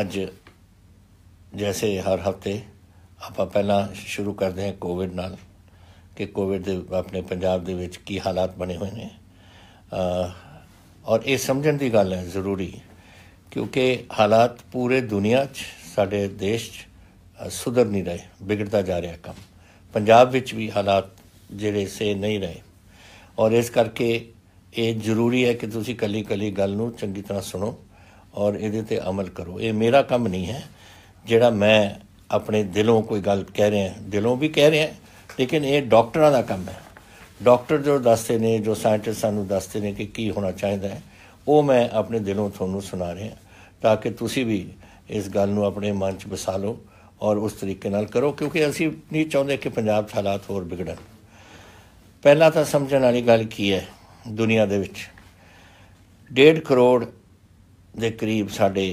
ਅੱਜ ਜੈਸੇ ਹਰ ਹਫਤੇ ਆਪਾਂ ਪਹਿਲਾਂ ਸ਼ੁਰੂ ਕਰਦੇ ਹਾਂ ਕੋਵਿਡ ਨਾਲ ਕਿ ਕੋਵਿਡ ਦੇ ਆਪਣੇ ਪੰਜਾਬ ਦੇ ਵਿੱਚ ਕੀ ਹਾਲਾਤ ਬਣੇ ਹੋਏ ਨੇ ਔਰ ਇਹ ਸਮਝਣ ਦੀ ਗੱਲ ਹੈ ਜ਼ਰੂਰੀ ਕਿਉਂਕਿ ਹਾਲਾਤ ਪੂਰੇ ਦੁਨੀਆ 'ਚ ਸਾਡੇ ਦੇਸ਼ 'ਚ ਸੁਧਰ ਨਹੀਂ ਰਹੇ ਵਿਗੜਦਾ ਜਾ ਰਿਹਾ ਕੰਮ ਪੰਜਾਬ ਵਿੱਚ ਵੀ ਹਾਲਾਤ ਜਿਹੜੇ ਸੇ ਨਹੀਂ ਰਹੇ ਔਰ ਇਸ ਕਰਕੇ ਇਹ ਜ਼ਰੂਰੀ ਹੈ ਕਿ ਤੁਸੀਂ ਕੱਲੀ ਕੱਲੀ ਗੱਲ ਨੂੰ ਚੰਗੀ ਤਰ੍ਹਾਂ ਸੁਣੋ ਔਰ ਇਹਦੇ ਤੇ ਅਮਲ ਕਰੋ ਇਹ ਮੇਰਾ ਕੰਮ ਨਹੀਂ ਹੈ ਜਿਹੜਾ ਮੈਂ ਆਪਣੇ ਦਿਲੋਂ ਕੋਈ ਗੱਲ ਕਹਿ ਰਿਹਾ ਦਿਲੋਂ ਵੀ ਕਹਿ ਰਿਹਾ ਲੇਕਿਨ ਇਹ ਡਾਕਟਰਾਂ ਦਾ ਕੰਮ ਹੈ ਡਾਕਟਰ ਜੋ ਦੱਸਦੇ ਨੇ ਜੋ ਸਾਇੰਟਿਸਟ ਸਾਨੂੰ ਦੱਸਦੇ ਨੇ ਕਿ ਕੀ ਹੋਣਾ ਚਾਹੀਦਾ ਹੈ ਉਹ ਮੈਂ ਆਪਣੇ ਦਿਲੋਂ ਤੁਹਾਨੂੰ ਸੁਣਾ ਰਿਹਾ ਤਾਂ ਕਿ ਤੁਸੀਂ ਵੀ ਇਸ ਗੱਲ ਨੂੰ ਆਪਣੇ ਮਨ 'ਚ ਵਸਾ ਲਓ ਔਰ ਉਸ ਤਰੀਕੇ ਨਾਲ ਕਰੋ ਕਿਉਂਕਿ ਅਸੀਂ ਨਹੀਂ ਚਾਹੁੰਦੇ ਕਿ ਪੰਜਾਬ 'ਚ ਹਾਲਾਤ ਹੋਰ ਵਿਗੜਨ ਪਹਿਲਾਂ ਤਾਂ ਸਮਝਣ ਵਾਲੀ ਗੱਲ ਕੀ ਹੈ ਦੁਨੀਆ ਦੇ ਵਿੱਚ 1.5 ਕਰੋੜ ਦੇ ਕਰੀਬ ਸਾਡੇ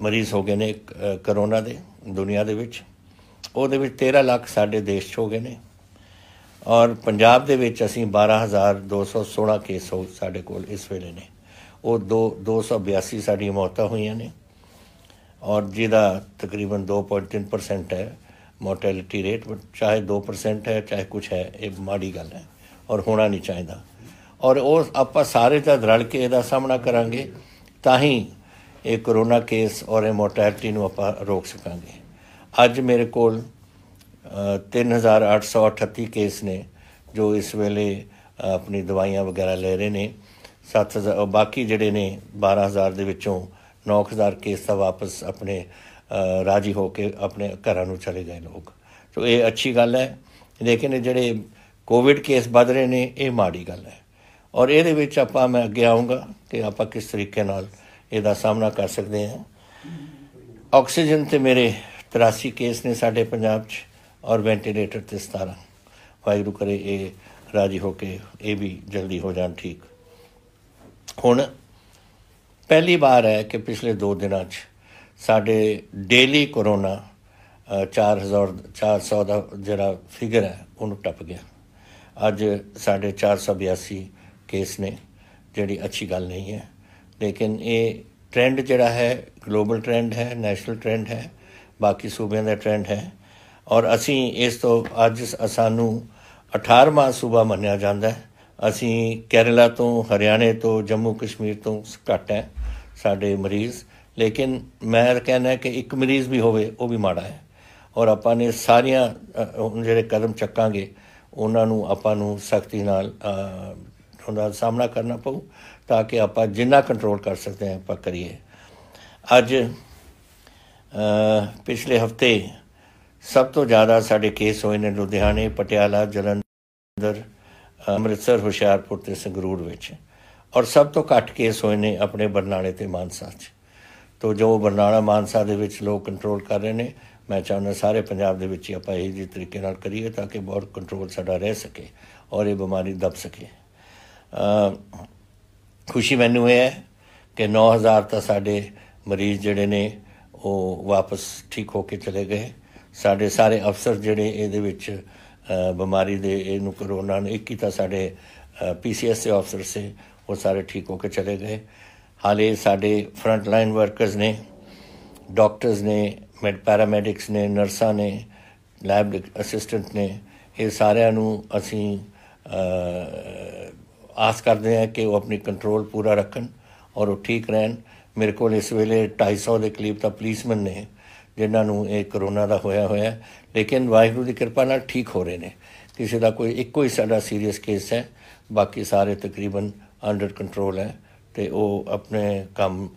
ਮਰੀਜ਼ ਹੋ ਗਏ ਨੇ ਕਰੋਨਾ ਦੇ ਦੁਨੀਆ ਦੇ ਵਿੱਚ ਉਹਦੇ ਵਿੱਚ 13 ਲੱਖ ਸਾਡੇ ਦੇਸ਼ 'ਚ ਹੋ ਗਏ ਨੇ ਔਰ ਪੰਜਾਬ ਦੇ ਵਿੱਚ ਅਸੀਂ 12216 ਕੇਸ ਹੋ ਸਾਡੇ ਕੋਲ ਇਸ ਵੇਲੇ ਨੇ ਉਹ 2 282 ਸਾਡੀਆਂ ਮੌਤਾਂ ਹੋਈਆਂ ਨੇ ਔਰ ਜਿਹਦਾ ਤਕਰੀਬਨ 2.3% ਹੈ ਮੋਰਟੈਲਿਟੀ ਰੇਟ ਚਾਹੇ 2% ਹੈ ਚਾਹੇ ਕੁਝ ਹੈ ਇਹ ਮਾੜੀ ਗੱਲ ਹੈ ਔਰ ਹੋਣਾ ਨਹੀਂ ਚਾਹੀਦਾ ਔਰ ਉਹ ਆਪਾਂ ਸਾਰੇ ਦਾ ਰਲ ਕੇ ਇਹਦਾ ਸਾਹਮਣਾ ਕਰਾਂਗੇ ਤਾਂ ਹੀ ਇਹ ਕਰੋਨਾ ਕੇਸ ਔਰ ਇਹ ਮੋਰਟੈਲਿਟੀ ਨੂੰ ਆਪਾਂ ਰੋਕ ਸਕਾਂਗੇ ਅੱਜ ਮੇਰੇ ਕੋਲ 3838 ਕੇਸ ਨੇ ਜੋ ਇਸ ਵੇਲੇ ਆਪਣੀ ਦਵਾਈਆਂ ਵਗੈਰਾ ਲੈ ਰਹੇ ਨੇ 7000 ਬਾਕੀ ਜਿਹੜੇ ਨੇ 12000 ਦੇ ਵਿੱਚੋਂ 9000 ਕੇਸ ਤਾਂ ਵਾਪਸ ਆਪਣੇ ਰਾਜੀ ਹੋ ਕੇ ਆਪਣੇ ਘਰਾਂ ਨੂੰ ਚਲੇ ਗਏ ਲੋਕ ਸੋ ਇਹ ਅੱਛੀ ਗੱਲ ਹੈ ਲੇਕਿਨ ਜਿਹੜੇ ਕੋਵਿਡ ਕੇਸ ਵੱਧ ਰਹੇ ਨੇ ਇਹ ਮਾੜੀ ਗੱਲ ਹੈ ਔਰ ਇਹਦੇ ਵਿੱਚ ਆਪਾਂ ਮੈਂ ਅੱਗੇ ਆਉਂਗਾ ਕਿ ਆਪਾਂ ਕਿਸ ਤਰੀਕੇ ਨਾਲ ਇਹਦਾ ਸਾਹਮਣਾ ਕਰ ਸਕਦੇ ਹਾਂ ਆਕਸੀਜਨ ਤੇ ਮੇਰੇ 83 ਕੇਸ ਨੇ ਸਾਡੇ ਪੰਜਾਬ 'ਚ ਔਰ ਵੈਂਟੀਲੇਟਰ ਤੇ 17 ਵਾਇਰੂ ਕਰੇ ਇਹ ਰਾਜੀ ਹੋ ਕੇ ਇਹ ਵੀ ਜਲਦੀ ਹੋ ਜਾਣ ਠੀਕ ਹੁਣ ਪਹਿਲੀ ਵਾਰ ਹੈ ਕਿ ਪਿਛਲੇ 2 ਦਿਨਾਂ 'ਚ ਸਾਡੇ ਡੇਲੀ ਕੋਰੋਨਾ 4000 400 ਦਾ ਜਿਹੜਾ ਫਿਗਰ ਹੈ ਉਹਨੂੰ ਟੱਪ ਗਿਆ ਅੱਜ ਸਾਡੇ 482 ਕੇਸ ਨੇ ਜਿਹੜੀ ਅੱਛੀ ਗੱਲ ਨਹੀਂ ਹੈ ਲੇਕਿਨ ਇਹ ਟ੍ਰੈਂਡ ਜਿਹੜਾ ਹੈ ਗਲੋਬਲ ਟ੍ਰੈਂਡ ਹੈ ਨੈਸ਼ਨਲ ਟ੍ਰੈਂਡ ਹੈ ਬਾਕੀ ਸੂਬਿਆਂ ਦਾ ਟ੍ਰੈਂਡ ਹੈ ਔਰ ਅਸੀਂ ਇਸ ਤੋਂ ਅੱਜ ਸਾਨੂੰ 18ਵਾਂ ਸੂਬਾ ਮੰਨਿਆ ਜਾਂਦਾ ਹੈ ਅਸੀਂ ਕੇਰਲਾ ਤੋਂ ਹਰਿਆਣੇ ਤੋਂ ਜੰਮੂ ਕਸ਼ਮੀਰ ਤੋਂ ਘੱਟ ਹੈ ਸਾਡੇ ਮਰੀਜ਼ ਲੇਕਿਨ ਮੈਂ ਕਹਿੰਦਾ ਕਿ ਇੱਕ ਮਰੀਜ਼ ਵੀ ਹੋਵੇ ਉਹ ਵੀ ਮਾੜਾ ਹੈ ਔਰ ਆਪਾਂ ਨੇ ਸਾਰੀਆਂ ਜਿਹੜੇ ਕਦਮ ਚੱਕਾਂਗੇ ਉਹਨਾਂ ਨੂੰ ਆਪਾਂ ਨੂੰ ਸਖਤੀ ਨਾਲ ਦਾ ਸਾਹਮਣਾ ਕਰਨਾ ਪਊ ਤਾਂ ਕਿ ਆਪਾਂ ਜਿੰਨਾ ਕੰਟਰੋਲ ਕਰ ਸਕਦੇ ਹਾਂ ਆਪਾਂ ਕਰੀਏ ਅੱਜ ਪਿਛਲੇ ਹਫਤੇ ਸਭ ਤੋਂ ਜ਼ਿਆਦਾ ਸਾਡੇ ਕੇਸ ਹੋਏ ਨੇ ਲੁਧਿਆਣੇ ਪਟਿਆਲਾ ਜਲੰਧਰ ਅੰਮ੍ਰਿਤਸਰ ਹੁਸ਼ਿਆਰਪੁਰ ਤੇ ਸੰਗਰੂਰ ਵਿੱਚ ਔਰ ਸਭ ਤੋਂ ਘੱਟ ਕੇਸ ਹੋਏ ਨੇ ਆਪਣੇ ਬਰਨਾਲੇ ਤੇ ਮਾਨਸਾ 'ਚ ਤੋਂ ਜੋ ਬਰਨਾਲਾ ਮਾਨਸਾ ਦੇ ਵਿੱਚ ਲੋਕ ਕੰਟਰੋਲ ਕਰ ਰਹੇ ਨੇ ਮੈਂ ਚਾਹੁੰਦਾ ਸਾਰੇ ਪੰਜਾਬ ਦੇ ਵਿੱਚ ਆਪਾਂ ਇਹ ਜੀ ਤਰੀਕੇ ਨਾਲ ਕਰੀਏ ਤਾਂ ਕਿ ਬਹੁਤ ਕੰਟਰੋਲ ਸਾਡਾ ਰਹਿ ਸਕੇ ਔਰ ਇਹ ਬਿਮਾਰੀ ਦਬ ਸਕੇ ਖੁਸ਼ੀ ਮੈਨੂੰ ਹੈ ਕਿ 9000 ਤਾਂ ਸਾਡੇ ਮਰੀਜ਼ ਜਿਹੜੇ ਨੇ ਉਹ ਵਾਪਸ ਠੀਕ ਹੋ ਕੇ ਚਲੇ ਗਏ ਸਾਡੇ ਸਾਰੇ ਅਫਸਰ ਜਿਹੜੇ ਇਹਦੇ ਵਿੱਚ ਬਿਮਾਰੀ ਦੇ ਇਹਨੂੰ ਕਰੋਨਾ ਨੇ ਇੱਕ ਹੀ ਤਾਂ ਸਾਡੇ ਪੀਸੀਐਸ ਦੇ ਅਫਸਰ ਸੇ ਉਹ ਸਾਰੇ ਠੀਕ ਹੋ ਕੇ ਚਲੇ ਗਏ ਹਾਲੇ ਸਾਡੇ ਫਰੰਟ ਲਾਈਨ ਵਰਕਰਸ ਨੇ ਡਾਕਟਰਸ ਨੇ ਮੈਡ ਪੈਰਾਮੈਡਿਕਸ ਨੇ ਨਰਸਾਂ ਨੇ ਲੈਬ ਅਸਿਸਟੈਂਟ ਨੇ ਇਹ ਸਾਰਿਆਂ ਨੂੰ ਅਸੀਂ ਆਸ ਕਰਦੇ ਆ ਕਿ ਉਹ ਆਪਣੀ ਕੰਟਰੋਲ ਪੂਰਾ ਰੱਖਣ ਔਰ ਉਹ ਠੀਕ ਰਹਿਣ ਮੇਰੇ ਕੋਲ ਇਸ ਵੇਲੇ 250 ਦੇ ਕਰੀਬ ਤਾਂ ਪੁਲਿਸਮੈਨ ਨੇ ਜਿਨ੍ਹਾਂ ਨੂੰ ਇਹ ਕਰੋਨਾ ਦਾ ਹੋਇਆ ਹੋਇਆ ਲੇਕਿਨ ਵਾਹਿਗੁਰੂ ਦੀ ਕਿਰਪਾ ਨਾਲ ਠੀਕ ਹੋ ਰਹੇ ਨੇ ਕਿਸੇ ਦਾ ਕੋਈ ਇੱਕੋ ਹੀ ਸਾਡਾ ਸੀਰੀਅਸ ਕੇਸ ਹੈ ਬਾਕੀ ਸਾਰੇ ਤਕਰੀਬਨ ਅੰਡਰ ਕੰਟਰੋਲ ਹੈ ਤੇ ਉਹ ਆਪਣੇ ਕੰਮ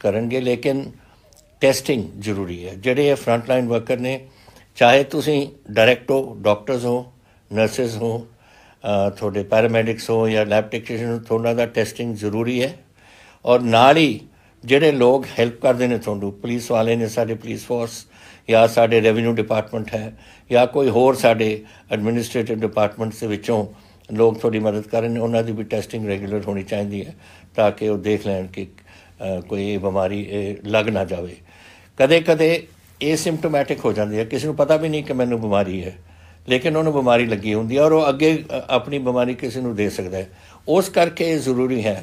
ਕਰਨਗੇ ਲੇਕਿਨ ਟੈਸਟਿੰਗ ਜ਼ਰੂਰੀ ਹੈ ਜਿਹੜੇ ਇਹ ਫਰੰਟ ਲਾਈਨ ਵਰਕਰ ਨੇ ਚਾਹੇ ਤੁਸੀਂ ਡਾਇਰੈਕਟ ਹੋ ਡਾਕਟਰਸ ਹੋ ਨਰਸਸ ਹੋ ਤੁਹਾਡੇ ਪੈਰਾਮੈਡਿਕਸ ਹੋ ਜਾਂ ਲੈਬ ਟੈਕਨੀਸ਼ੀਅਨ ਹੋ ਤੁਹਾਡਾ ਦਾ ਟੈਸਟਿੰਗ ਜ਼ਰੂਰੀ ਹੈ ਔਰ ਨਾਲ ਹੀ ਜਿਹੜੇ ਲੋਕ ਹੈਲਪ ਕਰਦੇ ਨੇ ਤੁਹਾਨੂੰ ਪੁਲਿਸ ਵਾਲੇ ਨੇ ਸਾਡੇ ਪੁਲਿਸ ਫੋਰਸ ਜਾਂ ਸਾਡੇ ਰੈਵਨਿਊ ਡਿਪਾਰਟਮੈਂਟ ਹੈ ਜਾਂ ਕੋਈ ਹੋਰ ਸਾਡੇ ਐਡਮਿਨਿਸਟ੍ਰੇਟਿਵ ਡਿਪਾਰਟਮੈਂਟ ਦੇ ਵਿੱਚੋਂ ਲੋਕ ਤੁਹਾਡੀ ਮਦਦ ਕਰਨ ਉਹਨਾਂ ਦੀ ਵੀ ਟੈਸਟਿੰਗ ਰੈਗੂਲਰ ਹੋਣੀ ਚਾਹੀਦੀ ਹੈ ਤਾਂ ਕਿ ਉਹ ਦੇਖ ਲੈਣ ਕਿ ਕੋਈ ਬਿਮਾਰੀ ਲੱਗ ਨਾ ਜਾਵੇ ਕਦੇ-ਕਦੇ ਇਹ ਸਿੰਪਟੋਮੈਟਿਕ ਹੋ ਜਾਂਦੀ ਹੈ ਕਿਸੇ ਨੂੰ ਪਤਾ ਵੀ ਨਹੀਂ ਕਿ ਮੈਨੂੰ ਬਿਮਾਰੀ ਹੈ ਲੇਕਿਨ ਉਹਨੂੰ ਬਿਮਾਰੀ ਲੱਗੀ ਹੁੰਦੀ ਹੈ ਔਰ ਉਹ ਅੱਗੇ ਆਪਣੀ ਬਿਮਾਰੀ ਕਿਸੇ ਨੂੰ ਦੇ ਸਕਦਾ ਹੈ ਉਸ ਕਰਕੇ ਇਹ ਜ਼ਰੂਰੀ ਹੈ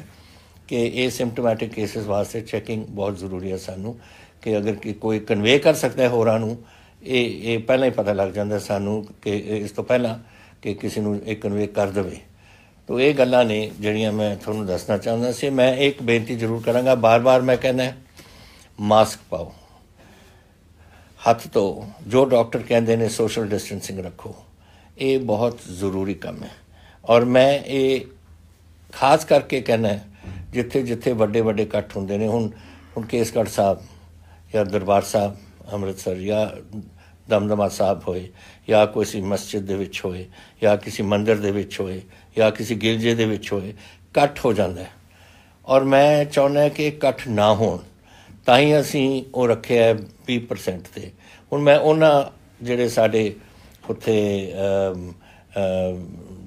ਕਿ ਇਹ ਸਿੰਪਟੋਮੈਟਿਕ ਕੇਸਸ ਵਾਸਤੇ ਚੈਕਿੰਗ ਬਹੁਤ ਜ਼ਰੂਰੀ ਹੈ ਸਾਨੂੰ ਕਿ ਅਗਰ ਕੋਈ ਕਨਵੇ ਕਰ ਸਕਦਾ ਹੈ ਹੋਰਾਂ ਨੂੰ ਇਹ ਇਹ ਪਹਿਲਾਂ ਹੀ ਪਤਾ ਲੱਗ ਜਾਂਦਾ ਸਾਨੂੰ ਕਿ ਇਸ ਤੋਂ ਪਹਿਲਾਂ ਕਿ ਕਿਸੇ ਨੂੰ ਇਹ ਕਨਵੇ ਕਰ ਦੇਵੇ ਤੋ ਇਹ ਗੱਲਾਂ ਨੇ ਜਿਹੜੀਆਂ ਮੈਂ ਤੁਹਾਨੂੰ ਦੱਸਣਾ ਚਾਹੁੰਦਾ ਸੀ ਮੈਂ ਇੱਕ ਬੇਨਤੀ ਜ਼ਰੂਰ ਕਰਾਂਗਾ ਬਾਰ-ਬਾਰ ਮੈਂ ਕਹਿੰਦਾ ਮਾਸਕ ਪਾਓ ਹੱਥ ਤੋਂ ਜੋ ਡਾਕਟਰ ਕਹਿੰਦੇ ਨੇ ਸੋਸ਼ਲ ਡਿਸਟੈਂਸਿੰਗ ਰੱਖੋ ਇਹ ਬਹੁਤ ਜ਼ਰੂਰੀ ਕੰਮ ਹੈ ਔਰ ਮੈਂ ਇਹ ਖਾਸ ਕਰਕੇ ਕਹਿਣਾ ਜਿੱਥੇ ਜਿੱਥੇ ਵੱਡੇ ਵੱਡੇ ਇਕੱਠ ਹੁੰਦੇ ਨੇ ਹੁਣ ਹੁਣ ਕੇਸਗੜ ਸਾਹਿਬ ਜਾਂ ਦਰਬਾਰ ਸਾਹਿਬ ਅੰਮ੍ਰਿਤਸਰ ਜਾਂ ਦਮਦਮਾ ਸਾਹਿਬ ਹੋਏ ਜਾਂ ਕੋਈ ਮਸਜਿਦ ਦੇ ਵਿੱਚ ਹੋਏ ਜਾਂ ਕਿਸੇ ਮੰਦਿਰ ਦੇ ਵਿੱਚ ਹੋਏ ਜਾਂ ਕਿਸੇ ਗਿਰਜੇ ਦੇ ਵਿੱਚ ਹੋਏ ਇਕੱਠ ਹੋ ਜਾਂਦਾ ਔਰ ਮੈਂ ਚਾਹੁੰਦਾ ਕਿ ਇਕੱਠ ਨਾ ਹੋਣ ਤਾਂ ਹੀ ਅਸੀਂ ਉਹ ਰੱਖਿਆ 20% ਤੇ ਹੁਣ ਮੈਂ ਉਹਨਾਂ ਜਿਹੜੇ ਸਾਡੇ ਉੱਥੇ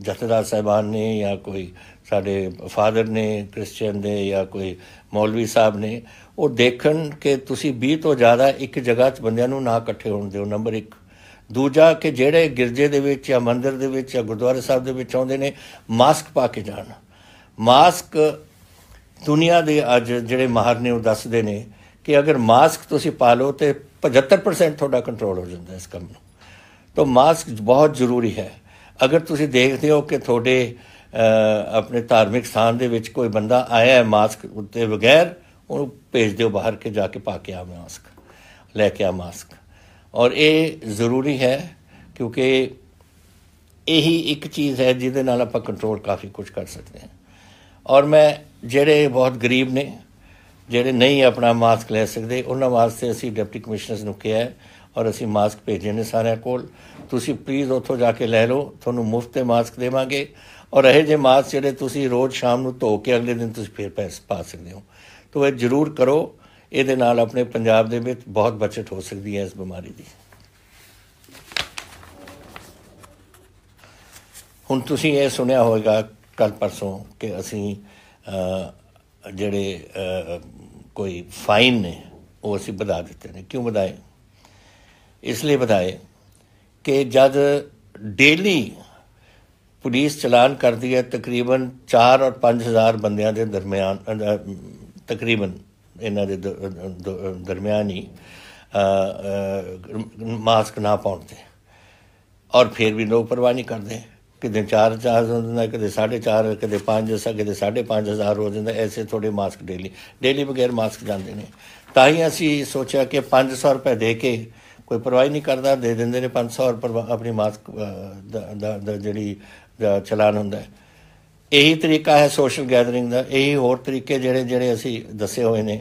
ਜਥੇਦਾਰ ਸਾਹਿਬਾਨ ਨੇ ਜਾਂ ਕੋਈ ਸਾਡੇ ਫਾਦਰ ਨੇ ਕ੍ਰਿਸਚੀਅਨ ਦੇ ਜਾਂ ਕੋਈ ਮੌਲਵੀ ਸਾਹਿਬ ਨੇ ਉਹ ਦੇਖਣ ਕਿ ਤੁਸੀਂ 20 ਤੋਂ ਜ਼ਿਆਦਾ ਇੱਕ ਜਗ੍ਹਾ 'ਚ ਬੰਦਿਆਂ ਨੂੰ ਨਾ ਇਕੱਠੇ ਹੋਣ ਦਿਓ ਨੰਬਰ 1 ਦੂਜਾ ਕਿ ਜਿਹੜੇ ਗਿਰਜੇ ਦੇ ਵਿੱਚ ਜਾਂ ਮੰਦਿਰ ਦੇ ਵਿੱਚ ਜਾਂ ਗੁਰਦੁਆਰੇ ਸਾਹਿਬ ਦੇ ਵਿੱਚ ਆਉਂਦੇ ਨੇ ਮਾਸਕ ਪਾ ਕੇ ਜਾਣ ਮਾਸਕ ਦੁਨੀਆ ਦੇ ਅੱਜ ਜਿਹੜੇ ਮਾਹਰ ਨੇ ਉਹ ਦੱਸਦੇ ਨੇ ਕਿ ਅਗਰ ਮਾਸਕ ਤੁਸੀਂ ਪਾ ਲਓ ਤੇ 75% ਤੁਹਾਡਾ ਕੰਟਰੋਲ ਹੋ ਜਾਂਦਾ ਇਸ ਕੰਮ ਨੂੰ ਤਾਂ ਮਾਸਕ ਬਹੁਤ ਜ਼ਰੂਰੀ ਹੈ ਅਗਰ ਤੁਸੀਂ ਦੇਖਦੇ ਹੋ ਕਿ ਤੁਹਾਡੇ ਆਪਣੇ ਧਾਰਮਿਕ ਸਥਾਨ ਦੇ ਵਿੱਚ ਕੋਈ ਬੰਦਾ ਆਇਆ ਹੈ ਮਾਸਕ ਉੱਤੇ ਬਗੈਰ ਉਹਨੂੰ ਭੇਜ ਦਿਓ ਬਾਹਰ ਕੇ ਜਾ ਕੇ ਪਾ ਕੇ ਆਵੇ ਮਾਸਕ ਲੈ ਕੇ ਆ ਮਾਸਕ ਔਰ ਇਹ ਜ਼ਰੂਰੀ ਹੈ ਕਿਉਂਕਿ ਇਹੀ ਇੱਕ ਚੀਜ਼ ਹੈ ਜਿਹਦੇ ਨਾਲ ਆਪਾਂ ਕੰਟਰੋਲ ਕਾਫੀ ਕੁਝ ਕਰ ਸਕਦੇ ਹਾਂ ਔਰ ਮੈਂ ਜਿਹੜੇ ਬਹੁਤ ਗਰੀਬ ਨੇ ਜਿਹੜੇ ਨਹੀਂ ਆਪਣਾ ਮਾਸਕ ਲੈ ਸਕਦੇ ਉਹਨਾਂ ਵਾਸਤੇ ਅਸੀਂ ਡਿਪਟੀ ਕਮਿਸ਼ਨਰਸ ਨੂੰ ਕਿਹਾ ਔਰ ਅਸੀਂ ਮਾਸਕ ਭੇਜੇ ਨੇ ਸਾਰਿਆਂ ਕੋਲ ਤੁਸੀਂ ਪਲੀਜ਼ ਉੱਥੋਂ ਜਾ ਕੇ ਲੈ ਲਓ ਤੁਹਾਨੂੰ ਮੁਫਤ ਦੇ ਮਾਸਕ ਦੇਵਾਂਗੇ ਔਰ ਇਹ ਜੇ ਮਾਸਕ ਜਿਹੜੇ ਤੁਸੀਂ ਰੋਜ਼ ਸ਼ਾਮ ਨੂੰ ਧੋ ਕੇ ਅਗਲੇ ਦਿਨ ਤੁਸੀਂ ਫੇਰ ਪੈਸ ਪਾ ਸਕਦੇ ਹੋ ਤਾਂ ਇਹ ਜ਼ਰੂਰ ਕਰੋ ਇਹਦੇ ਨਾਲ ਆਪਣੇ ਪੰਜਾਬ ਦੇ ਵਿੱਚ ਬਹੁਤ ਬਚਤ ਹੋ ਸਕਦੀ ਹੈ ਇਸ ਬਿਮਾਰੀ ਦੀ ਹੁਣ ਤੁਸੀਂ ਇਹ ਸੁਣਿਆ ਹੋਵੇਗਾ ਕੱਲ ਪਰਸੋਂ ਕਿ ਅਸੀਂ ਜਿਹੜੇ ਕੋਈ ਫਾਈਨ ਨੇ ਉਹ ਅਸੀਂ ਵਧਾ ਦਿੱਤੇ ਨੇ ਕਿਉਂ ਵਧਾਏ ਇਸ ਲਈ ਵਧਾਏ ਕਿ ਜਦ ਡੇਲੀ ਪੁਲਿਸ ਚਲਾਨ ਕਰਦੀ ਹੈ ਤਕਰੀਬਨ 4 ਔਰ 5000 ਬੰਦਿਆਂ ਦੇ ਦਰਮਿਆਨ ਤਕਰੀਬਨ ਇਹਨਾਂ ਦੇ ਦਰਮਿਆਨ ਹੀ ਮਾਸਕ ਨਾ ਪਾਉਂਦੇ ਔਰ ਫਿਰ ਵੀ ਲੋਕ ਪਰਵਾਹ ਨਹੀਂ ਕਰਦੇ ਕਿਤੇ 4-4 ਹੋ ਜਾਂਦਾ ਕਿਤੇ 4.5 ਕਿਤੇ 5 ਸਾ ਕਿਤੇ 5.5000 ਹੋ ਜਾਂਦਾ ਐਸੇ ਥੋੜੇ ਮਾਸਕ ਡੇਲੀ ਡੇਲੀ ਬਗੈਰ ਮਾਸਕ ਜਾਂਦੇ ਨੇ ਤਾਂ ਹੀ ਅਸੀਂ ਸੋਚਿਆ ਕਿ 500 ਰੁਪਏ ਦੇ ਕੇ ਕੋਈ ਪਰਵਾਹ ਨਹੀਂ ਕਰਦਾ ਦੇ ਦਿੰਦੇ ਨੇ 500 ਰੁਪਏ ਆਪਣੀ ਮਾਸਕ ਦਾ ਜਿਹੜੀ ਚਲਾਨ ਹੁੰਦਾ ਹੈ ਇਹੀ ਤਰੀਕਾ ਹੈ ਸੋਸ਼ਲ ਗੈਦਰਿੰਗ ਦਾ ਇਹੀ ਹੋਰ ਤਰੀਕੇ ਜਿਹੜੇ ਜਿਹੜੇ ਅਸੀਂ ਦੱਸੇ ਹੋਏ ਨੇ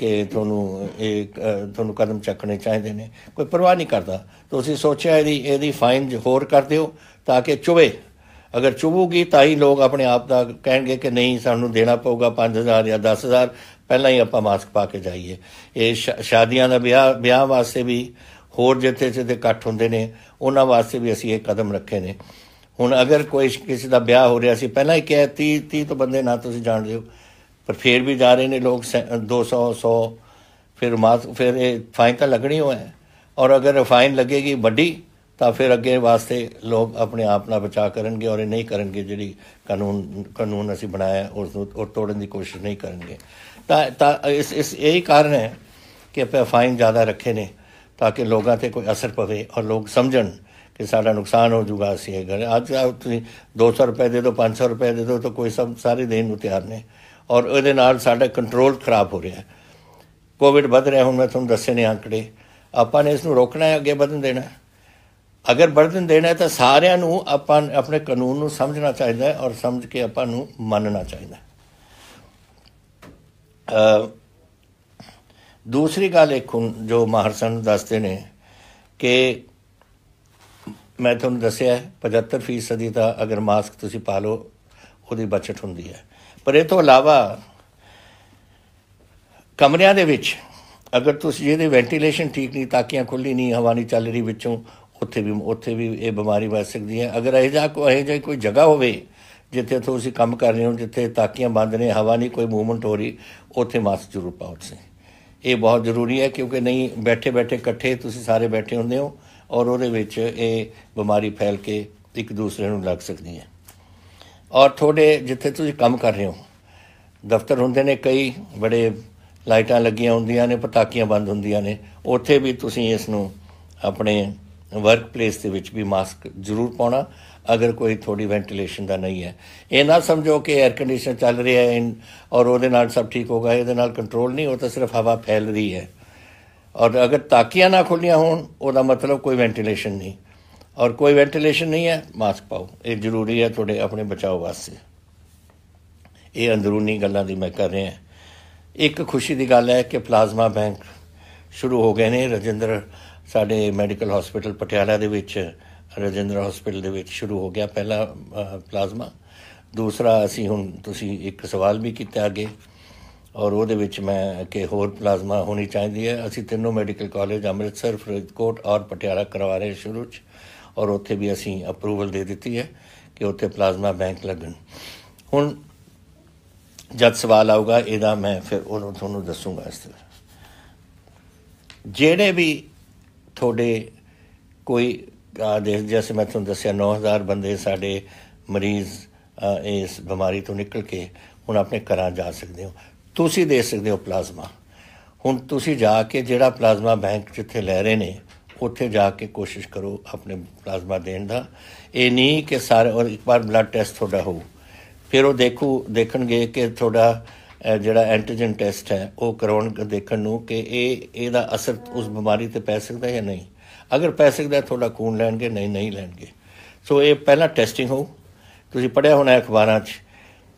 ਕਿ ਤੁਹਾਨੂੰ ਇਹ ਤੁਹਾਨੂੰ ਕਦਮ ਚੱਕਣੇ ਚਾਹੀਦੇ ਨੇ ਕੋਈ ਪਰਵਾਹ ਨਹੀਂ ਕਰਦਾ ਤੁਸੀਂ ਸੋਚਿਆ ਇਹਦੀ ਇਹਦੀ ਫਾਈਨ ਹੋਰ ਕਰ ਦਿਓ ਤਾਂ ਕਿ ਚੁਵੇ ਅਗਰ ਚੁਬੂਗੀ ਤਾਂ ਹੀ ਲੋਕ ਆਪਣੇ ਆਪ ਦਾ ਕਹਿਣਗੇ ਕਿ ਨਹੀਂ ਸਾਨੂੰ ਦੇਣਾ ਪਊਗਾ 5000 ਜਾਂ 10000 ਪਹਿਲਾਂ ਹੀ ਆਪਾਂ ਮਾਸਕ ਪਾ ਕੇ ਜਾਈਏ ਇਹ ਸ਼ਾਦੀਆਂ ਦਾ ਵਿਆਹ ਵਿਆਹ ਵਾਸਤੇ ਵੀ ਹੋਰ ਜਿੱਥੇ ਜਿੱਥੇ ਇਕੱਠ ਹੁੰਦੇ ਨੇ ਉਹਨਾਂ ਵਾਸਤੇ ਵੀ ਅਸੀਂ ਇਹ ਕਦਮ ਰੱਖੇ ਨੇ ਹੁਣ ਅਗਰ ਕੋਈ ਕਿਸੇ ਦਾ ਵਿਆਹ ਹੋ ਰਿਹਾ ਸੀ ਪਹਿਲਾਂ ਹੀ ਕਿਹਾ 30 30 ਤੋਂ ਬੰਦੇ ਨਾ ਤੁਸੀਂ ਜਾਣਦੇ ਹੋ ਪਰ ਫੇਰ ਵੀ ਜਾ ਰਹੇ ਨੇ ਲੋਕ 200 100 ਫਿਰ ਮਾਸਕ ਫਿਰ ਇਹ ਫਾਈਨ ਤਾਂ ਲੱਗਣੀ ਹੋਇਆ ਔਰ ਅਗਰ ਫਾਈਨ ਲੱਗੇਗੀ ਵੱਡੀ ਤਾਂ ਫਿਰ ਅੱਗੇ ਵਾਸਤੇ ਲੋਕ ਆਪਣੇ ਆਪ ਨਾਲ ਬਚਾ ਕਰਨਗੇ ਔਰ ਇਹ ਨਹੀਂ ਕਰਨਗੇ ਜਿਹੜੀ ਕਾਨੂੰਨ ਕਾਨੂੰਨ ਅਸੀਂ ਬਣਾਇਆ ਉਸ ਨੂੰ ਉਹ ਤੋੜਨ ਦੀ ਕੋਸ਼ਿਸ਼ ਨਹੀਂ ਕਰਨਗੇ ਤਾਂ ਤਾਂ ਇਸ ਇਸ ਇਹੀ ਕਾਰਨ ਹੈ ਕਿ ਆਪਾਂ ਫਾਈਨ ਜ਼ਿਆਦਾ ਰੱਖੇ ਨੇ ਤਾਂ ਕਿ ਲੋਕਾਂ ਤੇ ਕੋਈ ਅਸਰ ਪਵੇ ਔਰ ਲੋਕ ਸਮਝਣ ਕਿ ਸਾਡਾ ਨੁਕਸਾਨ ਹੋ ਜੂਗਾ ਅਸੀਂ ਇਹ ਕਰ ਅੱਜ ਤੁਸੀਂ 200 ਰੁਪਏ ਦੇ ਦਿਓ 500 ਰੁਪਏ ਦੇ ਦਿਓ ਤਾਂ ਕੋਈ ਸਭ ਸਾਰੇ ਦੇਣ ਨੂੰ ਤਿਆਰ ਨੇ ਔਰ ਉਹਦੇ ਨਾਲ ਸਾਡਾ ਕੰਟਰੋਲ ਖਰਾਬ ਹੋ ਰਿਹਾ ਕੋਵਿਡ ਵੱਧ ਰਿਹਾ ਹੁਣ ਮੈਂ ਤੁਹਾਨੂੰ ਦੱਸੇ ਨੇ ਅੰਕੜੇ ਆਪਾਂ ਨੇ ਇਸ ਨੂੰ ਰੋਕਣਾ ਹੈ ਅੱਗੇ ਵਧਣ ਦੇਣਾ ਹੈ ਅਗਰ ਬਰਦਨ ਦੇਣਾ ਤਾਂ ਸਾਰਿਆਂ ਨੂੰ ਆਪਾਂ ਆਪਣੇ ਕਾਨੂੰਨ ਨੂੰ ਸਮਝਣਾ ਚਾਹੀਦਾ ਹੈ ਔਰ ਸਮਝ ਕੇ ਆਪਾਂ ਨੂੰ ਮੰਨਣਾ ਚਾਹੀਦਾ ਹੈ ਦੂਸਰੀ ਗੱਲ ਇੱਕ ਜੋ ਮਹਾਰਸਨ ਦੱਸਦੇ ਨੇ ਕਿ ਮੈਂ ਤੁਹਾਨੂੰ ਦੱਸਿਆ 75% ਦਾ ਅਗਰ ਮਾਸਕ ਤੁਸੀਂ ਪਾ ਲਓ ਉਹਦੀ ਬਚਤ ਹੁੰਦੀ ਹੈ ਪਰ ਇਹ ਤੋਂ ਇਲਾਵਾ ਕਮਰਿਆਂ ਦੇ ਵਿੱਚ ਅਗਰ ਤੁਸੀਂ ਜਿਹਦੇ ਵੈਂਟੀਲੇਸ਼ਨ ਠੀਕ ਨਹੀਂ ਕਿਆਂ ਖੁੱਲੀ ਨਹੀਂ ਹਵਾ ਨਹੀਂ ਚੱਲ ਰਹੀ ਵਿੱਚੋਂ ਉੱਥੇ ਵੀ ਉੱਥੇ ਵੀ ਇਹ ਬਿਮਾਰੀ ਵੱਜ ਸਕਦੀ ਹੈ ਅਗਰ ਇਹ ਜਾ ਕੋਈ ਇਹ ਜਾ ਕੋਈ ਜਗ੍ਹਾ ਹੋਵੇ ਜਿੱਥੇ ਤੁਸੀਂ ਕੰਮ ਕਰ ਰਹੇ ਹੋ ਜਿੱਥੇ ਤਾਕੀਆਂ ਬੰਦ ਨੇ ਹਵਾ ਨਹੀਂ ਕੋਈ ਮੂਵਮੈਂਟ ਹੋ ਰਹੀ ਉੱਥੇ ਮਾਸਕ ਜ਼ਰੂਰ ਪਾਓ ਤੁਸੀਂ ਇਹ ਬਹੁਤ ਜ਼ਰੂਰੀ ਹੈ ਕਿਉਂਕਿ ਨਹੀਂ ਬੈਠੇ ਬੈਠੇ ਇਕੱਠੇ ਤੁਸੀਂ ਸਾਰੇ ਬੈਠੇ ਹੁੰਦੇ ਹੋ ਔਰ ਉਹਦੇ ਵਿੱਚ ਇਹ ਬਿਮਾਰੀ ਫੈਲ ਕੇ ਇੱਕ ਦੂਸਰੇ ਨੂੰ ਲੱਗ ਸਕਦੀ ਹੈ ਔਰ ਤੁਹਾਡੇ ਜਿੱਥੇ ਤੁਸੀਂ ਕੰਮ ਕਰ ਰਹੇ ਹੋ ਦਫ਼ਤਰ ਹੁੰਦੇ ਨੇ ਕਈ ਬੜੇ ਲਾਈਟਾਂ ਲੱਗੀਆਂ ਹੁੰਦੀਆਂ ਨੇ ਪਟਾਕੀਆਂ ਬੰਦ ਹੁੰਦੀਆਂ ਨੇ ਉੱਥੇ ਵੀ ਤੁਸੀਂ ਇਸ ਨੂੰ ਆਪਣੇ ਵਰਕ ਪਲੇਸ ਦੇ ਵਿੱਚ ਵੀ ਮਾਸਕ ਜ਼ਰੂਰ ਪਾਉਣਾ ਅਗਰ ਕੋਈ ਥੋੜੀ ਵੈਂਟੀਲੇਸ਼ਨ ਦਾ ਨਹੀਂ ਹੈ ਇਹ ਨਾ ਸਮਝੋ ਕਿ 에ਅਰ ਕੰਡੀਸ਼ਨ ਚੱਲ ਰਿਹਾ ਹੈ ਔਰ ਉਹਦੇ ਨਾਲ ਸਭ ਠੀਕ ਹੋਗਾ ਇਹਦੇ ਨਾਲ ਕੰਟਰੋਲ ਨਹੀਂ ਉਹ ਤਾਂ ਸਿਰਫ ਹਵਾ ਫੈਲ ਰਹੀ ਹੈ ਔਰ ਅਗਰ ਤਾਕੀਆਂ ਨਾ ਖੁੱਲੀਆਂ ਹੋਣ ਉਹਦਾ ਮਤਲਬ ਕੋਈ ਵੈਂਟੀਲੇਸ਼ਨ ਨਹੀਂ ਔਰ ਕੋਈ ਵੈਂਟੀਲੇਸ਼ਨ ਨਹੀਂ ਹੈ ਮਾਸਕ ਪਾਓ ਇਹ ਜ਼ਰੂਰੀ ਹੈ ਤੁਹਾਡੇ ਆਪਣੇ ਬਚਾਓ ਵਾਸਤੇ ਇਹ ਅੰਦਰੂਨੀ ਗੱਲਾਂ ਦੀ ਮੈਂ ਕਰ ਰਿਹਾ ਇੱਕ ਖੁਸ਼ੀ ਦੀ ਗੱਲ ਹੈ ਕਿ ਪਲਾਜ਼ਮਾ ਬੈਂਕ ਸ਼ੁਰੂ ਹੋ ਗਏ ਨੇ ਰਜਿੰਦਰ ਸਾਡੇ ਮੈਡੀਕਲ ਹਸਪੀਟਲ ਪਟਿਆਲਾ ਦੇ ਵਿੱਚ ਰਜਿੰਦਰ ਹਸਪੀਟਲ ਦੇ ਵਿੱਚ ਸ਼ੁਰੂ ਹੋ ਗਿਆ ਪਹਿਲਾ ਪਲਾਜ਼ਮਾ ਦੂਸਰਾ ਅਸੀਂ ਹੁਣ ਤੁਸੀਂ ਇੱਕ ਸਵਾਲ ਵੀ ਕੀਤਾ ਅੱਗੇ ਔਰ ਉਹਦੇ ਵਿੱਚ ਮੈਂ ਕਿ ਹੋਰ ਪਲਾਜ਼ਮਾ ਹੋਣੀ ਚਾਹੀਦੀ ਹੈ ਅਸੀਂ ਤਿੰਨੋਂ ਮੈਡੀਕਲ ਕਾਲਜ ਅੰਮ੍ਰਿਤਸਰ ਫਰੀਦਕੋਟ ਔਰ ਪਟਿਆਲਾ ਕਰਵਾ ਰਹੇ ਸ਼ੁਰੂ ਚ ਔਰ ਉੱਥੇ ਵੀ ਅਸੀਂ ਅਪਰੂਵਲ ਦੇ ਦਿੱਤੀ ਹੈ ਕਿ ਉੱਥੇ ਪਲਾਜ਼ਮਾ ਬੈਂਕ ਲੱਗਣ ਹੁਣ ਜਦ ਸਵਾਲ ਆਊਗਾ ਇਹਦਾ ਮੈਂ ਫਿਰ ਉਹਨੂੰ ਤੁਹਾਨੂੰ ਦੱਸੂਗਾ ਇਸ ਤਰ੍ਹਾਂ ਜਿਹੜੇ ਵੀ ਤੁਹਾਡੇ ਕੋਈ ਦੇਖ ਜਿਵੇਂ ਮੈਂ ਤੁਹਾਨੂੰ ਦੱਸਿਆ 9000 ਬੰਦੇ ਸਾਡੇ ਮਰੀਜ਼ ਇਸ ਬਿਮਾਰੀ ਤੋਂ ਨਿਕਲ ਕੇ ਹੁਣ ਆਪਣੇ ਘਰਾਂ ਜਾ ਸਕਦੇ ਹੋ ਤੁਸੀਂ ਦੇ ਸਕਦੇ ਹੋ ਪਲਾਜ਼ਮਾ ਹੁਣ ਤੁਸੀਂ ਜਾ ਕੇ ਜਿਹੜਾ ਪਲਾਜ਼ਮਾ ਬੈਂਕ ਜਿੱਥੇ ਲੈ ਰਹੇ ਨੇ ਉੱਥੇ ਜਾ ਕੇ ਕੋਸ਼ਿਸ਼ ਕਰੋ ਆਪਣੇ ਪਲਾਜ਼ਮਾ ਦੇਣ ਦਾ ਇਹ ਨਹੀਂ ਕਿ ਸਾਰੇ ਔਰ ਇੱਕ ਵਾਰ ਬਲੱਡ ਟੈਸਟ ਤੁਹਾਡਾ ਹੋ ਫਿਰ ਉਹ ਦੇਖੋ ਦੇਖਣਗੇ ਕਿ ਤੁਹਾਡਾ ਜਿਹੜਾ ਐਂਟੀਜਨ ਟੈਸਟ ਹੈ ਉਹ ਕਰਾਉਣ ਦੇਖਣ ਨੂੰ ਕਿ ਇਹ ਇਹਦਾ ਅਸਰ ਉਸ ਬਿਮਾਰੀ ਤੇ ਪੈ ਸਕਦਾ ਹੈ ਜਾਂ ਨਹੀਂ ਅਗਰ ਪੈ ਸਕਦਾ ਤੁਹਾਡਾ ਖੂਨ ਲੈਣਗੇ ਨਹੀਂ ਨਹੀਂ ਲੈਣਗੇ ਸੋ ਇਹ ਪਹਿਲਾ ਟੈਸਟਿੰਗ ਹੋ ਤੁਸੀਂ ਪੜਿਆ ਹੋਣਾ ਅਖਬਾਰਾਂ 'ਚ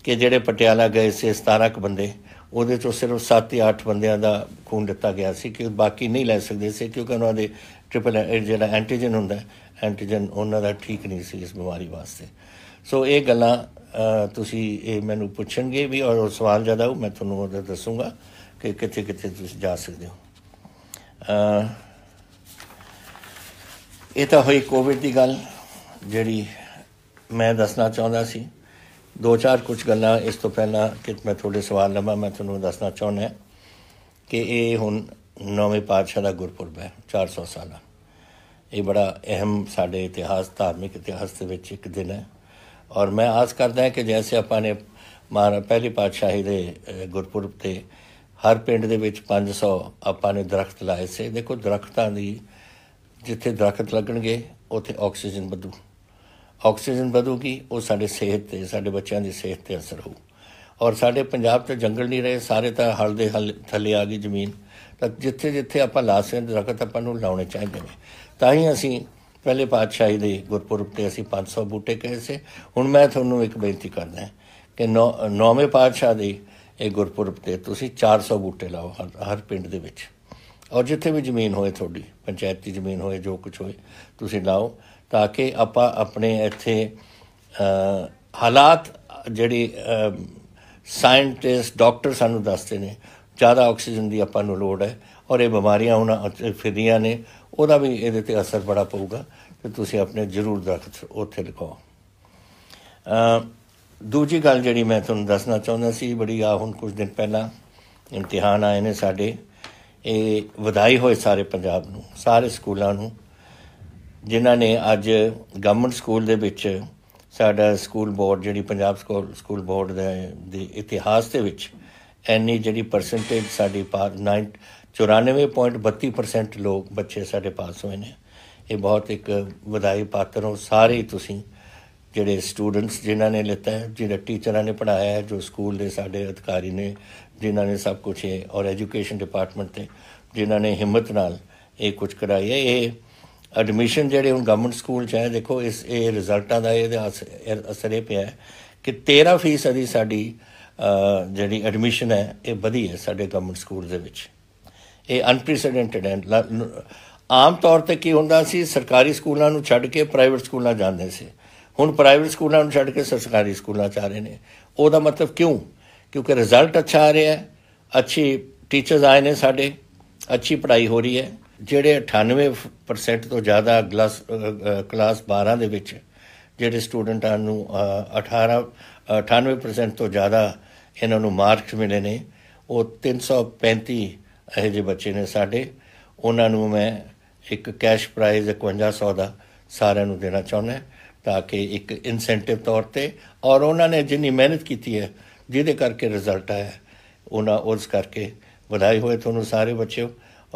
ਕਿ ਜਿਹੜੇ ਪਟਿਆਲਾ ਗਏ ਸੀ 17 ਕ ਬੰਦੇ ਉਹਦੇ ਚੋਂ ਸਿਰਫ 7 8 ਬੰਦਿਆਂ ਦਾ ਖੂਨ ਦਿੱਤਾ ਗਿਆ ਸੀ ਕਿ ਬਾਕੀ ਨਹੀਂ ਲੈ ਸਕਦੇ ਸੀ ਕਿਉਂਕਿ ਉਹਨਾਂ ਦੇ ਟ੍ਰਿਪਲ ਜਿਹੜਾ ਐਂਟੀਜਨ ਹੁੰਦਾ ਐਂਟੀਜਨ ਉਹਨਾਂ ਦਾ ਠੀਕ ਨਹੀਂ ਸੀ ਇਸ ਬਿਮਾਰੀ ਵਾਸਤੇ ਸੋ ਇਹ ਗੱਲਾਂ ਤੁਸੀਂ ਇਹ ਮੈਨੂੰ ਪੁੱਛਣਗੇ ਵੀ ਔਰ ਸਵਾਲ ਜ਼ਿਆਦਾ ਉਹ ਮੈਂ ਤੁਹਾਨੂੰ ਉਹਦਾ ਦੱਸੂਗਾ ਕਿ ਕਿੱਥੇ ਕਿੱਥੇ ਤੁਸੀਂ ਜਾ ਸਕਦੇ ਹੋ ਇਹ ਤਾਂ ਹੋਈ ਕੋਵਿਡ ਦੀ ਗੱਲ ਜਿਹੜੀ ਮੈਂ ਦੱਸਣਾ ਚਾਹੁੰਦਾ ਸੀ ਦੋ ਚਾਰ ਕੁਝ ਗੱਲਾਂ ਇਸ ਤੋਂ ਪਹਿਲਾਂ ਕਿ ਮੈਂ ਤੁਹਾਡੇ ਸਵਾਲ ਲਵਾਂ ਮੈਂ ਤੁਹਾਨੂੰ ਦੱਸਣਾ ਚਾਹੁੰਦਾ ਕਿ ਇਹ ਹੁਣ ਨੌਵੇਂ ਪਾਤਸ਼ਾਹ ਦਾ ਗੁਰਪੁਰਬ ਹੈ 400 ਸਾਲਾ ਇਹ ਬੜਾ ਅਹਿਮ ਸਾਡੇ ਇਤਿਹਾਸ ਧਾਰਮਿਕ ਇਤਿਹਾਸ ਦੇ ਵਿੱਚ ਇੱਕ ਦਿਨ ਹੈ ਔਰ ਮੈਂ ਆਸ ਕਰਦਾ ਹਾਂ ਕਿ ਜੈਸੇ ਆਪਾਂ ਨੇ ਮਹਾਰਾ ਪਹਿਲੀ ਪਾਤਸ਼ਾਹੀ ਦੇ ਗੁਰਪੁਰਬ ਤੇ ਹਰ ਪਿੰਡ ਦੇ ਵਿੱਚ 500 ਆਪਾਂ ਨੇ ਦਰਖਤ ਲਾਏ ਸੇ ਦੇਖੋ ਦਰਖਤਾਂ ਦੀ ਜਿੱਥੇ ਦਰਖਤ ਲੱਗਣਗੇ ਉੱਥੇ ਆਕਸੀਜਨ ਵਧੂ ਆਕਸੀਜਨ ਵਧੂਗੀ ਉਹ ਸਾਡੇ ਸਿਹਤ ਤੇ ਸਾਡੇ ਬੱਚਿਆਂ ਦੀ ਸਿਹਤ ਤੇ ਅਸਰ ਹੋਊ ਔਰ ਸਾਡੇ ਪੰਜਾਬ ਤੇ ਜੰਗਲ ਨਹੀਂ ਰਹੇ ਸਾਰੇ ਤਾਂ ਹਲ ਦੇ ਹਲ ਥੱਲੇ ਆ ਗਈ ਜ਼ਮੀਨ ਤਾਂ ਜਿੱਥੇ ਜਿੱਥੇ ਆਪਾਂ ਲਾ ਸਕਦੇ ਦਰਖਤ ਆਪਾਂ ਨੂੰ ਲਾਉਣੇ ਚਾਹੀਦੇ ਨੇ ਤਾਂ ਹੀ ਅਸੀਂ ਪਹਿਲੇ ਪਾਤਸ਼ਾਹੀ ਦੇ ਗੁਰਪੁਰਬ ਤੇ ਅਸੀਂ 500 ਬੂਟੇ ਕਹੇ ਸੀ ਹੁਣ ਮੈਂ ਤੁਹਾਨੂੰ ਇੱਕ ਬੇਨਤੀ ਕਰਦਾ ਕਿ ਨੌਵੇਂ ਪਾਤਸ਼ਾਹ ਦੇ ਇਹ ਗੁਰਪੁਰਬ ਤੇ ਤੁਸੀਂ 400 ਬੂਟੇ ਲਾਓ ਹਰ ਪਿੰਡ ਦੇ ਵਿੱਚ ਔਰ ਜਿੱਥੇ ਵੀ ਜ਼ਮੀਨ ਹੋਏ ਤੁਹਾਡੀ ਪੰਚਾਇਤੀ ਜ਼ਮੀਨ ਹੋਏ ਜੋ ਕੁਝ ਹੋਏ ਤੁਸੀਂ ਲਾਓ ਤਾਂ ਕਿ ਆਪਾਂ ਆਪਣੇ ਇੱਥੇ ਹਾਲਾਤ ਜਿਹੜੇ ਸਾਇੰਟਿਸਟ ਡਾਕਟਰ ਸਾਨੂੰ ਦੱਸਦੇ ਨੇ ਜ਼ਿਆਦਾ ਆਕਸੀਜਨ ਦੀ ਆਪਾਂ ਨੂੰ ਲੋੜ ਹੈ ਔਰ ਇਹ ਬਿਮਾਰੀਆਂ ਹੁਣ ਫਿਰੀਆਂ ਨੇ ਉਹਦਾ ਵੀ ਇਹਦੇ ਤੇ ਅਸਰ ਬੜਾ ਪਊਗਾ ਤੇ ਤੁਸੀਂ ਆਪਣੇ ਜ਼ਰੂਰ ਦਰਖਤ ਉੱਥੇ ਲਗਾਓ ਅ ਦੂਜੀ ਗੱਲ ਜਿਹੜੀ ਮੈਂ ਤੁਹਾਨੂੰ ਦੱਸਣਾ ਚਾਹੁੰਦਾ ਸੀ ਬੜੀ ਆ ਹੁਣ ਕੁਝ ਦਿਨ ਪਹਿਲਾਂ ਇਮਤਿਹਾਨ ਆਏ ਨੇ ਸਾਡੇ ਇਹ ਵਧਾਈ ਹੋਏ ਸਾਰੇ ਪੰਜਾਬ ਨੂੰ ਸਾਰੇ ਸਕੂਲਾਂ ਨੂੰ ਜਿਨ੍ਹਾਂ ਨੇ ਅੱਜ ਗਵਰਨਮੈਂਟ ਸਕੂਲ ਦੇ ਵਿੱਚ ਸਾਡਾ ਸਕੂਲ ਬੋਰਡ ਜਿਹੜੀ ਪੰਜਾਬ ਸਕੂਲ ਸਕੂਲ ਬੋਰਡ ਦੇ ਇਤਿਹਾਸ ਦੇ ਵਿੱਚ ਐਨੀ ਜਿਹੜੀ ਪਰਸੈਂਟੇਜ ਸਾਡੀ 9 94.32% ਲੋਕ ਬੱਚੇ ਸਾਡੇ ਪਾਸ ਹੋਏ ਨੇ ਇਹ ਬਹੁਤ ਇੱਕ ਵਧਾਈ ਪਾਤਰ ਹੋ ਸਾਰੇ ਤੁਸੀਂ ਜਿਹੜੇ ਸਟੂਡੈਂਟਸ ਜਿਨ੍ਹਾਂ ਨੇ ਲਿੱਤਾ ਹੈ ਜਿਹੜੇ ਟੀਚਰਾਂ ਨੇ ਪੜਾਇਆ ਹੈ ਜੋ ਸਕੂਲ ਦੇ ਸਾਡੇ ਅਧਿਕਾਰੀ ਨੇ ਜਿਨ੍ਹਾਂ ਨੇ ਸਭ ਕੁਝ ਹੈ ਔਰ ਐਜੂਕੇਸ਼ਨ ਡਿਪਾਰਟਮੈਂਟ ਤੇ ਜਿਨ੍ਹਾਂ ਨੇ ਹਿੰਮਤ ਨਾਲ ਇਹ ਕੁਝ ਕਰਾਈ ਹੈ ਇਹ ਐਡਮਿਸ਼ਨ ਜਿਹੜੇ ਹੁਣ ਗਵਰਨਮੈਂਟ ਸਕੂਲ ਚ ਹੈ ਦੇਖੋ ਇਸ ਇਹ ਰਿਜ਼ਲਟਾਂ ਦਾ ਇਹਦੇ ਅਸਰ ਇਹ ਪਿਆ ਕਿ 13% ਦੀ ਸਾਡੀ ਜਿਹੜੀ ਐਡਮਿਸ਼ਨ ਹੈ ਇਹ ਵਧੀ ਹੈ ਸਾਡੇ ਗਵਰਨਮੈਂਟ ਸਕੂਲ ਦੇ ਵਿੱਚ ਇਹ ਅਨਪ੍ਰੀਸੀਡੈਂਟਡ ਹੈ ਆਮ ਤੌਰ ਤੇ ਕੀ ਹੁੰਦਾ ਸੀ ਸਰਕਾਰੀ ਸਕੂਲਾਂ ਨੂੰ ਛੱਡ ਕੇ ਪ੍ਰਾਈਵੇਟ ਸਕੂਲਾਂ ਜਾਂਦੇ ਸੀ ਹੁਣ ਪ੍ਰਾਈਵੇਟ ਸਕੂਲਾਂ ਨੂੰ ਛੱਡ ਕੇ ਸਰਕਾਰੀ ਸਕੂਲਾਂ ਚ ਆ ਰਹੇ ਨੇ ਉਹਦਾ ਮਤਲਬ ਕਿਉਂ ਕਿਉਂਕਿ ਰਿਜ਼ਲਟ ਅੱਛਾ ਆ ਰਿਹਾ ਹੈ ਅੱਛੀ ਟੀਚਰਸ ਆਏ ਨੇ ਸਾਡੇ ਅੱਛੀ ਪੜ੍ਹਾਈ ਹੋ ਰਹੀ ਹੈ ਜਿਹੜੇ 98% ਤੋਂ ਜ਼ਿਆਦਾ ਕਲਾਸ 12 ਦੇ ਵਿੱਚ ਜਿਹੜੇ ਸਟੂਡੈਂਟਾਂ ਨੂੰ 18 98% ਤੋਂ ਜ਼ਿਆਦਾ ਇਹਨਾਂ ਨੂੰ ਮਾਰਕਸ ਮਿਲੇ ਨੇ ਉਹ 335 ਇਹੋ ਜਿਹੇ ਬੱਚੇ ਨੇ ਸਾਡੇ ਉਹਨਾਂ ਨੂੰ ਮੈਂ ਇੱਕ ਕੈਸ਼ ਪ੍ਰਾਈਜ਼ 5100 ਦਾ ਸਾਰਿਆਂ ਨੂੰ ਦੇਣਾ ਚਾਹੁੰਦਾ ਤਾਂ ਕਿ ਇੱਕ ਇਨਸੈਂਟਿਵ ਤੌਰ ਤੇ ਔਰ ਉਹਨਾਂ ਨੇ ਜਿੰਨੀ ਮਿਹਨਤ ਕੀਤੀ ਹੈ ਜਿਹਦੇ ਕਰਕੇ ਰਿਜ਼ਲਟ ਆਇਆ ਉਹਨਾਂ ਉਸ ਕਰਕੇ ਵਧਾਈ ਹੋਏ ਤੁਹਾਨੂੰ ਸਾਰੇ ਬੱਚਿਓ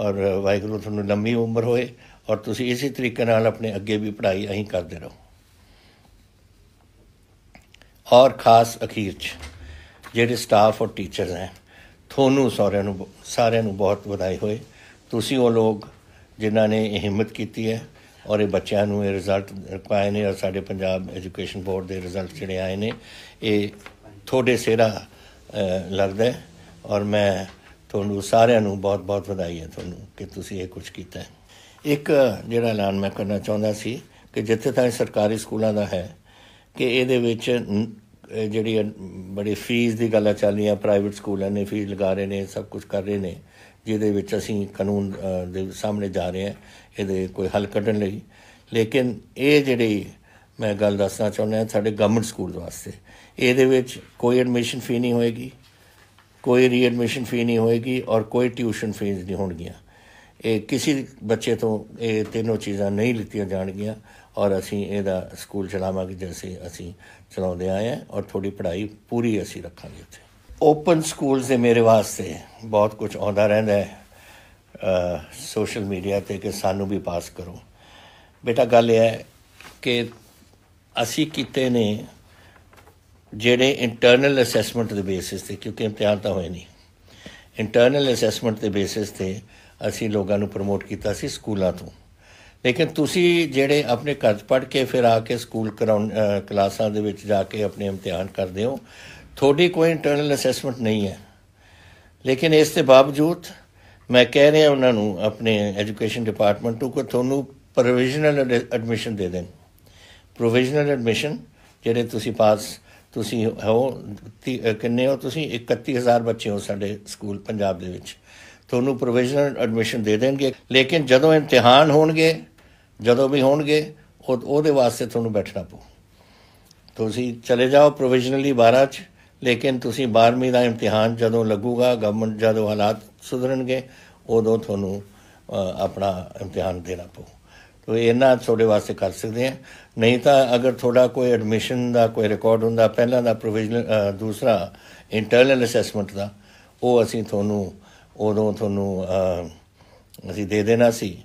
ਔਰ ਵਾਹਿਗੁਰੂ ਤੁਹਾਨੂੰ ਲੰਮੀ ਉਮਰ ਹੋਏ ਔਰ ਤੁਸੀਂ ਇਸੇ ਤਰੀਕੇ ਨਾਲ ਆਪਣੇ ਅੱਗੇ ਵੀ ਪੜ੍ਹਾਈ ਅਹੀਂ ਕਰਦੇ ਰਹੋ ਔਰ ਖਾਸ ਅਖੀਰ ਚ ਜਿਹੜੇ ਸਟਾਫ ਔਰ ਟੀਚਰਸ ਹੈ ਤੁਹਾਨੂੰ ਸਾਰਿਆਂ ਨੂੰ ਸਾਰਿਆਂ ਨੂੰ ਬਹੁਤ ਵਧਾਈ ਹੋਏ ਤੁਸੀਂ ਉਹ ਲੋਕ ਜਿਨ੍ਹਾਂ ਨੇ ਇਹ ਹਿੰਮਤ ਕੀਤੀ ਹੈ ਔਰ ਇਹ ਬੱਚਿਆਂ ਨੂੰ ਇਹ ਰਿਜ਼ਲਟ ਪਾਏ ਨੇ ਔਰ ਸਾਡੇ ਪੰਜਾਬ ਐਜੂਕੇਸ਼ਨ ਬੋਰਡ ਦੇ ਰਿਜ਼ਲਟ ਜਿਹੜੇ ਆਏ ਨੇ ਇਹ ਥੋੜੇ ਸੇਰਾ ਲੱਗਦਾ ਔਰ ਮੈਂ ਤੁਹਾਨੂੰ ਸਾਰਿਆਂ ਨੂੰ ਬਹੁਤ-ਬਹੁਤ ਵਧਾਈ ਹੈ ਤੁਹਾਨੂੰ ਕਿ ਤੁਸੀਂ ਇਹ ਕੁਝ ਕੀਤਾ ਹੈ ਇੱਕ ਜਿਹੜਾ ਐਲਾਨ ਮੈਂ ਕਰਨਾ ਚਾਹੁੰਦਾ ਸੀ ਕਿ ਜਿੱਥੇ ਤਾਂ ਸਰਕਾਰੀ ਸਕੂਲਾਂ ਦਾ ਹੈ ਕਿ ਇਹਦੇ ਵਿੱਚ ਜਿਹੜੀ ਬੜੀ ਫੀਸ ਦੀ ਗੱਲ ਚੱਲ ਰਹੀ ਹੈ ਪ੍ਰਾਈਵੇਟ ਸਕੂਲਾਂ ਨੇ ਫੀਸ ਲਗਾ ਰਹੇ ਨੇ ਸਭ ਕੁਝ ਕਰ ਰਹੇ ਨੇ ਜਿਹਦੇ ਵਿੱਚ ਅਸੀਂ ਕਾਨੂੰਨ ਦੇ ਸਾਹਮਣੇ ਜਾ ਰਹੇ ਹਾਂ ਇਹਦੇ ਕੋਈ ਹੱਲ ਕੱਢਣ ਲਈ ਲੇਕਿਨ ਇਹ ਜਿਹੜੀ ਮੈਂ ਗੱਲ ਦੱਸਣਾ ਚਾਹੁੰਦਾ ਸਾਡੇ ਗਵਰਨਮੈਂਟ ਸਕੂਲ ਵਾਸਤੇ ਇਹਦੇ ਵਿੱਚ ਕੋਈ ਐਡਮਿਸ਼ਨ ਫੀ ਨਹੀਂ ਹੋਏਗੀ ਕੋਈ ਰੀਐਡਮਿਸ਼ਨ ਫੀ ਨਹੀਂ ਹੋਏਗੀ ਔਰ ਕੋਈ ਟਿਊਸ਼ਨ ਫੀਸ ਨਹੀਂ ਹੋਣਗੀਆਂ ਇਹ ਕਿਸੇ ਬੱਚੇ ਤੋਂ ਇਹ ਤਿੰਨੋਂ ਚੀਜ਼ਾਂ ਨਹੀਂ ਲਿੱਤੀਆਂ ਜਾਣਗੀਆਂ ਔਰ ਅਸੀਂ ਇਹਦਾ ਸਕੂਲ ਚਲਾਵਾਂਗੇ ਜਿਵੇਂ ਅਸੀਂ ਚਲਾਉਂਦੇ ਆਏ ਹਾਂ ਔਰ ਥੋੜੀ ਪੜ੍ਹਾਈ ਪੂਰੀ ਅਸੀਂ ਰੱਖਾਂਗੇ ਉੱਥੇ ਓਪਨ ਸਕੂਲਸ ਦੇ ਮੇਰੇ ਵਾਸਤੇ ਬਹੁਤ ਕੁਝ ਆਉਂਦਾ ਰਹਿੰਦਾ ਹੈ ਸੋਸ਼ਲ ਮੀਡੀਆ ਤੇ ਕਿ ਸਾਨੂੰ ਵੀ ਪਾਸ ਕਰੋ ਬੇਟਾ ਗੱਲ ਇਹ ਹੈ ਕਿ ਅਸੀਂ ਕਿਤੇ ਨੇ ਜਿਹੜੇ ਇੰਟਰਨਲ ਅਸੈਸਮੈਂਟ ਦੇ ਬੇਸਿਸ ਤੇ ਕਿਉਂਕਿ ਇਮਤਿਹਾਨ ਤਾਂ ਹੋਏ ਨਹੀਂ ਇੰਟਰਨਲ ਅਸੈਸਮੈਂਟ ਦੇ ਬੇਸਿਸ ਤੇ ਅਸੀਂ ਲੋਕਾਂ ਨੂੰ ਪ੍ਰਮੋਟ ਕੀਤਾ ਸੀ ਸਕੂਲਾਂ ਤੋਂ ਲੇਕਿਨ ਤੁਸੀਂ ਜਿਹੜੇ ਆਪਣੇ ਘਰ ਪੜ ਕੇ ਫਿਰ ਆ ਕੇ ਸਕੂਲ ਕਰਾਉਣ ਕਲਾਸਾਂ ਦੇ ਵਿੱਚ ਜਾ ਕੇ ਆਪਣੇ ਇਮਤਿਹਾਨ ਕਰਦੇ ਹੋ ਤੁਹਾਡੀ ਕੋਈ ਇੰਟਰਨਲ ਅਸੈਸਮੈਂਟ ਨਹੀਂ ਹੈ ਲੇਕਿਨ ਇਸ ਦੇ ਬਾਵਜੂਦ ਮੈਂ ਕਹਿ ਰਿਹਾ ਉਹਨਾਂ ਨੂੰ ਆਪਣੇ ਐਜੂਕੇਸ਼ਨ ਡਿਪਾਰਟਮੈਂਟ ਨੂੰ ਕਿ ਤੁਹਾਨੂੰ ਪ੍ਰੋਵੀਜ਼ਨਲ ਐਡਮਿਸ਼ਨ ਦੇ ਦੇਣ ਪ੍ਰੋਵੀਜ਼ਨਲ ਐਡਮਿਸ਼ਨ ਜਿਹੜੇ ਤੁਸੀਂ ਪਾਸ ਤੁਸੀਂ ਹੋ ਕਿੰਨੇ ਹੋ ਤੁਸੀਂ 31000 ਬੱਚੇ ਹੋ ਸਾਡੇ ਸਕੂਲ ਪੰਜਾਬ ਦੇ ਵਿੱਚ ਤੁਹਾਨੂੰ ਪ੍ਰੋਵੀਜ਼ਨਲ ਐਡਮਿਸ਼ਨ ਦੇ ਦੇਣਗੇ ਲੇਕਿਨ ਜਦੋਂ ਇਮਤਿਹਾਨ ਹੋਣਗੇ ਜਦੋਂ ਵੀ ਹੋਣਗੇ ਉਹ ਉਹਦੇ ਵਾਸਤੇ ਤੁਹਾਨੂੰ ਬੈਠਣਾ ਪਊ ਤੁਸੀਂ ਚਲੇ ਜਾਓ ਪ੍ਰੋਵੀਜ਼ਨਲੀ 12 ਚ ਲੇਕਿਨ ਤੁਸੀਂ 12ਵੀਂ ਦਾ ਇਮਤਿਹਾਨ ਜਦੋਂ ਲੱਗੂਗਾ ਗਵਰਨਮੈਂਟ ਜਦੋਂ ਹਾਲਾਤ ਸੁਧਰਨਗੇ ਉਦੋਂ ਤੁਹਾਨੂੰ ਆਪਣਾ ਇਮਤਿਹਾਨ ਦੇਣਾ ਪਊ ਤੋ ਇਹਨਾਂ ਤੁਹਾਡੇ ਵਾਸਤੇ ਕਰ ਸਕਦੇ ਆ ਨਹੀਂ ਤਾਂ ਅਗਰ ਤੁਹਾਡਾ ਕੋਈ ਐਡਮਿਸ਼ਨ ਦਾ ਕੋਈ ਰਿਕਾਰਡ ਹੁੰਦਾ ਪਹਿਲਾਂ ਦਾ ਪ੍ਰੋਵੀਜ਼ਨਲ ਦੂਸਰਾ ਇੰਟਰਨਲ ਅਸੈਸਮੈਂਟ ਦਾ ਉਹ ਅਸੀਂ ਤੁਹਾਨੂੰ ਉਦੋਂ ਤੁਹਾਨੂੰ ਅਸੀਂ ਦੇ ਦੇਣਾ ਸੀ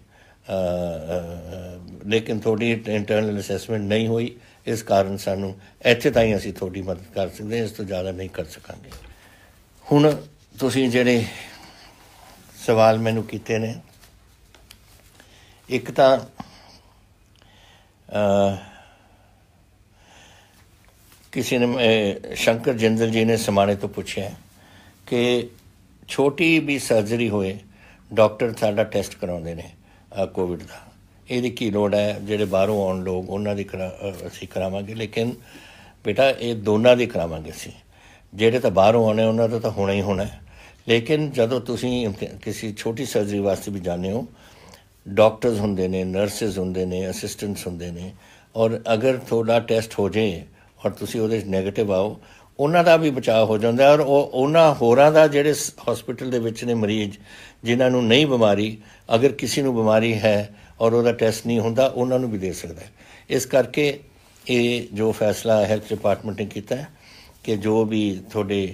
ਲੇਕਿਨ ਤੁਹਾਡੀ ਇੰਟਰਨਲ ਅਸੈਸਮੈਂਟ ਨਹੀਂ ਹੋਈ ਇਸ ਕਾਰਨ ਸਾਨੂੰ ਇੱਥੇ ਤਾਈਂ ਅਸੀਂ ਤੁਹਾਡੀ ਮਦਦ ਕਰ ਸਕਦੇ ਹਾਂ ਇਸ ਤੋਂ ਜ਼ਿਆਦਾ ਨਹੀਂ ਕਰ ਸਕਾਂਗੇ ਹੁਣ ਤੁਸੀਂ ਜਿਹੜੇ ਸਵਾਲ ਮੈਨੂੰ ਕੀਤੇ ਨੇ ਇੱਕ ਤਾਂ ਕਿਸੇ ਨੇ ਸ਼ੰਕਰ ਜਿੰਦਲ ਜੀ ਨੇ ਸਮਾਣੇ ਤੋਂ ਪੁੱਛਿਆ ਕਿ ਛੋਟੀ ਵੀ ਸਰਜਰੀ ਹੋਏ ਡਾਕਟਰ ਸਾਡਾ ਟੈਸਟ ਕਰਾਉਂਦੇ ਨੇ ਕੋਵਿਡ ਦਾ ਇਹਦੀ ਕੀ ਲੋੜ ਹੈ ਜਿਹੜੇ ਬਾਹਰੋਂ ਆਉਣ ਲੋਕ ਉਹਨਾਂ ਦੀ ਅਸੀਂ ਕਰਾਵਾਂਗੇ ਲੇਕਿਨ ਬੇਟਾ ਇਹ ਦੋਨਾਂ ਦੀ ਕਰਾਵਾਂਗੇ ਅਸੀਂ ਜਿਹੜੇ ਤਾਂ ਬਾਹਰੋਂ ਆਉਣੇ ਉਹਨਾਂ ਦਾ ਤਾਂ ਹੋਣਾ ਹੀ ਹੋਣਾ ਹੈ ਲੇਕਿਨ ਜਦੋਂ ਤੁਸੀਂ ਕਿਸੇ ਛੋਟੀ ਸਰਜਰੀ ਵਾਸਤੇ ਵੀ ਜਾਂਦੇ ਹੋ ਡਾਕਟਰਸ ਹੁੰਦੇ ਨੇ ਨਰਸਸ ਹੁੰਦੇ ਨੇ ਅਸਿਸਟੈਂਟਸ ਹੁੰਦੇ ਨੇ ਔਰ ਅਗਰ ਤੁਹਾਡਾ ਟੈਸਟ ਹੋ ਜੇ ਔਰ ਤੁਸੀਂ ਉਹਦੇ ਨੈਗੇਟਿਵ ਆਓ ਉਹਨਾਂ ਦਾ ਵੀ ਬਚਾਅ ਹੋ ਜਾਂਦਾ ਔਰ ਉਹ ਉਹਨਾਂ ਹੋਰਾਂ ਦਾ ਜਿਹੜੇ ਹਸਪੀਟਲ ਦੇ ਵਿੱਚ ਨੇ ਮਰੀਜ਼ ਜਿਨ੍ਹਾਂ ਨੂੰ ਨਹੀਂ ਬਿਮਾਰੀ ਅਗਰ ਕਿਸੇ ਨੂੰ ਬਿਮਾਰੀ ਹੈ ਔਰ ਉਹਦਾ ਟੈਸਟ ਨਹੀਂ ਹੁੰਦਾ ਉਹਨਾਂ ਨੂੰ ਵੀ ਦੇ ਸਕਦਾ ਹੈ ਇਸ ਕਰਕੇ ਇਹ ਜੋ ਫੈਸਲਾ ਹੈਲਥ ਡਿਪਾਰਟਮੈਂਟ ਨੇ ਕੀਤਾ ਹੈ ਕਿ ਜੋ ਵੀ ਤੁਹਾਡੇ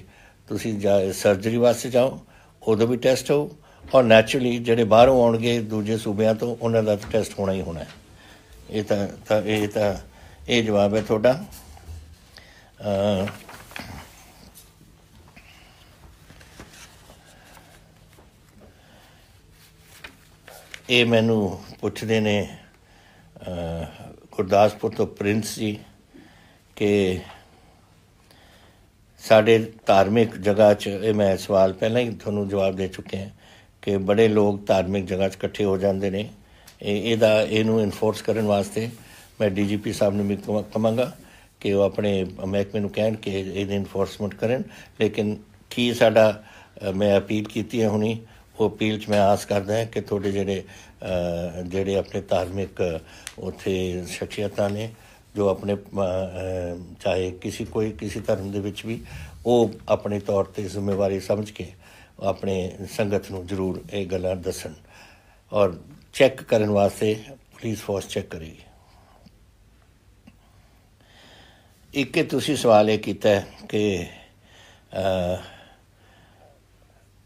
ਤੁਸੀਂ ਸਰਜਰੀ ਵਾਸਤੇ ਜਾਓ ਉਹਦਾ ਵੀ ਟੈਸਟ ਹੋ ਔਰ ਨੈਚੁਰਲੀ ਜਿਹੜੇ ਬਾਹਰੋਂ ਆਉਣਗੇ ਦੂਜੇ ਸੂਬਿਆਂ ਤੋਂ ਉਹਨਾਂ ਦਾ ਟੈਸਟ ਹੋਣਾ ਹੀ ਹੋਣਾ ਹੈ ਇਹ ਤਾਂ ਇਹ ਤਾਂ ਇਹ ਜਵਾਬ ਹੈ ਤੁਹਾਡਾ ਇਹ ਮੈਨੂੰ ਪੁੱਛਦੇ ਨੇ ਗੁਰਦਾਸਪੁਰ ਤੋਂ ਪ੍ਰਿੰਸ ਜੀ ਕਿ ਸਾਡੇ ਧਾਰਮਿਕ ਜਗ੍ਹਾ 'ਚ ਇਹ ਮੈਂ ਸਵਾਲ ਪਹਿਲਾਂ ਹੀ ਤੁਹਾਨੂੰ ਜਵਾਬ ਦੇ ਚੁੱਕੇ ਹਾਂ ਕਿ ਬੜੇ ਲੋਕ ਧਾਰਮਿਕ ਜਗ੍ਹਾ 'ਚ ਇਕੱਠੇ ਹੋ ਜਾਂਦੇ ਨੇ ਇਹ ਇਹਦਾ ਇਹਨੂੰ ਇਨਫੋਰਸ ਕਰਨ ਵਾਸਤੇ ਮੈਂ ਡੀਜੀਪੀ ਸਾਹਿਬ ਨੂੰ ਵੀ ਕਮਾਂਗਾ ਕਿ ਉਹ ਆਪਣੇ ਮਹਿਕਮੇ ਨੂੰ ਕਹਿਣ ਕਿ ਇਹਦੀ ਇਨਫੋਰਸਮੈਂਟ ਕਰਨ ਲੇਕਿਨ ਕੀ ਸਾਡਾ ਮੈਂ ਅਪੀਲ ਕੀਤੀ ਹੈ ਹੁਣੀ ਉਹ ਅਪੀਲ 'ਚ ਮੈਂ ਆਸ ਕਰਦਾ ਹਾਂ ਕਿ ਤੁਹਾਡੇ ਜਿਹੜੇ ਜਿਹੜੇ ਆਪਣੇ ਧਾਰਮਿਕ ਉਥੇ ਸ਼ਖਸੀਅਤਾਂ ਨੇ ਜੋ ਆਪਣੇ ਚਾਹੇ ਕਿਸੇ ਕੋਈ ਕਿਸੇ ਧਰਮ ਦੇ ਵਿੱਚ ਵੀ ਉਹ ਆਪਣੇ ਤੌਰ ਤੇ ਜ਼ਿੰਮੇਵਾਰੀ ਸਮਝ ਕੇ ਆਪਣੇ ਸੰਗਤ ਨੂੰ ਜ਼ਰੂਰ ਇਹ ਗੱਲਾਂ ਦੱਸਣ ਔਰ ਚੈੱਕ ਕਰਨ ਵਾਸਤੇ ਪੁਲਿਸ ਫੋਰਸ ਚੈੱਕ ਕਰੇਗੀ ਇੱਕ ਤੁਸੀਂ ਸਵਾਲ ਇਹ ਕੀਤਾ ਕਿ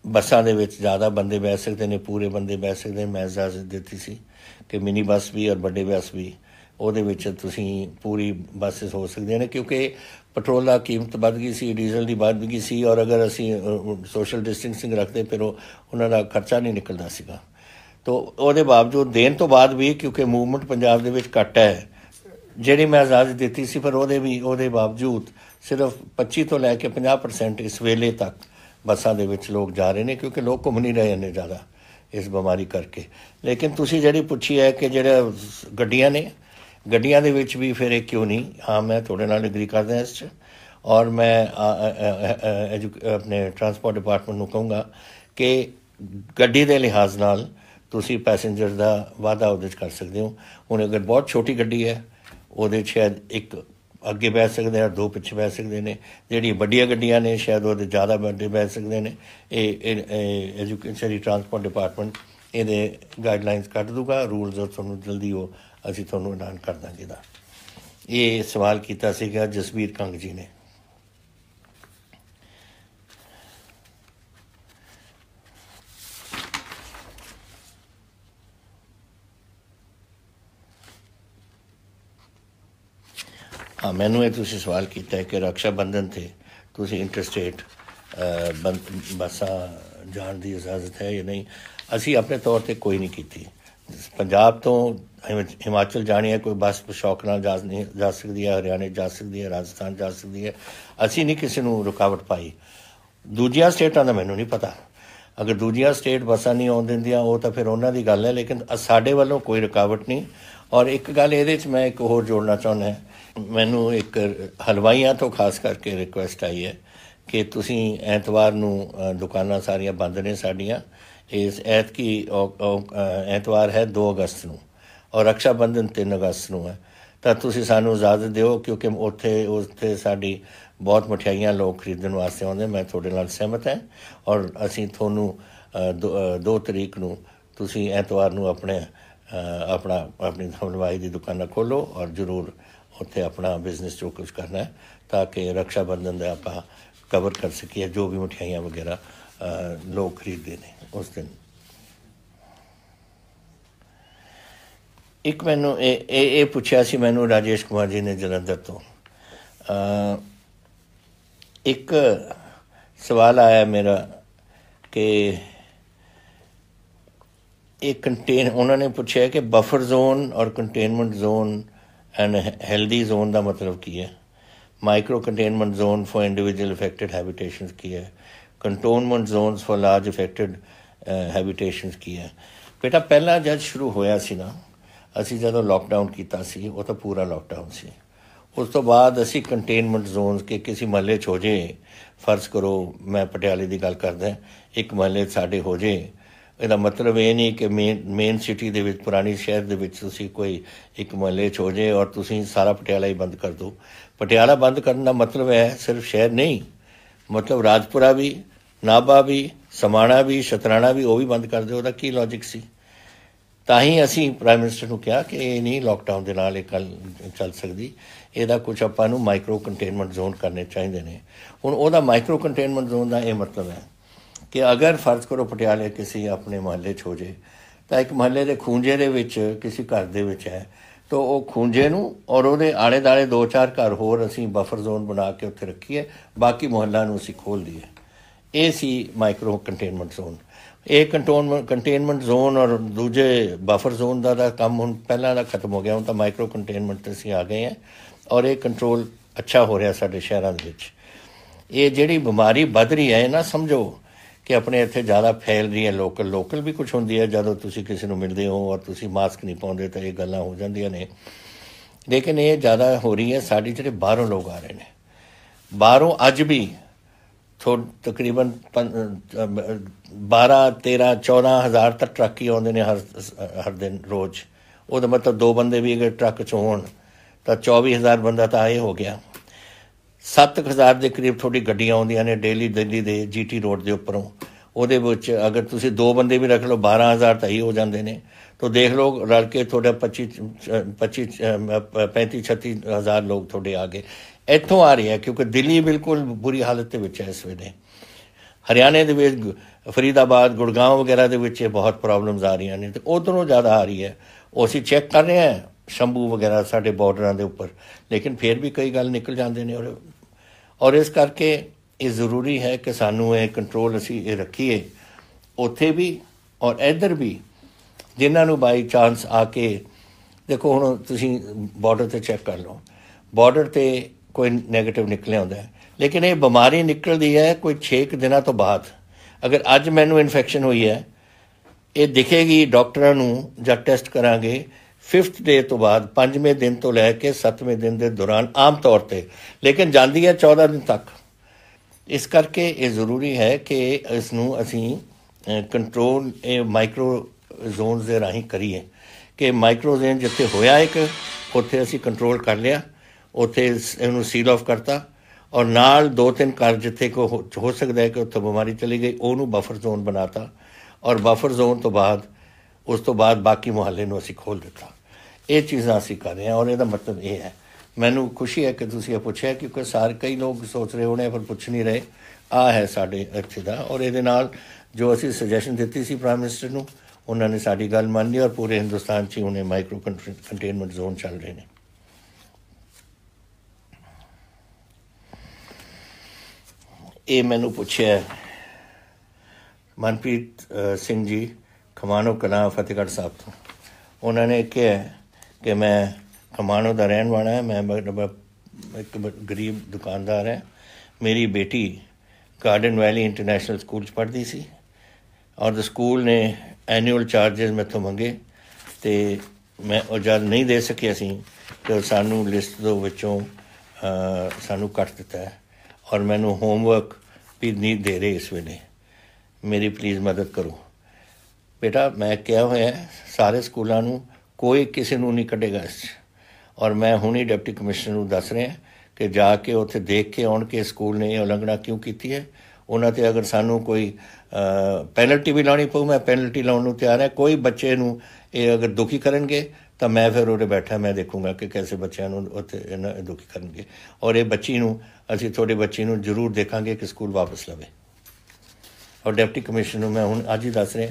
ਬੱਸਾਂ ਦੇ ਵਿੱਚ ਜ਼ਿਆਦਾ ਬੰਦੇ ਬੈਠ ਸਕਦੇ ਨੇ ਪੂਰੇ ਬੰਦੇ ਬੈਠ ਸਕਦੇ ਮੈਂ ਜ਼ਿਆਦਾ ਦਿੱਤੀ ਸੀ ਕਿ ਮਿਨੀ ਬੱਸ ਵੀ ਔਰ ਵੱਡੇ ਬੱਸ ਵੀ ਉਹਦੇ ਵਿੱਚ ਤੁਸੀਂ ਪੂਰੀ ਬੱਸਸ ਹੋ ਸਕਦੇ ਨੇ ਕਿਉਂਕਿ ਪੈਟਰੋਲ ਦਾ ਕੀਮਤ ਵੱਧ ਗਈ ਸੀ ਡੀਜ਼ਲ ਦੀ ਵੱਧ ਗਈ ਸੀ ਔਰ ਅਗਰ ਅਸੀਂ ਸੋਸ਼ਲ ਡਿਸਟੈਂਸਿੰਗ ਰੱਖਦੇ ਫਿਰ ਉਹਨਾਂ ਦਾ ਖਰਚਾ ਨਹੀਂ ਨਿਕਲਦਾ ਸੀਗਾ ਤੋ ਉਹਦੇ ਬਾਵਜੂਦ ਦੇਣ ਤੋਂ ਬਾਅਦ ਵੀ ਕਿਉਂਕਿ ਮੂਵਮੈਂਟ ਪੰਜਾਬ ਦੇ ਵਿੱਚ ਘੱਟ ਹੈ ਜਿਹੜੀ ਮੈਂ ਆਜ਼ਾਦੀ ਦਿੱਤੀ ਸੀ ਪਰ ਉਹਦੇ ਵੀ ਉਹਦੇ ਬਾਵਜੂਦ ਸਿਰਫ 25 ਤੋਂ ਲੈ ਕੇ 50% ਇਸ ਵੇਲੇ ਤੱਕ ਬੱਸਾਂ ਦੇ ਵਿੱਚ ਲੋਕ ਜਾ ਰਹੇ ਨੇ ਕਿਉਂਕਿ ਲੋਕ ਘੁੰਮ ਨਹੀਂ ਰਹੇ ਨੇ ਜ਼ਿਆਦਾ ਇਸ ਬਿਮਾਰੀ ਕਰਕੇ ਲੇਕਿਨ ਤੁਸੀਂ ਜਿਹੜੀ ਪੁੱਛੀ ਹੈ ਕਿ ਜਿਹੜਾ ਗੱਡੀਆਂ ਨੇ ਗੱਡੀਆਂ ਦੇ ਵਿੱਚ ਵੀ ਫਿਰ ਇਹ ਕਿਉਂ ਨਹੀਂ ਹਾਂ ਮੈਂ ਤੁਹਾਡੇ ਨਾਲ ਐਗਰੀ ਕਰਦਾ ਇਸ 'ਚ ਔਰ ਮੈਂ ਆਪਣੇ ਟਰਾਂਸਪੋਰਟ ਡਿਪਾਰਟਮੈਂਟ ਨੂੰ ਕਹੂੰਗਾ ਕਿ ਗੱਡੀ ਦੇ ਲਿਹਾਜ਼ ਨਾਲ ਤੁਸੀਂ ਪੈਸੇਂਜਰ ਦਾ ਵਾਅਦਾ ਉਹਦੇ 'ਚ ਕਰ ਸਕਦੇ ਹੋ ਹੁਣ ਅਗਰ ਬਹੁਤ ਛੋਟੀ ਗੱਡੀ ਹੈ ਉਹਦੇ 'ਚ ਇੱਕ ਅੱਗੇ ਬੈਠ ਸਕਦੇ ਆ ਦੋ ਪਿੱਛੇ ਬੈਠ ਸਕਦੇ ਨੇ ਜਿਹੜੀ ਵੱਡੀਆਂ ਗੱਡੀਆਂ ਨੇ ਸ਼ਾਇਦ ਉਹਦੇ ਜ਼ਿਆਦਾ ਬੰਦੇ ਬੈਠ ਸਕਦੇ ਨੇ ਇਹ ਐਜੂਕੇਸ਼ਨਰੀ ਟਰਾਂਸਪੋਰਟ ਡਿਪਾਰਟਮੈਂਟ ਇਹਦੇ ਗਾਈਡਲਾਈਨਸ ਕੱਢ ਦੂਗਾ ਰੂਲਸ ਤੁਹਾਨੂੰ ਜਲਦੀ ਉਹ ਅਸੀਂ ਤੁਹਾਨੂੰ ਐਲਾਨ ਕਰ ਦਾਂਗੇ ਦਾ ਇਹ ਸਵਾਲ ਕੀਤਾ ਸੀਗਾ ਜਸਵੀਰ ਕੰਗ ਜੀ ਨੇ ਹਾਂ ਮੈਨੂੰ ਇਹ ਤੁਸੀਂ ਸਵਾਲ ਕੀਤਾ ਹੈ ਕਿ ਰੱਖਿਆ ਬੰਧਨ ਤੇ ਤੁਸੀਂ ਇੰਟਰਸਟੇਟ ਬਸਾ ਜਾਣ ਦੀ ਇਜਾਜ਼ਤ ਹੈ ਜਾਂ ਨਹੀਂ ਅਸੀਂ ਆਪਣੇ ਤੌਰ ਤੇ ਕੋਈ ਨਹੀਂ ਕੀਤੀ ਪੰਜਾਬ ਤੋਂ ਹਿਮਾਚਲ ਜਾਣੀ ਹੈ ਕੋਈ ਬੱਸ ਸ਼ੌਕ ਨਾਲ ਜਾ ਨਹੀਂ ਜਾ ਸਕਦੀ ਹੈ ਹਰਿਆਣੇ ਜਾ ਸਕਦੀ ਹੈ ਰਾਜਸਥਾਨ ਜਾ ਸਕਦੀ ਹੈ ਅਸੀਂ ਨਹੀਂ ਕਿਸੇ ਨੂੰ ਰੁਕਾਵਟ ਪਾਈ ਦੂਜੀਆਂ ਸਟੇਟਾਂ ਦਾ ਮੈਨੂੰ ਨਹੀਂ ਪਤਾ ਅਗਰ ਦੂਜੀਆਂ ਸਟੇਟ ਬੱਸਾਂ ਨਹੀਂ ਆਉਣ ਦਿੰਦੀਆਂ ਉਹ ਤਾਂ ਫਿਰ ਉਹਨਾਂ ਦੀ ਗੱਲ ਹੈ ਲੇਕਿਨ ਸਾਡੇ ਵੱਲੋਂ ਕੋਈ ਰੁਕਾਵਟ ਨਹੀਂ ਔਰ ਇੱਕ ਗੱਲ ਇਹਦੇ ਵਿੱਚ ਮੈਂ ਇੱਕ ਹੋਰ ਜੋੜਨਾ ਚਾਹੁੰਦਾ ਹਾਂ ਮੈਨੂੰ ਇੱਕ ਹਲਵਾਈਆਂ ਤੋਂ ਖਾਸ ਕਰਕੇ ਰਿਕੁਐਸਟ ਆਈ ਹੈ ਕਿ ਤੁਸੀਂ ਐਤਵਾਰ ਨੂੰ ਦੁਕਾਨਾਂ ਸਾਰੀਆਂ ਬੰਦ ਨੇ ਸਾਡੀਆਂ ਇਸ ਐਤ ਕੀ ਐਤਵਾਰ ਹੈ 2 ਅਗਸਤ ਨੂੰ ਔਰ ਰੱਖਿਆ ਬੰਧਨ 3 ਅਗਸਤ ਨੂੰ ਹੈ ਤਾਂ ਤੁਸੀਂ ਸਾਨੂੰ ਇਜਾਜ਼ਤ ਦਿਓ ਕਿਉਂਕਿ ਉੱਥੇ ਉੱਥੇ ਸਾਡੀ ਬਹੁਤ ਮਠਿਆਈਆਂ ਲੋਕ ਖਰੀਦਣ ਵਾਸਤੇ ਆਉਂਦੇ ਮੈਂ ਤੁਹਾਡੇ ਨਾਲ ਸਹਿਮਤ ਹਾਂ ਔਰ ਅਸੀਂ ਤੁਹਾਨੂੰ 2 ਤਰੀਕ ਨੂੰ ਤੁਸੀਂ ਐਤਵਾਰ ਨੂੰ ਆਪਣੇ ਆਪਣਾ ਆਪਣੀ ਹਲਵਾਈ ਦੀ ਦੁਕਾਨਾਂ ਖੋਲੋ ਔਰ ਜ਼ਰੂਰ ਉੱਥੇ ਆਪਣਾ ਬਿਜ਼ਨਸ ਜੋ ਕੁਝ ਕਰਨਾ ਹੈ ਤਾਂ ਕਿ ਰੱਖਿਆ ਬੰਧਨ ਦਾ ਆਪਾਂ ਕਵਰ ਕਰ ਸਕੀਏ ਜੋ ਵੀ ਮਠਿਆਈਆਂ ਵਗੈਰਾ ਲੋਕ ਖਰੀਦਦੇ ਨੇ ਉਸ ਦਿਨ ਇੱਕ ਮੈਨੂੰ ਇਹ ਇਹ ਪੁੱਛਿਆ ਸੀ ਮੈਨੂੰ ਰਾਜੇਸ਼ ਕੁਮਾਰ ਜੀ ਨੇ ਜਲੰਧਰ ਤੋਂ ਅ ਇੱਕ ਸਵਾਲ ਆਇਆ ਮੇਰਾ ਕਿ ਇਹ ਕੰਟੇਨ ਉਹਨਾਂ ਨੇ ਪੁੱਛਿਆ ਕਿ ਬਫਰ ਜ਼ੋਨ ਔਰ containment zone and healthy zone ਦਾ ਮਤਲਬ ਕੀ ਹੈ micro containment zone for individual affected habitations ਕੀ ਹੈ containment zones for large affected habitations ਕੀ ਹੈ ਬੇਟਾ ਪਹਿਲਾ ਜਦ ਸ਼ੁਰੂ ਹੋਇਆ ਸੀ ਨਾ ਅਸੀਂ ਜਦੋਂ ਲਾਕਡਾਊਨ ਕੀਤਾ ਸੀ ਉਹ ਤਾਂ ਪੂਰਾ ਲਾਕਡਾਊਨ ਸੀ ਉਸ ਤੋਂ ਬਾਅਦ ਅਸੀਂ ਕੰਟੇਨਮੈਂਟ ਜ਼ੋਨਸ ਕੇ ਕਿਸੇ ਮਹੱਲੇ 'ਚ ਹੋ ਜੇ ਫਰਜ਼ ਕਰੋ ਮੈਂ ਪਟਿਆਲੇ ਦੀ ਗੱਲ ਕਰਦਾ ਇੱਕ ਮਹੱਲੇ ਸਾਡੇ ਹੋ ਜੇ ਇਹਦਾ ਮਤਲਬ ਇਹ ਨਹੀਂ ਕਿ ਮੇਨ ਸਿਟੀ ਦੇ ਵਿੱਚ ਪੁਰਾਣੀ ਸ਼ਹਿਰ ਦੇ ਵਿੱਚ ਤੁਸੀਂ ਕੋਈ ਇੱਕ ਮਹੱਲੇ ਚ ਹੋ ਜੇ ਔਰ ਤੁਸੀਂ ਸਾਰਾ ਪਟਿਆਲਾ ਹੀ ਬੰਦ ਕਰ ਦਿਓ ਪਟਿਆਲਾ ਬੰਦ ਕਰਨ ਦਾ ਮਤਲਬ ਹੈ ਸਿਰਫ ਸ਼ਹਿਰ ਨਹੀਂ ਮਤਲਬ ਰਾਜਪੁਰਾ ਵੀ ਨਾਬਾ ਵੀ ਸਮਾਣਾ ਵੀ ਸ਼ਤਰਾਣਾ ਵੀ ਉਹ ਵੀ ਬੰਦ ਕਰ ਦਿਓ ਉਹਦਾ ਕੀ ਲੌਜੀਕ ਸੀ ਤਾਂ ਹੀ ਅਸੀਂ ਪ੍ਰਾਈਮ ਮਿਨਿਸਟਰ ਨੂੰ ਕਿਹਾ ਕਿ ਇਹ ਨਹੀਂ ਲਾਕਡਾਊਨ ਦੇ ਨਾਲ ਇਹ ਚੱਲ ਸਕਦੀ ਇਹਦਾ ਕੁਝ ਆਪਾਂ ਨੂੰ ਮਾਈਕਰੋ ਕੰਟੇਨਮੈਂਟ ਜ਼ੋਨ ਕਰਨੇ ਚਾਹੀਦੇ ਨੇ ਹੁਣ ਉਹਦਾ ਮਾਈਕਰੋ ਕੰਟੇਨਮੈਂਟ ਜ਼ੋਨ ਦਾ ਇਹ ਮਤਲਬ ਹੈ ਕਿ ਅਗਰ ਫਰਜ਼ ਕਰੋ ਪਟਿਆਲੇ ਕਿਸੇ ਆਪਣੇ ਮਹੱਲੇ 'ਚ ਹੋ ਜੇ ਤਾਂ ਇੱਕ ਮਹੱਲੇ ਦੇ ਖੂੰਜੇ ਦੇ ਵਿੱਚ ਕਿਸੇ ਘਰ ਦੇ ਵਿੱਚ ਹੈ ਤਾਂ ਉਹ ਖੂੰਜੇ ਨੂੰ ਔਰ ਉਹਦੇ ਆਲੇ ਦਾਲੇ ਦੋ ਚਾਰ ਘਰ ਹੋਰ ਅਸੀਂ ਬਫਰ ਜ਼ੋਨ ਬਣਾ ਕੇ ਉੱਥੇ ਰੱਖੀਏ ਬਾਕੀ ਮਹੱਲਾ ਨੂੰ ਅਸੀਂ ਖੋਲ ਦਈਏ ਇਹ ਸੀ ਮਾਈਕਰੋ ਕੰਟੇਨਮੈਂਟ ਜ਼ੋਨ ਇਹ ਕੰਟੇਨਮੈਂਟ ਕੰਟੇਨਮੈਂਟ ਜ਼ੋਨ ਔਰ ਦੂਜੇ ਬਫਰ ਜ਼ੋਨ ਦਾ ਦਾ ਕੰਮ ਹੁਣ ਪਹਿਲਾਂ ਦਾ ਖਤਮ ਹੋ ਗਿਆ ਹੁਣ ਤਾਂ ਮਾਈਕਰੋ ਕੰਟੇਨਮੈਂਟ ਤੇ ਸੀ ਆ ਗਏ ਹੈ ਔਰ ਇਹ ਕੰਟਰੋਲ ਅੱਛਾ ਹੋ ਰਿਹਾ ਸਾਡੇ ਸ਼ਹਿਰਾਂ ਦੇ ਵਿੱਚ ਇਹ ਜਿਹੜੀ ਬਿਮਾਰੀ ਵੱਧ ਰਹੀ ਹੈ ਨਾ ਸਮਝੋ ਕਿ ਆਪਣੇ ਇੱਥੇ ਜ਼ਿਆਦਾ ਫੈਲ ਰਹੀ ਹੈ ਲੋਕਲ ਲੋਕਲ ਵੀ ਕੁਝ ਹੁੰਦੀ ਹੈ ਜਦੋਂ ਤੁਸੀਂ ਕਿਸੇ ਨੂੰ ਮਿਲਦੇ ਹੋ ਔਰ ਤੁਸੀਂ ਮਾਸਕ ਨਹੀਂ ਪਾਉਂਦੇ ਤਾਂ ਇਹ ਗੱਲਾਂ ਹੋ ਜਾਂਦੀਆਂ ਨੇ ਲੇਕਿਨ ਇਹ ਜ਼ਿਆਦਾ ਹੋ ਰਹੀ ਹੈ ਸਾਡੇ ਜਿਹੜੇ ਬਾਹਰੋਂ ਲੋਕ ਆ ਰਹੇ ਨੇ ਬਾਹਰੋਂ ਅੱਜ ਵੀ ਥੋ ਤਕਰੀਬਨ 12 13 14000 ਤੱਕ ਟਰੱਕ ਹੀ ਆਉਂਦੇ ਨੇ ਹਰ ਹਰ ਦਿਨ ਰੋਜ਼ ਉਹਦਾ ਮਤਲਬ ਦੋ ਬੰਦੇ ਵੀ ਅਗਰ ਟਰੱਕ ਚ ਹੋਣ ਤਾਂ 24000 ਬੰਦਾ ਤਾਂ ਆਏ ਹੋ ਗਿਆ 7000 ਦੇ ਕਰੀਬ ਤੁਹਾਡੀ ਗੱਡੀਆਂ ਆਉਂਦੀਆਂ ਨੇ ਡੇਲੀ ਦਿੱਲੀ ਦੇ ਜੀਟੀ ਰੋਡ ਦੇ ਉੱਪਰੋਂ ਉਹਦੇ ਵਿੱਚ ਅਗਰ ਤੁਸੀਂ ਦੋ ਬੰਦੇ ਵੀ ਰੱਖ ਲਓ 12000 ਤਾਂ ਹੀ ਹੋ ਜਾਂਦੇ ਨੇ ਤਾਂ ਦੇਖ ਲਓ ਰਲ ਕੇ ਤੁਹਾਡਾ 25 25 35 36000 ਲੋਕ ਤੁਹਾਡੇ ਆ ਗਏ ਇੱਥੋਂ ਆ ਰਿਹਾ ਕਿਉਂਕਿ ਦਿੱਲੀ ਬਿਲਕੁਲ ਬੁਰੀ ਹਾਲਤ ਦੇ ਵਿੱਚ ਹੈ ਇਸ ਵੇਲੇ ਹਰਿਆਣੇ ਦੇ ਵਿੱਚ ਫਰੀਦਾਬਾਦ ਗੁੜਗਾਂਵ ਵਗੈਰਾ ਦੇ ਵਿੱਚ ਬਹੁਤ ਪ੍ਰੋਬਲਮਸ ਆ ਰਹੀਆਂ ਨੇ ਤੇ ਉਧਰੋਂ ਜ਼ਿਆਦਾ ਆ ਰਹੀ ਹੈ ਉਹ ਅਸੀਂ ਚੈੱਕ ਕਰ ਰਹੇ ਹਾਂ ਸ਼ੰਭੂ ਵਗੈਰਾ ਸਾਡੇ ਬਾਰਡਰਾਂ ਦੇ ਉੱਪਰ ਲੇਕਿਨ ਫਿਰ ਵੀ ਕਈ ਗੱਲ ਨਿਕਲ ਜਾਂਦੇ ਨੇ ਔਰ ਔਰ ਇਸ ਕਰਕੇ ਇਹ ਜ਼ਰੂਰੀ ਹੈ ਕਿ ਸਾਨੂੰ ਇਹ ਕੰਟਰੋਲ ਅਸੀਂ ਇਹ ਰੱਖੀਏ ਉੱਥੇ ਵੀ ਔਰ ਇੱਧਰ ਵੀ ਜਿਨ੍ਹਾਂ ਨੂੰ ਬਾਈ ਚਾਂਸ ਆ ਕੇ ਦੇਖੋ ਹੁਣ ਤੁਸੀਂ ਬਾਰਡਰ ਤੇ ਚੈੱਕ ਕਰ ਲਓ ਬਾਰਡਰ ਤੇ ਕੋਈ 네ਗੇਟਿਵ ਨਿਕਲੇ ਹੁੰਦਾ ਲੇਕਿਨ ਇਹ ਬਿਮਾਰੀ ਨਿਕਲਦੀ ਹੈ ਕੋਈ 6 ਦਿਨਾਂ ਤੋਂ ਬਾਅਦ ਅਗਰ ਅੱਜ ਮੈਨੂੰ ਇਨਫੈਕਸ਼ਨ ਹੋਈ ਹੈ ਇਹ ਦਿਖੇਗੀ ਡਾਕਟਰਾਂ ਨੂੰ ਜਦ ਟੈਸਟ ਕਰਾਂਗੇ 5th ਡੇ ਤੋਂ ਬਾਅਦ 5ਵੇਂ ਦਿਨ ਤੋਂ ਲੈ ਕੇ 7ਵੇਂ ਦਿਨ ਦੇ ਦੌਰਾਨ ਆਮ ਤੌਰ ਤੇ ਲੇਕਿਨ ਜਾਂਦੀ ਹੈ 14 ਦਿਨ ਤੱਕ ਇਸ ਕਰਕੇ ਇਹ ਜ਼ਰੂਰੀ ਹੈ ਕਿ ਇਸ ਨੂੰ ਅਸੀਂ ਕੰਟਰੋਲ ਇਹ ਮਾਈਕਰੋ ਜ਼ੋਨਸ ਦੇ ਰਾਹੀਂ ਕਰੀਏ ਕਿ ਮਾਈਕਰੋ ਜ਼ੋਨ ਜਿੱਥੇ ਹੋਇਆ ਇੱਕ ਉੱਥੇ ਅਸੀਂ ਕੰਟਰੋਲ ਕਰ ਲਿਆ ਉੱਥੇ ਇਹਨੂੰ ਸੀਲ ਆਫ ਕਰਤਾ ਔਰ ਨਾਲ ਦੋ ਤਿੰਨ ਘਰ ਜਿੱਥੇ ਕੋ ਹੋ ਸਕਦਾ ਹੈ ਕਿ ਉੱਥੇ ਬਿਮਾਰੀ ਚਲੀ ਗਈ ਉਹਨੂੰ ਬਫਰ ਜ਼ੋਨ ਬਣਾਤਾ ਔਰ ਬਫਰ ਜ਼ੋਨ ਤੋਂ ਬਾਅਦ ਉਸ ਤੋਂ ਬਾਅਦ ਬਾਕੀ ਮੁਹੱਲੇ ਨੂੰ ਅਸੀਂ ਖੋਲ ਦਿੱਤਾ ਇਹ ਚੀਜ਼ਾਂ ਅਸੀਂ ਕਰ ਰਹੇ ਹਾਂ ਔਰ ਇਹਦਾ ਮਤਲਬ ਇਹ ਹੈ ਮੈਨੂੰ ਖੁਸ਼ੀ ਹੈ ਕਿ ਤੁਸੀਂ ਇਹ ਪੁੱਛਿਆ ਕਿਉਂਕਿ ਸਾਰ ਕਈ ਲੋਕ ਸੋਚ ਰਹੇ ਹੋਣੇ ਪਰ ਪੁੱਛ ਨਹੀਂ ਰਹੇ ਆ ਹੈ ਸਾਡੇ ਇੱਥੇ ਦਾ ਔਰ ਇਹਦੇ ਨਾਲ ਜੋ ਅਸੀਂ ਸੁਜੈਸ਼ਨ ਦਿੱਤੀ ਸੀ ਪ੍ਰਾਈਮ ਮਿਨਿਸਟਰ ਨੂੰ ਉਹਨਾਂ ਨੇ ਸਾਡੀ ਗੱਲ ਮੰਨ ਲਈ ਔਰ ਪੂਰੇ ਹਿੰਦੁਸਤਾਨ 'ਚ ਉਹਨੇ ਮਾਈਕਰੋ ਕੰਟੇਨਮੈਂਟ ਜ਼ੋਨ ਚੱਲ ਰਹੇ ਨੇ ਇਹ ਮੈਨੂੰ ਪੁੱਛਿਆ ਮਨਪ੍ਰੀਤ ਸਿੰਘ ਜੀ ਖਮਾਨੋ ਕਲਾ ਫਤਿਹਗੜ੍ਹ ਸਾਹਿਬ ਤੋਂ ਉਹਨਾਂ ਨੇ ਕਿਹਾ ਕਿ ਮੈਂ ਕਮਾਨੋ ਦਾ ਰਹਿਣ ਵਾਲਾ ਹਾਂ ਮੈਂ ਇੱਕ ਗਰੀਬ ਦੁਕਾਨਦਾਰ ਹਾਂ ਮੇਰੀ ਬੇਟੀ ਗਾਰਡਨ ਵੈਲੀ ਇੰਟਰਨੈਸ਼ਨਲ ਸਕੂਲ ਚ ਪੜ੍ਹਦੀ ਸੀ ਔਰ ਦ ਸਕੂਲ ਨੇ ਐਨੂਅਲ ਚਾਰजेस ਮੈਥੋਂ ਮੰਗੇ ਤੇ ਮੈਂ ਉਹ ਜਦ ਨਹੀਂ ਦੇ ਸਕਿਆ ਸੀ ਤੇ ਸਾਨੂੰ ਲਿਸਟ ਦੇ ਵਿੱਚੋਂ ਸਾਨੂੰ ਕੱਟ ਦਿੱਤਾ ਔਰ ਮੈਨੂੰ ਹੋਮਵਰਕ ਵੀ ਨਹੀਂ ਦੇ ਰਹੇ ਇਸ ਵੇਲੇ ਮੇਰੀ ਪਲੀਜ਼ ਮਦਦ ਕਰੋ ਬੇਟਾ ਮੈਂ ਕਿਹਾ ਹੋਇਆ ਸਾਰੇ ਸਕੂਲਾਂ ਨੂੰ ਕੋਈ ਕਿਸੇ ਨੂੰ ਨਹੀਂ ਕੱਢੇਗਾ ਇਸ ਔਰ ਮੈਂ ਹੁਣੀ ਡਿਪਟੀ ਕਮਿਸ਼ਨਰ ਨੂੰ ਦੱਸ ਰਿਹਾ ਕਿ ਜਾ ਕੇ ਉੱਥੇ ਦੇਖ ਕੇ ਆਉਣ ਕੇ ਸਕੂਲ ਨੇ ਇਹ ਉਲੰਘਣਾ ਕਿਉਂ ਕੀਤੀ ਹੈ ਉਹਨਾਂ ਤੇ ਅਗਰ ਸਾਨੂੰ ਕੋਈ ਪੈਨਲਟੀ ਵੀ ਲਾਉਣੀ ਪਊ ਮੈਂ ਪੈਨਲਟੀ ਲਾਉਣ ਨੂੰ ਤਿਆਰ ਹਾਂ ਕੋਈ ਬੱਚੇ ਨੂੰ ਇਹ ਅਗਰ ਦੁਖੀ ਕਰਨਗੇ ਤਾਂ ਮੈਂ ਫਿਰ ਉਹਦੇ ਬੈਠਾ ਮੈਂ ਦੇਖੂੰਗਾ ਕਿ ਕਿਵੇਂ ਬੱਚਿਆਂ ਨੂੰ ਉੱਥੇ ਇਹਨਾਂ ਦੁਖੀ ਕਰਨਗੇ ਔਰ ਇਹ ਬੱਚੀ ਨੂੰ ਅਸੀਂ ਤੁਹਾਡੇ ਬੱਚੀ ਨੂੰ ਜ਼ਰੂਰ ਦੇਖਾਂਗੇ ਕਿ ਸਕੂਲ ਵਾਪਸ ਲਵੇ ਔਰ ਡਿਪਟੀ ਕਮਿਸ਼ਨਰ ਨੂੰ ਮੈਂ ਹੁਣ ਅੱਜ ਹੀ ਦੱਸ ਰਿਹਾ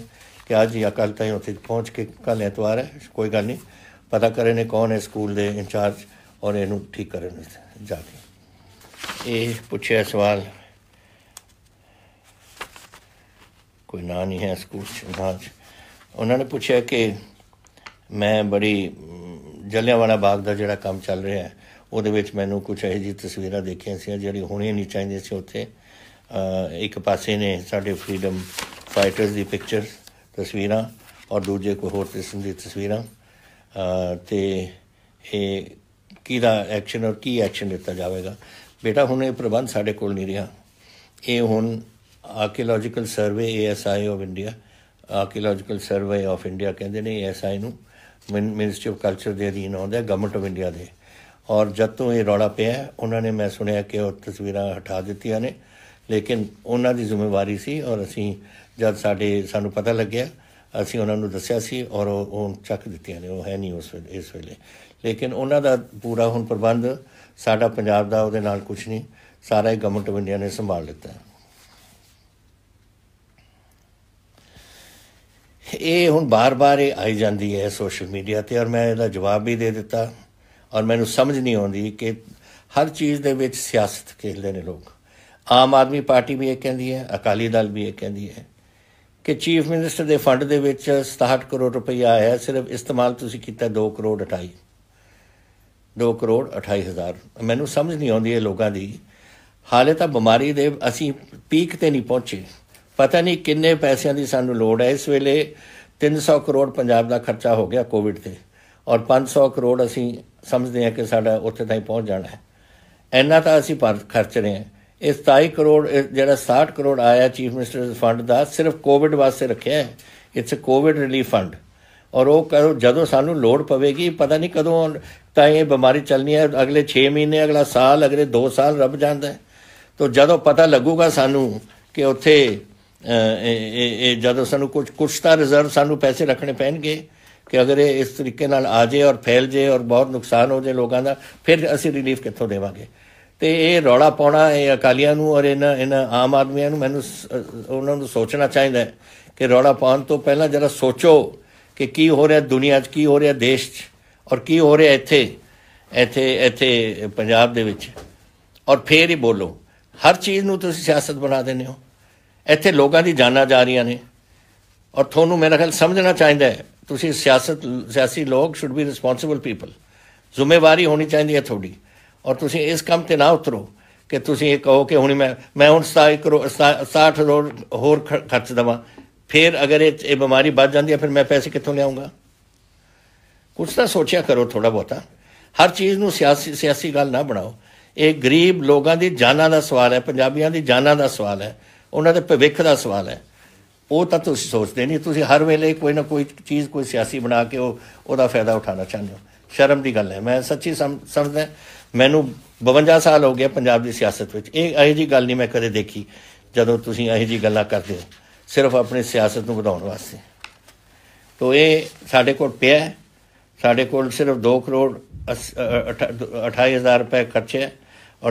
ਕਿ ਅੱਜ ਜਾਂ ਕੱਲ ਤਾਈਂ ਉੱਥੇ ਪਹੁੰਚ ਕੇ ਕੱਲ ਐਤਵਾਰ ਹੈ ਕੋਈ ਗੱਲ ਨਹੀਂ ਪਤਾ ਕਰੇ ਨੇ ਕੌਣ ਹੈ ਸਕੂਲ ਦੇ ਇੰਚਾਰਜ ਔਰ ਇਹਨੂੰ ਠੀਕ ਕਰਨ ਜਾ ਕੇ ਇਹ ਪੁੱਛਿਆ ਸਵਾਲ ਕੋਈ ਨਾ ਨਹੀਂ ਹੈ ਸਕੂਲ ਇੰਚਾਰਜ ਉਹਨਾਂ ਨੇ ਪੁੱਛਿਆ ਕਿ ਮੈਂ ਬੜੀ ਜਲਿਆਂਵਾਲਾ ਬਾਗ ਦਾ ਜਿਹੜਾ ਕੰਮ ਚੱਲ ਰਿਹਾ ਹੈ ਉਹਦੇ ਵਿੱਚ ਮੈਨੂੰ ਕੁਝ ਇਹੋ ਜਿਹੀ ਤਸਵੀਰਾਂ ਦੇਖੀਆਂ ਸੀ ਜਿਹੜੀ ਹੋਣੀ ਨਹੀਂ ਚਾਹੀਦੀ ਸੀ ਉੱਥੇ ਇੱਕ ਪਾਸੇ ਨੇ ਸਾਡੇ ਫਰੀडम ਫਾਈਟਰਸ ਦੀ ਪਿਕਚਰਸ ਤਸਵੀਰਾਂ ਔਰ ਦੂਜੇ ਕੋਈ ਹੋਰ ਕਿਸਮ ਦੀ ਤਸਵੀਰਾਂ ਤੇ ਇਹ ਕਿਹਦਾ ਐਕਸ਼ਨ ਔਰ ਕੀ ਐਕਸ਼ਨ ਦਿੱਤਾ ਜਾਵੇਗਾ ਬੇਟਾ ਹੁਣ ਇਹ ਪ੍ਰਬੰਧ ਸਾਡੇ ਕੋਲ ਨਹੀਂ ਰਿਹਾ ਇਹ ਹੁਣ archaeological survey ASI of India archaeological survey of India ਕਹਿੰਦੇ ਨੇ ਏਐਸਆਈ ਨੂੰ ਮਿਨਿਸਟਰੀ ਆਫ ਕਲਚਰ ਦੇ ਅਧੀਨ ਆਉਂਦਾ ਗਵਰਨਮੈਂਟ ਆਫ ਇੰਡੀਆ ਦੇ ਔਰ ਜਦ ਤੋਂ ਇਹ ਰੌਲਾ ਪਿਆ ਉਹਨਾਂ ਨੇ ਮੈਂ ਸੁਣਿਆ ਕਿ ਉਹ ਤਸਵੀਰਾਂ ਹਟਾ ਦਿੱਤੀਆਂ ਨੇ ਲੇਕਿਨ ਉਹਨਾਂ ਦੀ ਜ਼ਿੰਮੇਵਾਰੀ ਸੀ ਔਰ ਅਸੀਂ ਜਦ ਸਾਡੇ ਸਾਨੂੰ ਪਤਾ ਲੱਗਿਆ ਅਸੀਂ ਉਹਨਾਂ ਨੂੰ ਦੱਸਿਆ ਸੀ ਔਰ ਉਹ ਚੱਕ ਦਿੱਤੀਆਂ ਨੇ ਉਹ ਹੈ ਨਹੀਂ ਉਸ ਵੇਲੇ ਇਸ ਵੇਲੇ ਲੇਕਿਨ ਉਹਨਾਂ ਦਾ ਪੂਰਾ ਹੁਣ ਪ੍ਰਬੰਧ ਸਾਡਾ ਪੰਜਾਬ ਦਾ ਉਹਦੇ ਨਾਲ ਕੁਝ ਨਹੀਂ ਸਾਰਾ ਹੀ ਗਵਰਨਮੈਂਟ ਆਫ ਇੰਡੀਆ ਨੇ ਸੰਭਾਲ ਲਿੱਤਾ ਇਹ ਹੁਣ ਬਾਰ-ਬਾਰ ਇਹ ਆਈ ਜਾਂਦੀ ਹੈ ਸੋਸ਼ਲ ਮੀਡੀਆ ਤੇ ਔਰ ਮੈਂ ਇਹਦਾ ਜਵਾਬ ਵੀ ਦੇ ਦਿੱਤਾ ਔਰ ਮੈਨੂੰ ਸਮਝ ਨਹੀਂ ਆਉਂਦੀ ਕਿ ਹਰ ਚੀਜ਼ ਦੇ ਵਿੱਚ ਸਿਆਸਤ ਖੇਡਦੇ ਨੇ ਲੋਕ ਆਮ ਆਦਮੀ ਪਾਰਟੀ ਵੀ ਇਹ ਕਹਿੰਦੀ ਹੈ ਅਕਾਲੀ ਦਲ ਵੀ ਇਹ ਕਹਿੰਦੀ ਹੈ ਕਿ ਚੀਫ ਮਿਨਿਸਟਰ ਦੇ ਫੰਡ ਦੇ ਵਿੱਚ 67 ਕਰੋੜ ਰੁਪਈਆ ਆਇਆ ਸਿਰਫ ਇਸਤੇਮਾਲ ਤੁਸੀਂ ਕੀਤਾ 2 ਕਰੋੜ 28 2 ਕਰੋੜ 28000 ਮੈਨੂੰ ਸਮਝ ਨਹੀਂ ਆਉਂਦੀ ਇਹ ਲੋਕਾਂ ਦੀ ਹਾਲੇ ਤਾਂ ਬਿਮਾਰੀ ਦੇ ਅਸੀਂ ਪੀਕ ਤੇ ਨਹੀਂ ਪਹੁੰਚੇ ਪਤਾ ਨਹੀਂ ਕਿੰਨੇ ਪੈਸਿਆਂ ਦੀ ਸਾਨੂੰ ਲੋੜ ਹੈ ਇਸ ਵੇਲੇ 300 ਕਰੋੜ ਪੰਜਾਬ ਦਾ ਖਰਚਾ ਹੋ ਗਿਆ ਕੋਵਿਡ ਤੇ ਔਰ 500 ਕਰੋੜ ਅਸੀਂ ਸਮਝਦੇ ਹਾਂ ਕਿ ਸਾਡਾ ਉੱਥੇ ਤਾਈਂ ਪਹੁੰਚ ਜਾਣਾ ਹੈ ਇੰਨਾ ਤਾਂ ਅਸੀਂ ਖਰਚ ਰਹੇ ਹਾਂ ਇਹ 27 ਕਰੋੜ ਜਿਹੜਾ 60 ਕਰੋੜ ਆਇਆ ਚੀਫ ਮਿਨਿਸਟਰ ਫੰਡ ਦਾ ਸਿਰਫ ਕੋਵਿਡ ਵਾਸਤੇ ਰੱਖਿਆ ਹੈ it's a Covid relief fund ਔਰ ਉਹ ਕਰੋ ਜਦੋਂ ਸਾਨੂੰ ਲੋੜ ਪਵੇਗੀ ਪਤਾ ਨਹੀਂ ਕਦੋਂ ਤਾਂ ਇਹ ਬਿਮਾਰੀ ਚੱਲਣੀ ਹੈ ਅਗਲੇ 6 ਮਹੀਨੇ ਅਗਲਾ ਸਾਲ ਅਗਲੇ 2 ਸਾਲ ਰੱਬ ਜਾਣਦਾ ਤਾਂ ਜਦੋਂ ਪਤਾ ਲੱਗੂਗਾ ਸਾਨੂੰ ਕਿ ਉੱਥੇ ਇਹ ਜਦੋਂ ਸਾਨੂੰ ਕੁਝ ਕੁਝ ਤਾਂ ਰਿਜ਼ਰਵ ਸਾਨੂੰ ਪੈਸੇ ਰੱਖਣੇ ਪੈਣਗੇ ਕਿ ਅਗਰ ਇਹ ਇਸ ਤਰੀਕੇ ਨਾਲ ਆ ਜਾਏ ਔਰ ਫੈਲ ਜਾਏ ਔਰ ਬਹੁਤ ਨੁਕਸਾਨ ਹੋ ਜਾਏ ਲੋਕਾਂ ਦਾ ਫਿਰ ਅਸੀਂ ਰਿਲੀਫ ਕਿੱਥੋਂ ਦੇਵਾਂਗੇ ਤੇ ਇਹ ਰੌਲਾ ਪਾਉਣਾ ਇਹ ਅਕਾਲੀਆਂ ਨੂੰ ਔਰ ਇਹਨਾਂ ਇਹਨਾਂ ਆਮ ਆਦਮੀਆਂ ਨੂੰ ਮੈਨੂੰ ਉਹਨਾਂ ਨੂੰ ਸੋਚਣਾ ਚਾਹੀਦਾ ਹੈ ਕਿ ਰੌਲਾ ਪਾਉਣ ਤੋਂ ਪਹਿਲਾਂ ਜਰਾ ਸੋਚੋ ਕਿ ਕੀ ਹੋ ਰਿਹਾ ਦੁਨੀਆ 'ਚ ਕੀ ਹੋ ਰਿਹਾ ਦੇਸ਼ 'ਚ ਔਰ ਕੀ ਹੋ ਰਿਹਾ ਇੱਥੇ ਇੱਥੇ ਇੱਥੇ ਪੰਜਾਬ ਦੇ ਵਿੱਚ ਔਰ ਫੇਰ ਹੀ ਬੋਲੋ ਹਰ ਚੀਜ਼ ਨੂੰ ਤੁਸੀਂ ਸਿਆਸਤ ਬਣਾ ਦਿੰਦੇ ਹੋ ਇੱਥੇ ਲੋਕਾਂ ਦੀ ਜਾਨਾਂ ਜਾ ਰਹੀਆਂ ਨੇ ਔਰ ਤੁਹਾਨੂੰ ਮੇਰਾ ਖਿਆਲ ਸਮਝਣਾ ਚਾਹੀਦਾ ਹੈ ਤੁਸੀਂ ਸਿਆਸਤ ਸਿਆਸੀ ਲੋਕ ਸ਼ੁੱਡ ਬੀ ਰਿਸਪੌਂਸਿਬਲ ਪੀਪਲ ਜ਼ਿੰਮੇਵਾਰੀ ਹੋਣੀ ਚਾਹੀਦੀ ਹੈ ਤੁਹਾਡੀ ਔਰ ਤੁਸੀਂ ਇਸ ਕੰਮ ਤੇ ਨਾ ਉਤਰੋ ਕਿ ਤੁਸੀਂ ਇਹ ਕਹੋ ਕਿ ਹੁਣ ਮੈਂ ਮੈਂ ਹੁਣ 60 ਕਰੋੜ 60 ਕਰੋੜ ਹੋਰ ਖਰਚ ਦਵਾਂ ਫਿਰ ਅਗਰ ਇਹ ਬਿਮਾਰੀ ਵੱਧ ਜਾਂਦੀ ਹੈ ਫਿਰ ਮੈਂ ਪੈਸੇ ਕਿੱਥੋਂ ਲਿਆਉਂਗਾ ਕੁਝ ਤਾਂ ਸੋਚਿਆ ਕਰੋ ਥੋੜਾ ਬਹੁਤਾ ਹਰ ਚੀਜ਼ ਨੂੰ ਸਿਆਸੀ ਸਿਆਸੀ ਗੱਲ ਨਾ ਬਣਾਓ ਇਹ ਗਰੀਬ ਲੋਕਾਂ ਦੀ ਜਾਨਾਂ ਦਾ ਸਵਾਲ ਹੈ ਪੰਜਾਬੀਆਂ ਦੀ ਜਾਨਾਂ ਦਾ ਸਵਾਲ ਹੈ ਉਹਨਾਂ ਦੇ ਭਵਿੱਖ ਦਾ ਸਵਾਲ ਹੈ ਉਹ ਤਾਂ ਤੁਸੀਂ ਸੋਚਦੇ ਨਹੀਂ ਤੁਸੀਂ ਹਰ ਵੇਲੇ ਕੋਈ ਨਾ ਕੋਈ ਚੀਜ਼ ਕੋਈ ਸਿਆਸੀ ਬਣਾ ਕੇ ਉਹ ਉਹਦਾ ਫਾਇਦਾ ਉਠਾਉਣਾ ਚਾਹੁੰਦੇ ਹੋ ਸ਼ਰਮ ਦੀ ਗੱਲ ਹੈ ਮੈਂ ਸੱਚੀ ਸਮਝਦਾ ਮੈਨੂੰ 52 ਸਾਲ ਹੋ ਗਏ ਪੰਜਾਬ ਦੀ ਸਿਆਸਤ ਵਿੱਚ ਇਹ ਇਹੋ ਜੀ ਗੱਲ ਨਹੀਂ ਮੈਂ ਕਦੇ ਦੇਖੀ ਜਦੋਂ ਤੁਸੀਂ ਇਹੋ ਜੀ ਗੱਲਾਂ ਕਰਦੇ ਹੋ ਸਿਰਫ ਆਪਣੀ ਸਿਆਸਤ ਨੂੰ ਵਧਾਉਣ ਵਾਸਤੇ ਤੋਂ ਇਹ ਸਾਡੇ ਕੋਲ ਪਿਆ ਸਾਡੇ ਕੋਲ ਸਿਰਫ 2 ਕਰੋੜ 28000 ਰੁਪਏ ਖਰਚੇ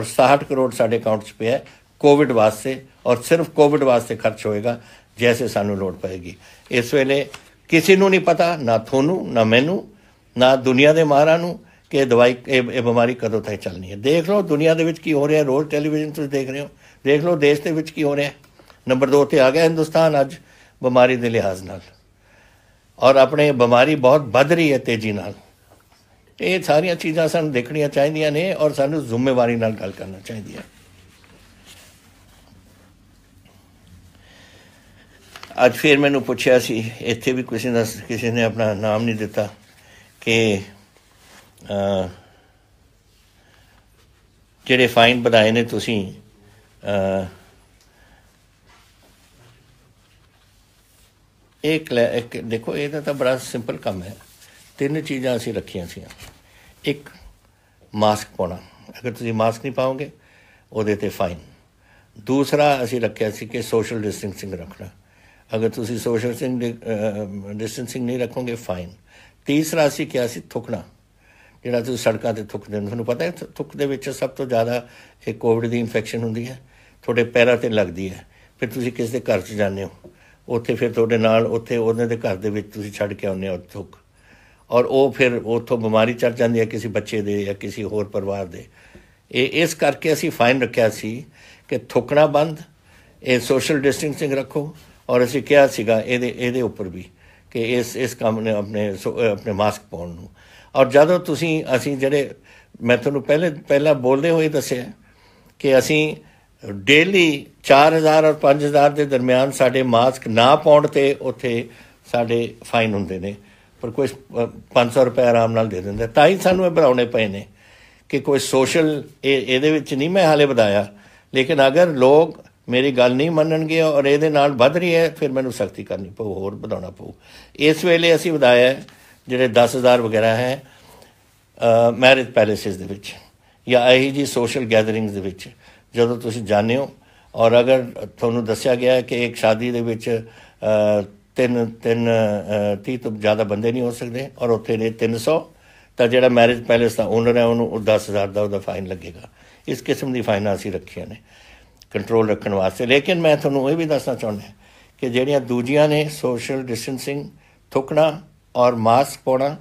ਔਰ 60 ਕਰੋੜ ਸਾਡੇ ਅਕਾਊਂਟ 'ਚ ਪਿਆ ਕੋਵਿਡ ਵਾਸਤੇ ਔਰ ਸਿਰਫ ਕੋਵਿਡ ਵਾਸਤੇ ਖਰਚ ਹੋਏਗਾ ਜੈਸੇ ਸਾਨੂੰ ਲੋੜ ਪਏਗੀ ਇਸ ਵੇਲੇ ਕਿਸੇ ਨੂੰ ਨਹੀਂ ਪਤਾ ਨਾ ਤੁਹਾਨੂੰ ਨਾ ਮੈਨੂੰ ਨਾ ਦੁਨੀਆ ਦੇ ਮਾਹਰਾਂ ਨੂੰ ਕਿ ਦਵਾਈ ਇਹ ਇਹ ਬਿਮਾਰੀ ਕਦੋਂ ਤੱਕ ਚੱਲਣੀ ਹੈ ਦੇਖ ਲਓ ਦੁਨੀਆ ਦੇ ਵਿੱਚ ਕੀ ਹੋ ਰਿਹਾ ਰੋਜ਼ ਟੈਲੀਵਿਜ਼ਨ ਤੁਸੀਂ ਦੇਖ ਰਹੇ ਹੋ ਦੇਖ ਲਓ ਦੇਸ਼ ਦੇ ਵਿੱਚ ਕੀ ਹੋ ਰਿਹਾ ਨੰਬਰ 2 ਤੇ ਆ ਗਿਆ ਹਿੰਦੁਸਤਾਨ ਅੱਜ ਬਿਮਾਰੀ ਦੇ ਲਿਹਾਜ਼ ਨਾਲ ਔਰ ਆਪਣੇ ਬਿਮਾਰੀ ਬਹੁਤ ਵੱਧ ਰਹੀ ਹੈ ਤੇਜ਼ੀ ਨਾਲ ਇਹ ਸਾਰੀਆਂ ਚੀਜ਼ਾਂ ਸਾਨੂੰ ਦੇਖਣੀਆਂ ਚਾਹੀਦੀਆਂ ਨੇ ਔਰ ਸਾਨੂੰ ਜ਼ਿੰਮੇਵਾਰੀ ਨਾਲ ਗੱਲ ਕਰਨਾ ਚਾਹੀਦੀ ਹੈ ਅੱਜ ਫਿਰ ਮੈਨੂੰ ਪੁੱਛਿਆ ਸੀ ਇੱਥੇ ਵੀ ਕਿਸੇ ਦਾ ਕਿਸੇ ਨੇ ਆਪਣਾ ਨਾਮ ਨਹੀਂ ਦਿੱਤਾ ਕਿ ਜਿਹੜੇ ਫਾਈਨ ਬਣਾਏ ਨੇ ਤੁਸੀਂ ਇੱਕ ਇੱਕ ਦੇਖੋ ਇਹਦਾ ਤਾਂ ਬੜਾ ਸਿੰਪਲ ਕੰਮ ਹੈ ਤਿੰਨ ਚੀਜ਼ਾਂ ਅਸੀਂ ਰੱਖੀਆਂ ਸੀ ਇੱਕ ਮਾਸਕ ਪਾਉਣਾ ਅਗਰ ਤੁਸੀਂ ਮਾਸਕ ਨਹੀਂ ਪਾਉਂਗੇ ਉਹਦੇ ਤੇ ਫਾਈਨ ਦੂਸਰਾ ਅਸੀਂ ਰੱਖਿਆ ਸੀ ਕਿ ਸੋਸ਼ਲ ਡਿਸਟੈਂਸਿੰਗ ਰੱਖਣਾ ਅਗਰ ਤੁਸੀਂ ਸੋਸ਼ਲ ਡਿਸਟੈਂਸਿੰਗ ਨਹੀਂ ਰੱਖੋਗੇ ਫਾਈਨ ਤੀਸਰਾ ਅਸੀਂ ਕਿਹਾ ਸੀ ਥੁਕਣਾ ਜਿਹੜਾ ਤੁਸੀਂ ਸੜਕਾਂ ਤੇ ਥੁੱਕਦੇ ਹੋ ਤੁਹਾਨੂੰ ਪਤਾ ਹੈ ਥੁੱਕ ਦੇ ਵਿੱਚ ਸਭ ਤੋਂ ਜ਼ਿਆਦਾ ਇਹ ਕੋਵਿਡ ਦੀ ਇਨਫੈਕਸ਼ਨ ਹੁੰਦੀ ਹੈ ਤੁਹਾਡੇ ਪੈਰਾਂ ਤੇ ਲੱਗਦੀ ਹੈ ਫਿਰ ਤੁਸੀਂ ਕਿਸ ਦੇ ਘਰ 'ਚ ਜਾਂਦੇ ਹੋ ਉੱਥੇ ਫਿਰ ਤੁਹਾਡੇ ਨਾਲ ਉੱਥੇ ਉਹਨਾਂ ਦੇ ਘਰ ਦੇ ਵਿੱਚ ਤੁਸੀਂ ਛੱਡ ਕੇ ਆਉਂਦੇ ਹੋ ਥੁੱਕ ਔਰ ਉਹ ਫਿਰ ਉਥੋਂ ਬਿਮਾਰੀ ਚੜ ਜਾਂਦੀ ਹੈ ਕਿਸੇ ਬੱਚੇ ਦੇ ਜਾਂ ਕਿਸੇ ਹੋਰ ਪਰਿਵਾਰ ਦੇ ਇਹ ਇਸ ਕਰਕੇ ਅਸੀਂ ਫਾਈਨ ਰੱਖਿਆ ਸੀ ਕਿ ਥੁੱਕਣਾ ਬੰਦ ਇਹ ਸੋਸ਼ਲ ਡਿਸਟੈਂਸਿੰਗ ਰੱਖੋ ਔਰ ਅਸੀਂ ਕਿਹਾ ਸੀਗਾ ਇਹਦੇ ਇਹਦੇ ਉੱਪਰ ਵੀ ਕਿ ਇਸ ਇਸ ਕੰਮ ਨੇ ਆਪਣੇ ਆਪਣੇ ਮਾਸਕ ਪਾਉਣ ਨੂੰ ਔਰ ਜਦੋਂ ਤੁਸੀਂ ਅਸੀਂ ਜਿਹੜੇ ਮੈਂ ਤੁਹਾਨੂੰ ਪਹਿਲੇ ਪਹਿਲਾਂ ਬੋਲਦੇ ਹੋਏ ਦੱਸਿਆ ਕਿ ਅਸੀਂ ਡੇਲੀ 4000 ਔਰ 5000 ਦੇ ਦਰਮਿਆਨ ਸਾਡੇ ਮਾਸਕ ਨਾ ਪਾਉਣ ਤੇ ਉੱਥੇ ਸਾਡੇ ਫਾਈਨ ਹੁੰਦੇ ਨੇ ਪਰ ਕੋਈ 500 ਰੁਪਏ ਆਰਾਮ ਨਾਲ ਦੇ ਦਿੰਦਾ ਤਾਂ ਹੀ ਸਾਨੂੰ ਇਹ ਭਰਾਉਣੇ ਪਏ ਨੇ ਕਿ ਕੋਈ ਸੋਸ਼ਲ ਇਹਦੇ ਵਿੱਚ ਨਹੀਂ ਮੈਂ ਹਾਲੇ ਬਤਾਇਆ ਲੇਕਿਨ ਅਗਰ ਲੋਕ ਮੇਰੀ ਗੱਲ ਨਹੀਂ ਮੰਨਣਗੇ ਔਰ ਇਹਦੇ ਨਾਲ ਵੱਧ ਰਹੀ ਹੈ ਫਿਰ ਮੈਨੂੰ ਸਖਤੀ ਕਰਨੀ ਪਊ ਹੋਰ ਵਧਾਉਣਾ ਪਊ ਇਸ ਵੇਲੇ ਅਸੀਂ ਵਧਾਇਆ ਜਿਹੜੇ 10000 ਵਗੈਰਾ ਹੈ ਮੈਰਿਜ ਪੈਲੇਸਿਸ ਦੇ ਵਿੱਚ ਜਾਂ ਇਹ ਜੀ ਸੋਸ਼ਲ ਗੈਦਰਿੰਗਸ ਦੇ ਵਿੱਚ ਜਦੋਂ ਤੁਸੀਂ ਜਾਂਦੇ ਹੋ ਔਰ ਅਗਰ ਤੁਹਾਨੂੰ ਦੱਸਿਆ ਗਿਆ ਹੈ ਕਿ ਇੱਕ ਸ਼ਾਦੀ ਦੇ ਵਿੱਚ ਤਿੰਨ ਤਿੰਨ ਤੀ ਤੋਂ ਜ਼ਿਆਦਾ ਬੰਦੇ ਨਹੀਂ ਹੋ ਸਕਦੇ ਔਰ ਉੱਥੇ ਨੇ 300 ਤਾਂ ਜਿਹੜਾ ਮੈਰਿਜ ਪੈਲੇਸ ਦਾ ਓਨਰ ਹੈ ਉਹਨੂੰ 10000 ਦਾ ਉਹਦਾ ਫਾਈਨ ਲੱਗੇਗਾ ਇਸ ਕਿਸਮ ਦੀ ਫਾਈਨਾਂਸੀ ਅਸੀਂ ਰੱਖੀਆਂ ਨੇ ਕੰਟਰੋਲ ਰੱਖਣ ਵਾਸਤੇ ਲੇਕਿਨ ਮੈਂ ਤੁਹਾਨੂੰ ਇਹ ਵੀ ਦੱਸਣਾ ਚਾਹੁੰਦਾ ਕਿ ਜਿਹੜੀਆਂ ਦੂਜੀਆਂ ਨੇ ਸੋਸ਼ਲ ਡਿਸਟੈਂਸਿੰਗ ਥੁਕਣਾ ਔਰ ਮਾਸਕ ਪਾਉਣਾ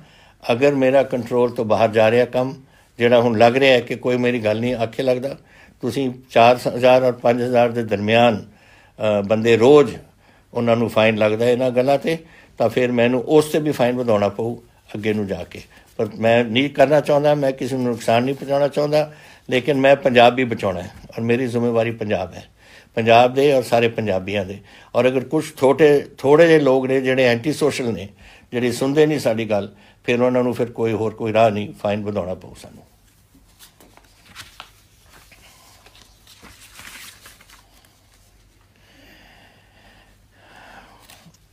ਅਗਰ ਮੇਰਾ ਕੰਟਰੋਲ ਤੋਂ ਬਾਹਰ ਜਾ ਰਿਹਾ ਕੰਮ ਜਿਹੜਾ ਹੁਣ ਲੱਗ ਰਿਹਾ ਹੈ ਕਿ ਕੋਈ ਮੇਰੀ ਗੱਲ ਨਹੀਂ ਆਖੇ ਲੱਗਦਾ ਤੁਸੀਂ 4000 ਔਰ 5000 ਦੇ ਦਰਮਿਆਨ ਬੰਦੇ ਰੋਜ਼ ਉਹਨਾਂ ਨੂੰ ਫਾਈਨ ਲੱਗਦਾ ਇਹਨਾਂ ਗੱਲਾਂ ਤੇ ਤਾਂ ਫਿਰ ਮੈਨੂੰ ਉਸ ਤੇ ਵੀ ਫਾਈਨ ਵਧਾਉਣਾ ਪਊ ਅੱਗੇ ਨੂੰ ਜਾ ਕੇ ਪਰ ਮੈਂ ਨਹੀਂ ਕਰਨਾ ਚਾਹੁੰਦਾ ਮੈਂ ਕਿਸੇ ਨੂੰ ਨੁਕਸਾਨ ਨਹੀਂ ਪਹੁੰਚਾਉਣਾ ਚਾਹੁੰਦਾ ਲੇਕਿਨ ਮੈਂ ਪੰਜਾਬ ਵੀ ਬਚਾਉਣਾ ਹੈ ਔਰ ਮੇਰੀ ਜ਼ਿੰਮੇਵਾਰੀ ਪੰਜਾਬ ਹੈ ਪੰਜਾਬ ਦੇ ਔਰ ਸਾਰੇ ਪੰਜਾਬੀਆਂ ਦੇ ਔਰ ਅਗਰ ਕੁਝ ਛੋਟੇ ਥੋੜੇ ਜਿਹੇ ਲੋਕ ਨੇ ਜਿਹੜੇ ਐਂਟੀ ਸੋਸ਼ਲ ਨੇ ਜਿਹੜੇ ਸੁਣਦੇ ਨਹੀਂ ਸਾਡੀ ਗੱਲ ਫਿਰ ਉਹਨਾਂ ਨੂੰ ਫਿਰ ਕੋਈ ਹੋਰ ਕੋਈ ਰਾਹ ਨਹੀਂ ਫਾਈਨ ਵਧਾਉਣਾ ਪਊ ਸਾਨੂੰ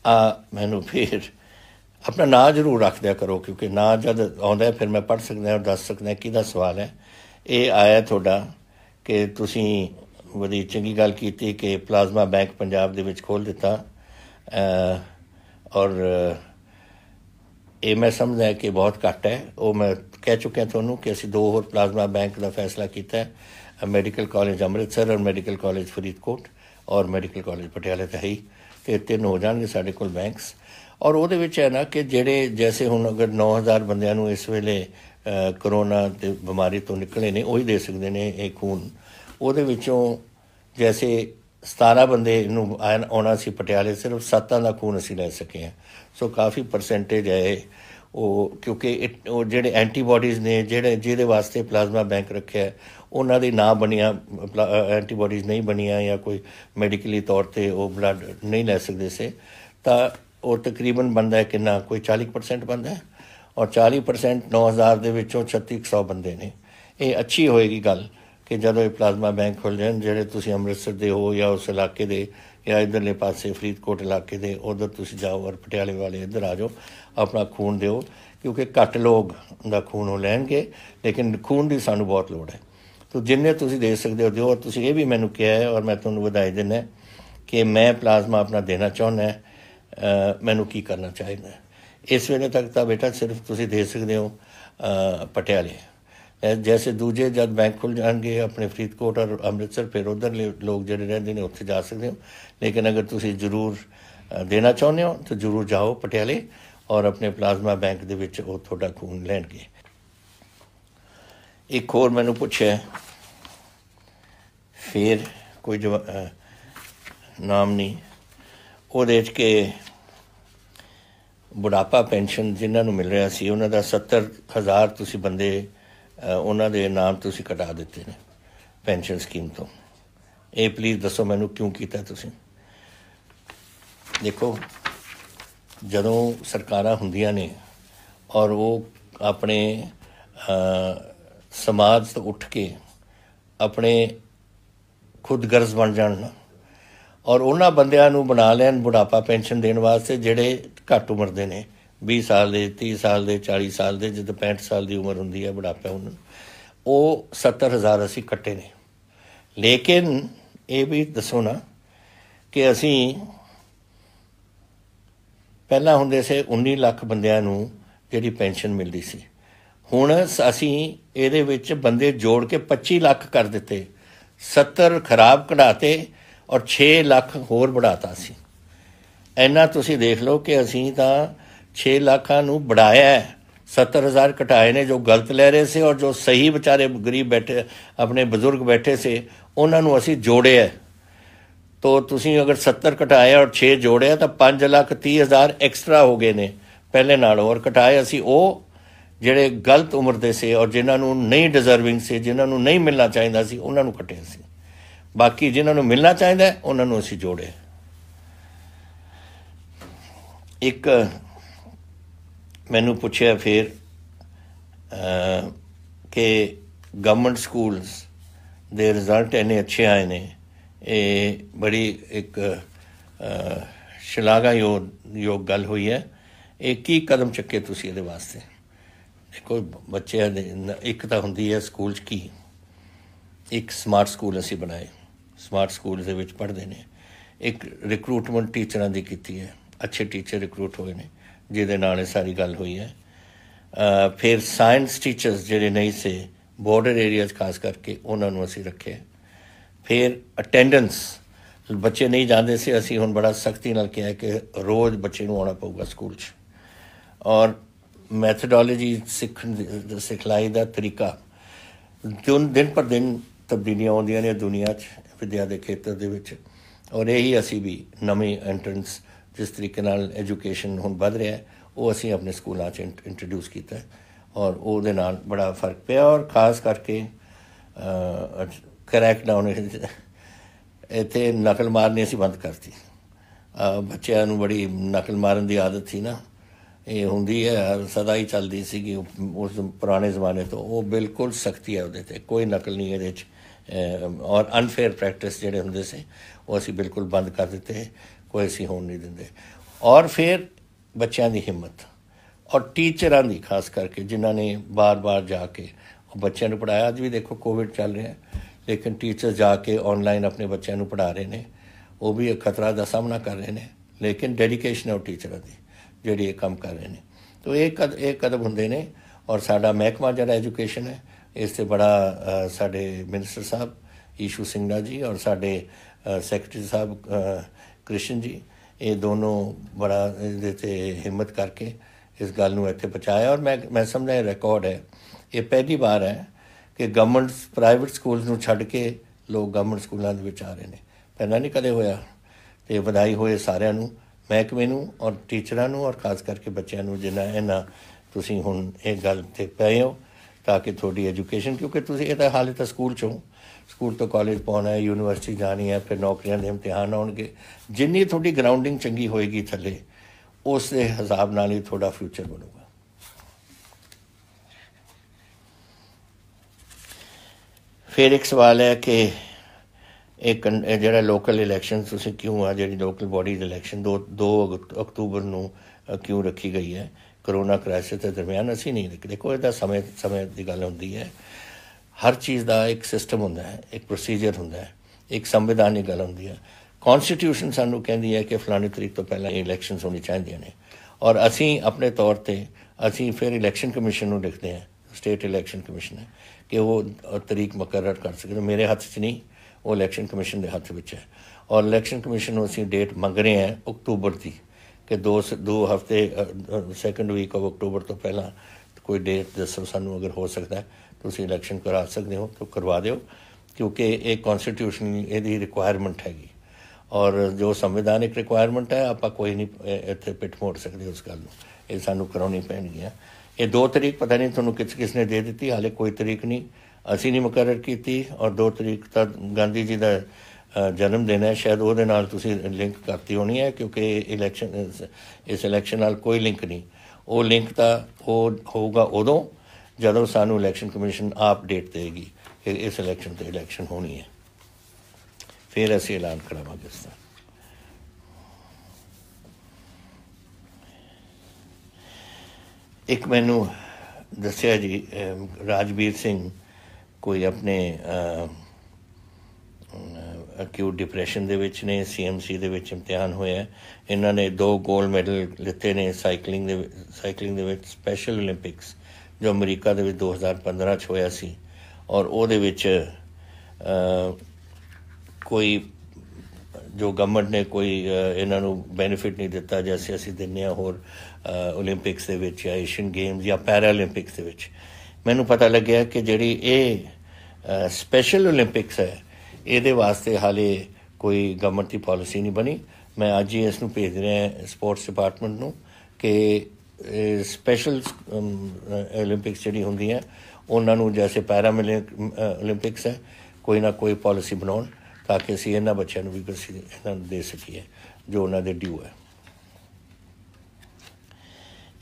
ਆ ਮੈਨੂੰ ਫਿਰ ਆਪਣਾ ਨਾਮ ਜ਼ਰੂਰ ਰੱਖ ਦਿਆ ਕਰੋ ਕਿਉਂਕਿ ਨਾਂ ਜਦ ਆਉਂਦਾ ਫਿਰ ਮੈਂ ਪੜ ਸਕਦਾ ਹਾਂ ਦੱਸ ਸਕਦਾ ਕਿਹਦਾ ਸਵਾਲ ਹੈ ਇਹ ਆਇਆ ਤੁਹਾਡਾ ਕਿ ਤੁਸੀਂ ਬੜੀ ਚੰਗੀ ਗੱਲ ਕੀਤੀ ਕਿ ਪਲਾਜ਼ਮਾ ਬੈਂਕ ਪੰਜਾਬ ਦੇ ਵਿੱਚ ਖੋਲ ਦਿੱਤਾ ਔਰ ਇਹ ਮੈਂ ਸਮਝਦਾ ਕਿ ਬਹੁਤ ਘੱਟ ਹੈ ਉਹ ਮੈਂ ਕਹਿ ਚੁੱਕਿਆ ਤੁਹਾਨੂੰ ਕਿ ਅਸੀਂ ਦੋ ਹੋਰ ਪਲਾਜ਼ਮਾ ਬੈਂਕ ਦਾ ਫੈਸਲਾ ਕੀਤਾ ਹੈ ਮੈਡੀਕਲ ਕਾਲਜ ਅੰਮ੍ਰਿਤਸਰ ਔਰ ਮੈਡੀਕਲ ਕਾਲਜ ਫਰੀਦਕੋਟ ਔਰ ਮੈਡੀਕਲ ਕਾਲਜ ਪਟਿਆਲਾ ਤੇ ਹੀ ਤੇ ਤਿੰਨ ਹੋ ਜਾਣਗੇ ਸਾਡੇ ਕੋਲ ਬੈਂਕਸ ਔਰ ਉਹਦੇ ਵਿੱਚ ਹੈ ਨਾ ਕਿ ਜਿਹੜੇ ਜੈਸੇ ਹੁਣ ਅਗਰ 9000 ਬੰਦਿਆਂ ਨੂੰ ਇਸ ਵੇਲੇ ਕਰੋਨਾ ਦੀ ਬਿਮਾਰੀ ਤੋਂ ਨਿਕਲੇ ਨੇ ਉਹੀ ਦੇ ਸਕਦੇ ਨੇ ਇਹ ਖੂਨ ਉਹਦੇ ਵਿੱਚੋਂ ਜੈਸੇ 17 ਬੰਦੇ ਨੂੰ ਆਉਣਾ ਸੀ ਪਟਿਆਲੇ ਸਿਰਫ 7 ਦਾ ਖੂਨ ਅਸੀਂ ਲੈ ਸਕੇ ਆ ਸੋ ਕਾਫੀ ਪਰਸੈਂਟੇਜ ਹੈ ਉਹ ਕਿਉਂਕਿ ਉਹ ਜਿਹੜੇ ਐਂਟੀਬਾਡੀਜ਼ ਨੇ ਜਿਹੜੇ ਜਿਹਦੇ ਵਾਸਤੇ ਪਲਾਜ਼ਮਾ ਬੈਂਕ ਰੱਖਿਆ ਉਹਨਾਂ ਦੇ ਨਾ ਬਣੀਆਂ ਐਂਟੀਬਾਡੀਜ਼ ਨਹੀਂ ਬਣੀਆਂ ਜਾਂ ਕੋਈ ਮੈਡੀਕਲੀ ਤੌਰ ਤੇ ਉਹ ਬਲੱਡ ਨਹੀਂ ਲੈ ਸਕਦੇ ਸੇ ਤਾਂ ਉਹ ਤਕਰੀਬਨ ਬੰਦਾ ਹੈ ਕਿੰਨਾ ਕੋਈ 40% ਬੰਦਾ ਹੈ ਔਰ 40% 9000 ਦੇ ਵਿੱਚੋਂ 3600 ਬੰਦੇ ਨੇ ਇਹ ਅੱਛੀ ਹੋਏਗੀ ਗੱਲ ਕਿ ਜਦੋਂ ਇਹ ਪਲਾਜ਼ਮਾ ਬੈਂਕ ਖੁੱਲ ਜਾਣ ਜਿਹੜੇ ਤੁਸੀਂ ਅੰਮ੍ਰਿਤਸਰ ਦੇ ਹੋ ਜਾਂ ਉਸ ਇਲਾਕੇ ਦੇ ਜਾਂ ਇਧਰਲੇ ਪਾਸੇ ਫਰੀਦਕੋਟ ਇਲਾਕੇ ਦੇ ਉਧਰ ਤੁਸੀਂ ਜਾਓ ਔਰ ਪਟਿਆਲੇ ਵਾਲੇ ਇਧਰ ਆ ਜਾਓ ਆਪਣਾ ਖੂਨ ਦਿਓ ਕਿਉਂਕਿ ਘੱਟ ਲੋਕ ਦਾ ਖੂਨ ਉਹ ਲੈਣਗੇ ਲੇਕਿਨ ਖੂਨ ਦੀ ਸਾਨੂੰ ਬਹੁਤ ਲੋੜ ਹੈ ਤੋ ਜਿੰਨੇ ਤੁਸੀਂ ਦੇ ਸਕਦੇ ਹੋ ਦਿਓ ਔਰ ਤੁਸੀਂ ਇਹ ਵੀ ਮੈਨੂੰ ਕਿਹਾ ਹੈ ਔਰ ਮੈਂ ਤੁਹਾਨੂੰ ਵਧਾਈ ਦਿੰਦਾ ਕਿ ਮੈਂ ਪਲਾਜ਼ਮਾ ਆਪਣਾ ਦੇਣਾ ਚਾਹੁੰਦਾ ਮੈਨੂੰ ਕੀ ਕਰਨਾ ਚਾਹੀਦਾ ਇਸ ਵੇਲੇ ਤੱਕ ਤਾਂ ਬੇਟਾ ਸਿਰਫ ਤੁਸੀਂ ਦੇ ਸਕਦੇ ਹੋ ਪਟਿਆਲੇ ਜੈਸੇ ਦੂਜੇ ਜਦ ਬੈਂਕ ਖੁੱਲ ਜਾਣਗੇ ਆਪਣੇ ਫਰੀਦਕੋਟ ਔਰ ਅੰਮ੍ਰਿਤਸਰ ਫਿਰ ਉਧਰ ਲੋਕ ਜਿਹੜੇ ਰਹਿੰਦੇ ਨੇ ਉੱਥੇ ਜਾ ਸਕਦੇ ਹੋ ਲੇਕਿਨ ਅਗਰ ਤੁਸੀਂ ਜ਼ਰੂਰ ਦੇਣਾ ਚਾਹੁੰਦੇ ਹੋ ਤਾਂ ਜ਼ਰੂਰ ਜਾਓ ਪਟਿਆਲੇ ਔਰ ਆਪਣੇ ਪਲਾਜ਼ਮਾ ਬੈਂਕ ਦੇ ਵਿੱਚ ਉਹ ਤੁਹਾਡਾ ਖੂਨ ਲੈਣਗੇ ਇੱਕ ਹੋਰ ਮੈਨੂੰ ਪੁੱਛਿਆ ਫਿਰ ਕੋਈ ਨਾਮ ਨਹੀਂ ਉਹਦੇ ਦੇਖ ਕੇ ਬੁਢਾਪਾ ਪੈਨਸ਼ਨ ਜਿਨ੍ਹਾਂ ਨੂੰ ਮਿਲ ਰਿਹਾ ਸੀ ਉਹਨਾਂ ਦਾ 70000 ਤੁਸੀਂ ਬੰਦੇ ਉਹਨਾਂ ਦੇ ਨਾਮ ਤੁਸੀਂ ਕਟਾ ਦਿੱਤੇ ਨੇ ਪੈਨਸ਼ਨ ਸਕੀਮ ਤੋਂ ਇਹ ਪਲੀਜ਼ ਦੱਸੋ ਮੈਨੂੰ ਕਿਉਂ ਕੀਤਾ ਤੁਸੀਂ ਦੇਖੋ ਜਦੋਂ ਸਰਕਾਰਾਂ ਹੁੰਦੀਆਂ ਨੇ ਔਰ ਉਹ ਆਪਣੇ ਸਮਾਜ ਤੋਂ ਉੱਠ ਕੇ ਆਪਣੇ ਖੁਦਗਰਜ਼ ਬਣ ਜਾਣ ਔਰ ਉਹਨਾਂ ਬੰਦਿਆਂ ਨੂੰ ਬਣਾ ਲੈਣ ਬੁਢਾਪਾ ਪੈਨਸ਼ਨ ਦੇਣ ਵਾਸਤੇ ਜਿਹੜੇ ਘੱਟ ਉਮਰ ਦੇ ਨੇ 20 ਸਾਲ ਦੇ 30 ਸਾਲ ਦੇ 40 ਸਾਲ ਦੇ ਜਦੋਂ 65 ਸਾਲ ਦੀ ਉਮਰ ਹੁੰਦੀ ਹੈ ਬੁਢਾਪੇ ਉਹਨਾਂ ਉਹ 70000 ਅਸੀਂ ਕੱਟੇ ਨੇ ਲੇਕਿਨ ਇਹ ਵੀ ਦੱਸੋ ਨਾ ਕਿ ਅਸੀਂ ਪਹਿਲਾਂ ਹੁੰਦੇ ਸੀ 19 ਲੱਖ ਬੰਦਿਆਂ ਨੂੰ ਜਿਹੜੀ ਪੈਨਸ਼ਨ ਮਿਲਦੀ ਸੀ ਹੁਣ ਅਸੀਂ ਇਹਦੇ ਵਿੱਚ ਬੰਦੇ ਜੋੜ ਕੇ 25 ਲੱਖ ਕਰ ਦਿੱਤੇ 70 ਖਰਾਬ ਕਢਾਤੇ ਔਰ 6 ਲੱਖ ਹੋਰ ਵਧਾਤਾ ਸੀ ਐਨਾ ਤੁਸੀਂ ਦੇਖ ਲਓ ਕਿ ਅਸੀਂ ਤਾਂ 6 ਲੱਖਾਂ ਨੂੰ ਬੜਾਇਆ 70000 ਘਟਾਏ ਨੇ ਜੋ ਗਲਤ ਲੈ ਰਹੇ ਸੀ ਔਰ ਜੋ ਸਹੀ ਵਿਚਾਰੇ ਗਰੀਬ ਬੈਠੇ ਆਪਣੇ ਬਜ਼ੁਰਗ ਬੈਠੇ ਸੀ ਉਹਨਾਂ ਨੂੰ ਅਸੀਂ ਜੋੜਿਆ ਤੋ ਤੁਸੀਂ ਅਗਰ 70 ਘਟਾਏ ਔਰ 6 ਜੋੜਿਆ ਤਾਂ 5 ਲੱਖ 30 ਹਜ਼ਾਰ ਐਕਸਟਰਾ ਹੋ ਗਏ ਨੇ ਪਹਿਲੇ ਨਾਲ ਔਰ ਘਟਾਏ ਅਸੀਂ ਉਹ ਜਿਹੜੇ ਗਲਤ ਉਮਰ ਦੇ ਸੀ ਔਰ ਜਿਨ੍ਹਾਂ ਨੂੰ ਨਹੀਂ ਡਿਜ਼ਰਵਿੰਗ ਸੀ ਜਿਨ੍ਹਾਂ ਨੂੰ ਨਹੀਂ ਮਿਲਣਾ ਚਾਹੀਦਾ ਸੀ ਉਹਨਾਂ ਨੂੰ ਘਟੇ ਸੀ ਬਾਕੀ ਜਿਨ੍ਹਾਂ ਨੂੰ ਮਿਲਣਾ ਚਾਹੀਦਾ ਉਹਨਾਂ ਨੂੰ ਅਸੀਂ ਜੋੜੇ ਇੱਕ ਮੈਨੂੰ ਪੁੱਛਿਆ ਫਿਰ ਕਿ ਗਵਰਨਮੈਂਟ ਸਕੂਲਸ ਦੇ ਰਿਜ਼ਲਟ ਇੰਨੇ ਅੱਛੇ ਆਏ ਨੇ ਇਹ ਬੜੀ ਇੱਕ ਸ਼ਲਾਘਾਯੋਗ ਗੱਲ ਹੋਈ ਹੈ ਇਹ ਕੀ ਕਦਮ ਚੱਕੇ ਤੁਸੀਂ ਇਹਦੇ ਵਾਸਤੇ ਦੇਖੋ ਬੱਚਿਆਂ ਦੇ ਇੱਕ ਤਾਂ ਹੁੰਦੀ ਹੈ ਸਕੂਲ ਚ ਕੀ ਇੱਕ ਸਮਾਰਟ ਸਕੂਲ ਅਸੀਂ ਬਣਾਏ ਸਮਾਰਟ ਸਕੂਲ ਦੇ ਵਿੱਚ ਪੜ੍ਹਦੇ ਨੇ ਇੱਕ ਰਿਕਰੂਟਮੈਂਟ ਟੀਚਰਾਂ ਦੀ ਕੀਤੀ ਹੈ ਅੱਛੇ ਟੀਚਰ ਰਿਕਰੂਟ ਹੋਏ ਨੇ ਜਿਹਦੇ ਨਾਲ ਇਹ ਸਾਰੀ ਗੱਲ ਹੋਈ ਹੈ ਫਿਰ ਸਾਇੰਸ ਟੀਚਰਸ ਜਿਹੜੇ ਨਹੀਂ ਸੇ ਬਾਰਡਰ ਏਰੀਆਜ਼ ਖਾਸ ਕਰਕੇ ਉਹਨਾਂ ਨੂੰ ਅਸੀਂ ਰੱਖਿਆ ਫਿਰ ਅਟੈਂਡੈਂਸ ਬੱਚੇ ਨਹੀਂ ਜਾਂਦੇ ਸੀ ਅਸੀਂ ਹੁਣ ਬੜਾ ਸਖਤੀ ਨਾਲ ਕਿਹਾ ਕਿ ਰੋਜ਼ ਬੱਚੇ ਨੂੰ ਆਉਣਾ ਪਊਗਾ ਸਕੂਲ 'ਚ ਔਰ ਮੈਥਡੋਲੋਜੀ ਸਿੱਖਣ ਸਿਖਲਾਈ ਦਾ ਤਰੀਕਾ ਦਿਨ ਦਿਨ ਪਰ ਦਿਨ ਤਬਦੀਲੀਆਂ ਆਉਂਦੀਆਂ ਨੇ ਦੁਨੀਆ 'ਚ ਵਿਦਿਆ ਦੇ ਖੇਤਰ ਦੇ ਵਿੱਚ ਔਰ ਇਹੀ ਅਸੀਂ ਵੀ ਨਵੇਂ ਐਂਟਰੈਂਸ ਜਿਸ ਤਰੀਕੇ ਨਾਲ ਐਜੂਕੇਸ਼ਨ ਹੁਣ ਵੱਧ ਰਿਹਾ ਉਹ ਅਸੀਂ ਆਪਣੇ ਸਕੂਲਾਂ 'ਚ ਇੰਟਰੋਡਿਊਸ ਕੀਤਾ ਔਰ ਉਹਦੇ ਨਾਲ ਬੜਾ ਫਰਕ ਪਿਆ ਔਰ ਖਾਸ ਕਰਕੇ ਕਰੈਕ ਡਾਊਨ ਇਥੇ ਨਕਲ ਮਾਰਨੀ ਅਸੀਂ ਬੰਦ ਕਰਤੀ ਬੱਚਿਆਂ ਨੂੰ ਬੜੀ ਨਕਲ ਮਾਰਨ ਦੀ ਆਦਤ ਸੀ ਨਾ ਇਹ ਹੁੰਦੀ ਹੈ ਸਦਾ ਹੀ ਚੱਲਦੀ ਸੀਗੀ ਉਸ ਪੁਰਾਣੇ ਜ਼ਮਾਨੇ ਤੋਂ ਉਹ ਬਿਲਕੁਲ ਸਖਤੀ ਹੈ ਉਹਦੇ ਤੇ ਕੋਈ ਨਕਲ ਨਹੀਂ ਇਹਦੇ ਵਿੱਚ ਔਰ ਅਨਫੇਅਰ ਪ੍ਰੈਕਟਿਸ ਜਿਹੜੇ ਹੁੰਦੇ ਸੀ ਉਹ ਅਸੀਂ ਬਿਲਕੁਲ ਬੰਦ ਕਰ ਦਿੱਤੇ ਉਹ ਅਸੀਂ ਹੋਣ ਨਹੀਂ ਦਿੰਦੇ ਔਰ ਫਿਰ ਬੱਚਿਆਂ ਦੀ ਹਿੰਮਤ ਔਰ ਟੀਚਰਾਂ ਦੀ ਖਾਸ ਕਰਕੇ ਜਿਨ੍ਹਾਂ ਨੇ ਬਾਰ-ਬਾਰ ਜਾ ਕੇ ਉਹ ਬੱਚਿਆਂ ਨੂੰ ਪੜਾਇਆ ਅੱਜ ਵੀ ਦੇਖੋ ਕੋਵਿਡ ਚੱਲ ਰਿਹਾ ਹੈ ਲੇਕਿਨ ਟੀਚਰ ਜਾ ਕੇ ਆਨਲਾਈਨ ਆਪਣੇ ਬੱਚਿਆਂ ਨੂੰ ਪੜਾ ਰਹੇ ਨੇ ਉਹ ਵੀ ਇੱਕ ਖਤਰਾ ਦਾ ਸਾਹਮਣਾ ਕਰ ਰਹੇ ਨੇ ਲੇਕਿਨ ਡੈਡੀਕੇਸ਼ਨ ਹੈ ਟੀਚਰਾਂ ਦੀ ਜਿਹੜੀ ਇਹ ਕੰਮ ਕਰ ਰਹੇ ਨੇ ਤੋ ਇਹ ਕਦ ਇਹ ਕਦਮ ਹੁੰਦੇ ਨੇ ਔਰ ਸਾਡਾ ਮਹਿਕਮਾ ਜਿਹੜਾ ਐਜੂਕੇਸ਼ਨ ਹੈ ਇਸ ਤੇ ਬੜਾ ਸਾਡੇ ਮਿਨਿਸਟਰ ਸਾਹਿਬ ਈਸ਼ੂ ਸਿੰਘ ਜੀ ਔਰ ਸਾਡੇ ਸੈਕਟਰੀ ਸਾਹਿਬ ਕ੍ਰਿਸ਼ਨ ਜੀ ਇਹ ਦੋਨੋਂ ਬੜਾ ਇਹਦੇ ਤੇ ਹਿੰਮਤ ਕਰਕੇ ਇਸ ਗੱਲ ਨੂੰ ਇੱਥੇ ਪਹੁੰਚਾਇਆ ਔਰ ਮੈਂ ਮੈਂ ਸਮਝਦਾ ਰਿਕਾਰਡ ਹੈ ਇਹ ਪਹਿਲੀ ਵਾਰ ਹੈ ਕਿ ਗਵਰਨਮੈਂਟ ਪ੍ਰਾਈਵੇਟ ਸਕੂਲਸ ਨੂੰ ਛੱਡ ਕੇ ਲੋਕ ਗਵਰਨਮੈਂਟ ਸਕੂਲਾਂ ਦੇ ਵਿੱਚ ਆ ਰਹੇ ਨੇ ਪਹਿਲਾਂ ਨਹੀਂ ਕਦੇ ਹੋਇਆ ਤੇ ਵਧਾਈ ਹੋਏ ਸਾਰਿਆਂ ਨੂੰ ਮਹਿਕਮੇ ਨੂੰ ਔਰ ਟੀਚਰਾਂ ਨੂੰ ਔਰ ਖਾਸ ਕਰਕੇ ਬੱਚਿਆਂ ਨੂੰ ਜਿਨ੍ਹਾਂ ਇਹਨਾਂ ਤੁਸੀਂ ਹੁਣ ਇਹ ਗੱਲ ਤੇ ਪਏ ਹੋ ਤਾਂ ਕਿ ਤੁਹਾਡੀ ਐਜੂਕੇਸ਼ਨ ਕਿਉਂਕਿ ਤੁਸੀਂ ਇਹ ਤਾਂ ਹਾਲੇ ਤਾਂ ਸਕੂਲ ਚੋਂ ਸਕੂਲ ਤੋਂ ਕਾਲਜ ਪਾਉਣਾ ਹੈ ਯੂਨੀਵਰਸਿਟੀ ਜਾਣੀ ਹੈ ਫਿਰ ਨੌਕਰੀਆਂ ਦੇ ਇਮਤਿਹਾਨ ਆਉਣਗੇ ਜਿੰਨੀ ਤੁਹਾਡੀ ਗਰਾਊਂਡਿੰਗ ਚੰਗੀ ਹੋਏਗੀ ਥੱਲੇ ਉਸ ਦੇ ਹਿਸਾਬ ਨਾਲ ਹੀ ਤੁਹਾਡਾ ਫਿਊਚਰ ਬਣੂਗਾ ਫਿਰ ਇੱਕ ਸਵਾਲ ਹੈ ਕਿ ਇੱਕ ਜਿਹੜਾ ਲੋਕਲ ਇਲੈਕਸ਼ਨ ਤੁਸੀਂ ਕਿਉਂ ਆ ਜਿਹੜੀ ਲੋਕਲ ਬਾਡੀਜ਼ ਇਲੈਕਸ਼ਨ 2 2 ਅਕਤੂਬਰ ਨੂੰ ਕਿਉਂ ਰੱਖੀ ਗਈ ਹੈ ਕਰੋਨਾ ਕ੍ਰਾਈਸਿਸ ਦੇ ਦਰਮਿਆਨ ਅਸੀਂ ਨਹੀਂ ਦੇਖਦੇ ਕੋਈ ਦਾ ਸਮੇਂ ਸਮੇਂ ਦੀ ਗੱਲ ਹੁੰਦੀ ਹੈ ਹਰ ਚੀਜ਼ ਦਾ ਇੱਕ ਸਿਸਟਮ ਹੁੰਦਾ ਹੈ ਇੱਕ ਪ੍ਰੋਸੀਜਰ ਹੁੰਦਾ ਹੈ ਇੱਕ ਸੰਵਿਧਾਨਿਕ ਗੱਲ ਹੁੰਦੀ ਹੈ ਕਨਸਟੀਟਿਊਸ਼ਨ ਸਾਨੂੰ ਕਹਿੰਦੀ ਹੈ ਕਿ ਫਲਾਣੇ ਤਰੀਕ ਤੋਂ ਪਹਿਲਾਂ ਇਲੈਕਸ਼ਨਸ ਹੋਣੀ ਚਾਹੀਦੀਆਂ ਨੇ ਔਰ ਅਸੀਂ ਆਪਣੇ ਤੌਰ ਤੇ ਅਸੀਂ ਫਿਰ ਇਲੈਕਸ਼ਨ ਕਮਿਸ਼ਨ ਨੂੰ ਲਿਖਦੇ ਹਾਂ ਸਟੇਟ ਇਲੈਕਸ਼ਨ ਕਮਿਸ਼ਨ ਹੈ ਕਿ ਉਹ ਤਰੀਕ ਮੁਕਰਰ ਕਰ ਸਕਦੇ ਮੇਰੇ ਹੱਥ 'ਚ ਨਹੀਂ ਉਹ ਇਲੈਕਸ਼ਨ ਕਮਿਸ਼ਨ ਦੇ ਹੱਥ ਵਿੱਚ ਹੈ ਔਰ ਇਲੈਕਸ਼ਨ ਕਮਿਸ਼ਨ ਨੂੰ ਅਸੀਂ ਡੇਟ ਮੰਗ ਰਹੇ ਹਾਂ ਅਕਤੂਬਰ ਦੀ ਕਿ ਦੋ ਦੋ ਹਫ਼ਤੇ ਸੈਕੰਡ ਵੀਕ ਆਫ ਅਕਤੂਬਰ ਤੋਂ ਪਹਿਲਾਂ ਕੋਈ ਡੇਟ ਦੱਸੋ ਸਾਨੂੰ ਅਗਰ ਹੋ ਸਕਦਾ ਹੈ ਤੁਸੀਂ ਇਲੈਕਸ਼ਨ ਕਰਾ ਸਕਦੇ ਹੋ ਤਾਂ ਕਰਵਾ ਦਿਓ ਕਿਉਂਕਿ ਇਹ ਕਨਸਟੀਟਿਊਸ਼ਨ ਇਹਦੀ ਰਿਕੁਆਇਰਮੈਂਟ ਹੈਗੀ ਔਰ ਜੋ ਸੰਵਿਧਾਨਿਕ ਰਿਕੁਆਇਰਮੈਂਟ ਹੈ ਆਪਾਂ ਕੋਈ ਨਹੀਂ ਇੱਥੇ ਪਿੱਠ ਮੋੜ ਸਕਦੇ ਉਸ ਗੱਲ ਨੂੰ ਇਹ ਸਾਨੂੰ ਕਰਾਉਣੀ ਪੈਣੀ ਹੈ ਇਹ ਦੋ ਤਰੀਕ ਪਤਾ ਨਹੀਂ ਤੁਹਾਨੂੰ ਕਿਸ ਕਿਸ ਨੇ ਦੇ ਦਿੱਤੀ ਹਾਲੇ ਕੋਈ ਤਰੀਕ ਨਹੀਂ ਅਸੀਂ ਨਹੀਂ ਮੁਕਰਰ ਕੀਤੀ ਔਰ ਦੋ ਤਰੀਕ ਤਾਂ ਗਾਂਧੀ ਜੀ ਦਾ ਜਨਮ ਦਿਨ ਹੈ ਸ਼ਾਇਦ ਉਹਦੇ ਨਾਲ ਤੁਸੀਂ ਲਿੰਕ ਕਰਤੀ ਹੋਣੀ ਹੈ ਕਿਉਂਕਿ ਇਲੈਕਸ਼ਨ ਇਸ ਇਲੈਕਸ਼ਨ ਨਾਲ ਕੋਈ ਲਿੰਕ ਨਹੀਂ ਉਹ ਲਿੰਕ ਤਾਂ ਉਹ ਹੋਊਗਾ ਉਦੋਂ ਜਦੋਂ ਸਾਨੂੰ ਇਲੈਕਸ਼ਨ ਕਮਿਸ਼ਨ ਆਪ ਡੇਟ ਦੇਗੀ ਕਿ ਇਸ ਇਲੈਕਸ਼ਨ ਤੇ ਇਲੈਕਸ਼ਨ ਹੋਣੀ ਹੈ ਫਿਰ ਅਸੀਂ ਐਲਾਨ ਕਰਾਵਾਂਗੇ ਇਸ ਦਾ ਇੱਕ ਮੈਨੂੰ ਦੱਸਿਆ ਜੀ ਰਾਜਵੀਰ ਸਿੰਘ ਕੋਈ ਆਪਣੇ ਅਕਿਊਟ ਡਿਪਰੈਸ਼ਨ ਦੇ ਵਿੱਚ ਨੇ ਸੀਐਮਸੀ ਦੇ ਵਿੱਚ ਇਮਤਿਹਾਨ ਹੋਇਆ ਇਹਨਾਂ ਨੇ ਦੋ 골ਡ ਮੈਡਲ ਲਿੱਤੇ ਨੇ ਸਾਈਕਲਿੰਗ ਦੇ ਸਾਈਕਲਿੰਗ ਦੇ ਵਿੱਚ ਸਪੈਸ਼ਲ 올림픽ਸ ਜੋ ਅਮਰੀਕਾ ਦੇ ਵਿੱਚ 2015 ਚ ਹੋਇਆ ਸੀ ਔਰ ਉਹਦੇ ਵਿੱਚ ਕੋਈ ਜੋ ਗਵਰਨਮੈਂਟ ਨੇ ਕੋਈ ਇਹਨਾਂ ਨੂੰ ਬੈਨੀਫਿਟ ਨਹੀਂ ਦਿੱਤਾ ਜੈਸੇ ਅਸੀਂ ਦਿੰਨੇ ਆ ਹੋਰ 올림픽ਸ ਦੇ ਵਿੱਚ ਜਾਂ ਏਸ਼ੀਅਨ ਗੇਮਸ ਜਾਂ ਪੈਰਾਲੰਪਿਕਸ ਦੇ ਵਿੱਚ ਮੈਨੂੰ ਪਤਾ ਲੱਗਿਆ ਕਿ ਜਿਹੜੀ ਇਹ ਸਪੈਸ਼ਲ 올림픽ਸ ਹੈ ਇਹਦੇ ਵਾਸਤੇ ਹਾਲੇ ਕੋਈ ਗਵਰਨਮੈਂਟ ਦੀ ਪਾਲਿਸੀ ਨਹੀਂ ਬਣੀ ਮੈਂ ਅੱਜ ਹੀ ਇਸ ਨੂੰ ਭੇਜ ਰਿਹਾ ਸਪੋਰਟਸ ਡਿਪਾਰਟਮੈਂਟ ਨੂੰ ਕਿ ਸਪੈਸ਼ਲ 올림픽ਸ ਜਿਹੜੀ ਹੁੰਦੀ ਹੈ ਉਹਨਾਂ ਨੂੰ ਜੈਸੇ ਪੈਰਾ 올림픽ਸ ਹੈ ਕੋਈ ਨਾ ਕੋਈ ਪਾਲਿਸੀ ਬਣਾਉਣ ਤਾਂ ਕਿ ਅਸੀਂ ਇਹਨਾਂ ਬੱਚਿਆਂ ਨੂੰ ਵੀ ਕੁਝ ਇਹਨਾਂ ਨੂੰ ਦੇ ਸਕੀਏ ਜੋ ਉਹਨਾਂ ਦੇ ਡਿਊ ਹੈ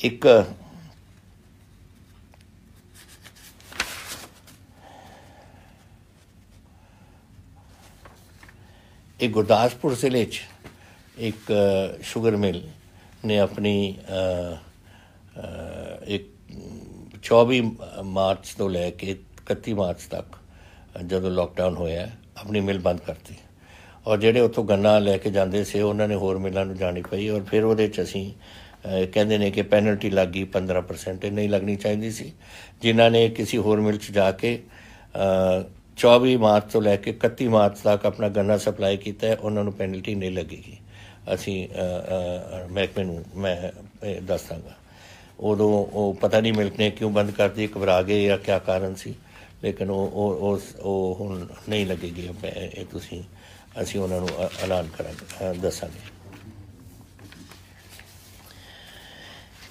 ਇੱਕ ਇਹ ਗੁਰਦਾਸਪੁਰ ਜ਼ਿਲ੍ਹੇ 'ਚ ਇੱਕ 슈ਗਰ ਮਿਲ ਨੇ ਆਪਣੀ ਇੱਕ 24 ਮਾਰਚ ਤੋਂ ਲੈ ਕੇ 31 ਮਾਰਚ ਤੱਕ ਜਦੋਂ ਲਾਕਡਾਊਨ ਹੋਇਆ ਆਪਣੀ ਮਿਲ ਬੰਦ ਕਰਤੀ ਔਰ ਜਿਹੜੇ ਉੱਥੋਂ ਗੰਨਾ ਲੈ ਕੇ ਜਾਂਦੇ ਸੀ ਉਹਨਾਂ ਨੇ ਹੋਰ ਮਿਲਾਂ ਨੂੰ ਜਾਣੀ ਪਈ ਔਰ ਫਿਰ ਉਹਦੇ ਚ ਅਸੀਂ ਕਹਿੰਦੇ ਨੇ ਕਿ ਪੈਨਲਟੀ ਲੱਗੀ 15% ਨਹੀਂ ਲੱਗਣੀ ਚਾਹੀਦੀ ਸੀ ਜਿਨ੍ਹਾਂ ਨੇ ਕਿਸੇ ਹੋਰ ਮਿਲ 'ਚ ਜਾ ਕੇ 24 ਮਾਰਚ ਤੋਂ ਲੈ ਕੇ 31 ਮਾਰਚ ਤੱਕ ਆਪਣਾ ਗੰਨਾ ਸਪਲਾਈ ਕੀਤਾ ਹੈ ਉਹਨਾਂ ਨੂੰ ਪੈਨਲਟੀ ਨਹੀਂ ਲੱਗੇਗੀ ਅਸੀਂ ਮਹਿਕਮੇ ਨੂੰ ਮੈਂ ਦੱਸਾਂਗਾ ਉਦੋਂ ਉਹ ਪਤਾ ਨਹੀਂ ਮਿਲਕ ਨੇ ਕਿਉਂ ਬੰਦ ਕਰਤੀ ਘਬਰਾ ਗਏ ਜਾਂ ਕੀ ਕਾਰਨ ਸੀ ਲੇਕਿਨ ਉਹ ਉਹ ਉਹ ਹੁਣ ਨਹੀਂ ਲੱਗੇਗੀ ਇਹ ਤੁਸੀਂ ਅਸੀਂ ਉਹਨਾਂ ਨੂੰ ਐਲਾਨ ਕਰਾਂਗੇ ਦੱਸਾਂਗੇ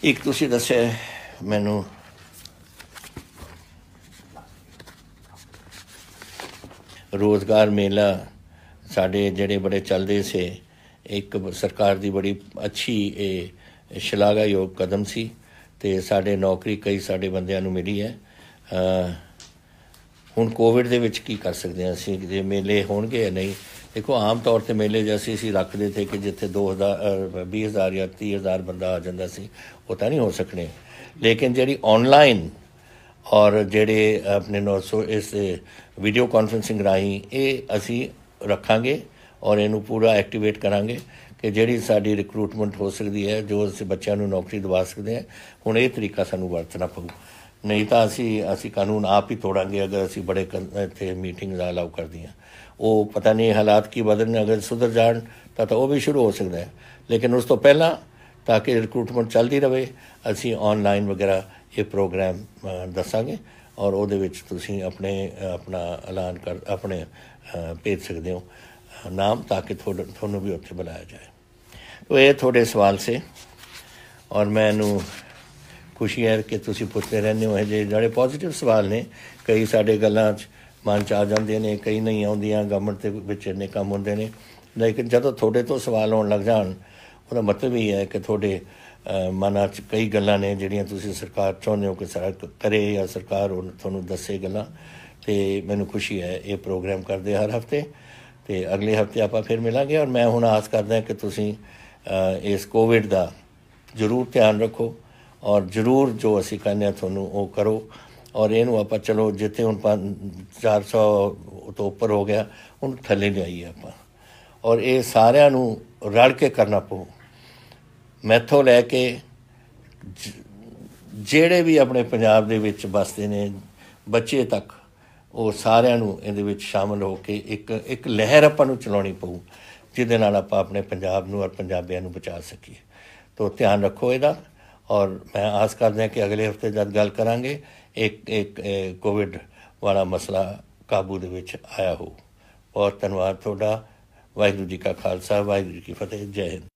ਇੱਕ ਤੁਸੀਂ ਦੱਸਿਆ ਮੈਨੂੰ ਰੋਜ਼ਗਾਰ ਮੇਲਾ ਸਾਡੇ ਜਿਹੜੇ ਬੜੇ ਚੱਲਦੇ ਸੇ ਇੱਕ ਸਰਕਾਰ ਦੀ ਬੜੀ ਅੱਛੀ ਇਹ ਸ਼ਲਾਘਾਯੋਗ ਕਦਮ ਸੀ ਤੇ ਸਾਡੇ ਨੌਕਰੀ ਕਈ ਸਾਡੇ ਬੰਦਿਆਂ ਨੂੰ ਮਿਲੀ ਹੈ ਹੁਣ ਕੋਵਿਡ ਦੇ ਵਿੱਚ ਕੀ ਕਰ ਸਕਦੇ ਹਾਂ ਅਸੀਂ ਜੇ ਮੇਲੇ ਹੋਣਗੇ ਜਾਂ ਨਹੀਂ ਦੇਖੋ ਆਮ ਤੌਰ ਤੇ ਮੇਲੇ ਜਿਵੇਂ ਅਸੀਂ ਰੱਖਦੇ ਤੇ ਕਿ ਜਿੱਥੇ 2000 20000 ਜਾਂ 30000 ਬੰਦਾ ਆ ਜਾਂਦਾ ਸੀ ਉਹ ਤਾਂ ਨਹੀਂ ਹੋ ਸਕਣੇ ਲੇਕਿਨ ਜਿਹੜੀ ਆਨਲਾਈਨ ਔਰ ਜਿਹੜੇ ਆਪਣੇ ਨੋ ਇਸ ਵੀਡੀਓ ਕਾਨਫਰੈਂਸਿੰਗ ਰਾਹੀਂ ਇਹ ਅਸੀਂ ਰੱਖਾਂਗੇ ਔਰ ਇਹਨੂੰ ਪੂਰਾ ਐਕਟੀਵੇਟ ਕਰਾਂਗੇ ਕਿ ਜਿਹੜੀ ਸਾਡੀ ਰਿਕਰੂਟਮੈਂਟ ਹੋ ਸਕਦੀ ਹੈ ਜੋ ਅਸੀਂ ਬੱਚਿਆਂ ਨੂੰ ਨੌਕਰੀ ਦਿਵਾ ਸਕਦੇ ਹਾਂ ਹੁਣ ਇਹ ਤਰੀਕਾ ਸਾਨੂੰ ਵਰਤਣਾ ਪਊ ਨਹੀਂ ਤਾਂ ਅਸੀਂ ਅਸੀਂ ਕਾਨੂੰਨ ਆਪ ਹੀ ਤੋੜਾਂਗੇ ਅਗਰ ਅਸੀਂ ਬੜੇ ਇੱਥੇ ਦਾ ਅਲਾਉ ਦਿਆਂ ਉਹ ਪਤਾ ਨਹੀਂ ਹਾਲਾਤ ਕੀ ਬਦਲਣ ਅਗਰ ਸੁਧਰ ਜਾਣ ਤਾਂ ਤਾਂ ਉਹ ਵੀ ਸ਼ੁਰੂ ਹੋ ਸਕਦਾ ਹੈ ਲੇਕਿਨ ਉਸ ਤੋਂ ਪਹਿਲਾਂ ਤਾਂ ਕਿ ਰਿਕਰੂਟਮੈਂਟ ਚੱਲਦੀ ਰਹੇ ਅਸੀਂ ਆਨਲਾਈਨ ਵਗੈਰਾ ਇਹ ਪ੍ਰੋਗਰਾਮ ਦੱਸਾਂਗੇ ਔਰ ਉਹਦੇ ਵਿੱਚ ਤੁਸੀਂ ਆਪਣੇ ਆਪਣਾ ਐਲਾਨ ਕਰ ਆਪਣੇ ਭੇਜ ਸਕਦੇ ਹੋ ਨਾਮ ਤਾਂ ਕਿ ਤੁਹਾਨੂੰ ਵੀ ਉੱਥੇ ਬੁਲਾਇਆ ਜਾਏ ਉਹ ਇਹ थोड़े ਸਵਾਲ ਸੇ ਔਰ ਮੈਨੂੰ ਖੁਸ਼ੀ ਹੈ ਕਿ ਤੁਸੀਂ ਪੁੱਛਦੇ ਰਹਿੰਦੇ ਹੋ ਇਹ ਜਿਹੜੇ ਪੋਜ਼ਿਟਿਵ ਸਵਾਲ ਨੇ ਕਈ ਸਾਡੇ ਗੱਲਾਂ 'ਚ ਮਨ 'ਚ ਆ ਜਾਂਦੇ ਨੇ ਕਈ ਨਹੀਂ ਆਉਂਦੀਆਂ ਗਵਰਨਮੈਂਟ ਦੇ ਵਿੱਚ ਇੰਨੇ ਕੰਮ ਹੁੰਦੇ ਨੇ ਲੇਕਿਨ ਜਦੋਂ ਤੁਹਾਡੇ ਤੋਂ ਸਵਾਲ ਆਉਣ ਲੱਗ ਜਾਣ ਉਹਦਾ ਮਤਲਬ ਇਹ ਹੈ ਕਿ ਤੁਹਾਡੇ ਮਨਾਂ 'ਚ ਕਈ ਗੱਲਾਂ ਨੇ ਜਿਹੜੀਆਂ ਤੁਸੀਂ ਸਰਕਾਰ ਚਾਹੁੰਦੇ ਹੋ ਕਿ ਸਰਕਾਰ ਕਰੇ ਜਾਂ ਸਰਕਾਰ ਤੁਹਾਨੂੰ ਦੱਸੇ ਗੱਲਾਂ ਤੇ ਮੈਨੂੰ ਖੁਸ਼ੀ ਹੈ ਇਹ ਪ੍ਰੋਗਰਾਮ ਕਰਦੇ ਹਰ ਹਫਤੇ ਤੇ ਅਗਲੇ ਹਫਤੇ ਆਪਾਂ ਫਿਰ ਮਿਲਾਂਗੇ ਔਰ ਮੈਂ ਹੁਣ ਆਸ ਕਰਦਾ ਕਿ ਤੁਸੀਂ ਇਸ ਕੋਵਿਡ ਦਾ ਜ਼ਰੂਰ ਧਿਆਨ ਰੱਖੋ ਔਰ ਜ਼ਰੂਰ ਜੋ ਅਸੀਂ ਕਹਿੰਦੇ ਆ ਤੁਹਾਨੂੰ ਉਹ ਕਰੋ ਔਰ ਇਹਨੂੰ ਆਪਾਂ ਚਲੋ ਜਿੱਥੇ ਹੁਣ 400 ਤੋਂ ਉੱਪਰ ਹੋ ਗਿਆ ਉਹਨੂੰ ਥੱਲੇ ਲਿਆਈਏ ਆਪਾਂ ਔਰ ਇਹ ਸਾਰਿਆਂ ਨੂੰ ਰਲ ਕੇ ਕਰਨਾ ਪਊ ਮੈਥੋਂ ਲੈ ਕੇ ਜਿਹੜੇ ਵੀ ਆਪਣੇ ਪੰਜਾਬ ਦੇ ਵਿੱਚ ਵਸਦੇ ਨੇ ਬੱਚੇ ਤੱਕ ਉਹ ਸਾਰਿਆਂ ਨੂੰ ਇਹਦੇ ਵਿੱਚ ਸ਼ਾਮਲ ਹੋ ਕੇ ਇੱਕ ਇੱਕ ਲਹਿਰ ਆਪਾਂ ਨੂੰ ਚਲਾਉਣੀ ਪਊ ਜਿਹਦੇ ਨਾਲ ਆਪਾਂ ਆਪਣੇ ਪੰਜਾਬ ਨੂੰ ਔਰ ਪੰਜਾਬੀਆਂ ਨੂੰ ਬਚਾ ਸਕੀਏ ਤੋਂ ਧਿਆਨ ਰੱਖੋ ਇਹਦਾ ਔਰ ਮੈਂ ਆਸ ਕਰਦਾ ਹਾਂ ਕਿ ਅਗਲੇ ਹਫਤੇ ਜਦ ਗੱਲ ਕਰਾਂਗੇ ਇੱਕ ਇੱਕ ਕੋਵਿਡ ਵਾਲਾ ਮਸਲਾ ਕਾਬੂ ਦੇ ਵਿੱਚ ਆਇਆ ਹੋ ਬਹੁਤ ਧੰਨਵਾਦ ਤੁਹਾਡਾ ਵਾਹਿਗੁਰੂ ਜੀ ਕਾ ਖਾਲਸਾ ਵਾਹਿਗੁਰੂ ਜੀ ਕੀ ਫਤਿਹ ਜੈ ਹਿੰਦ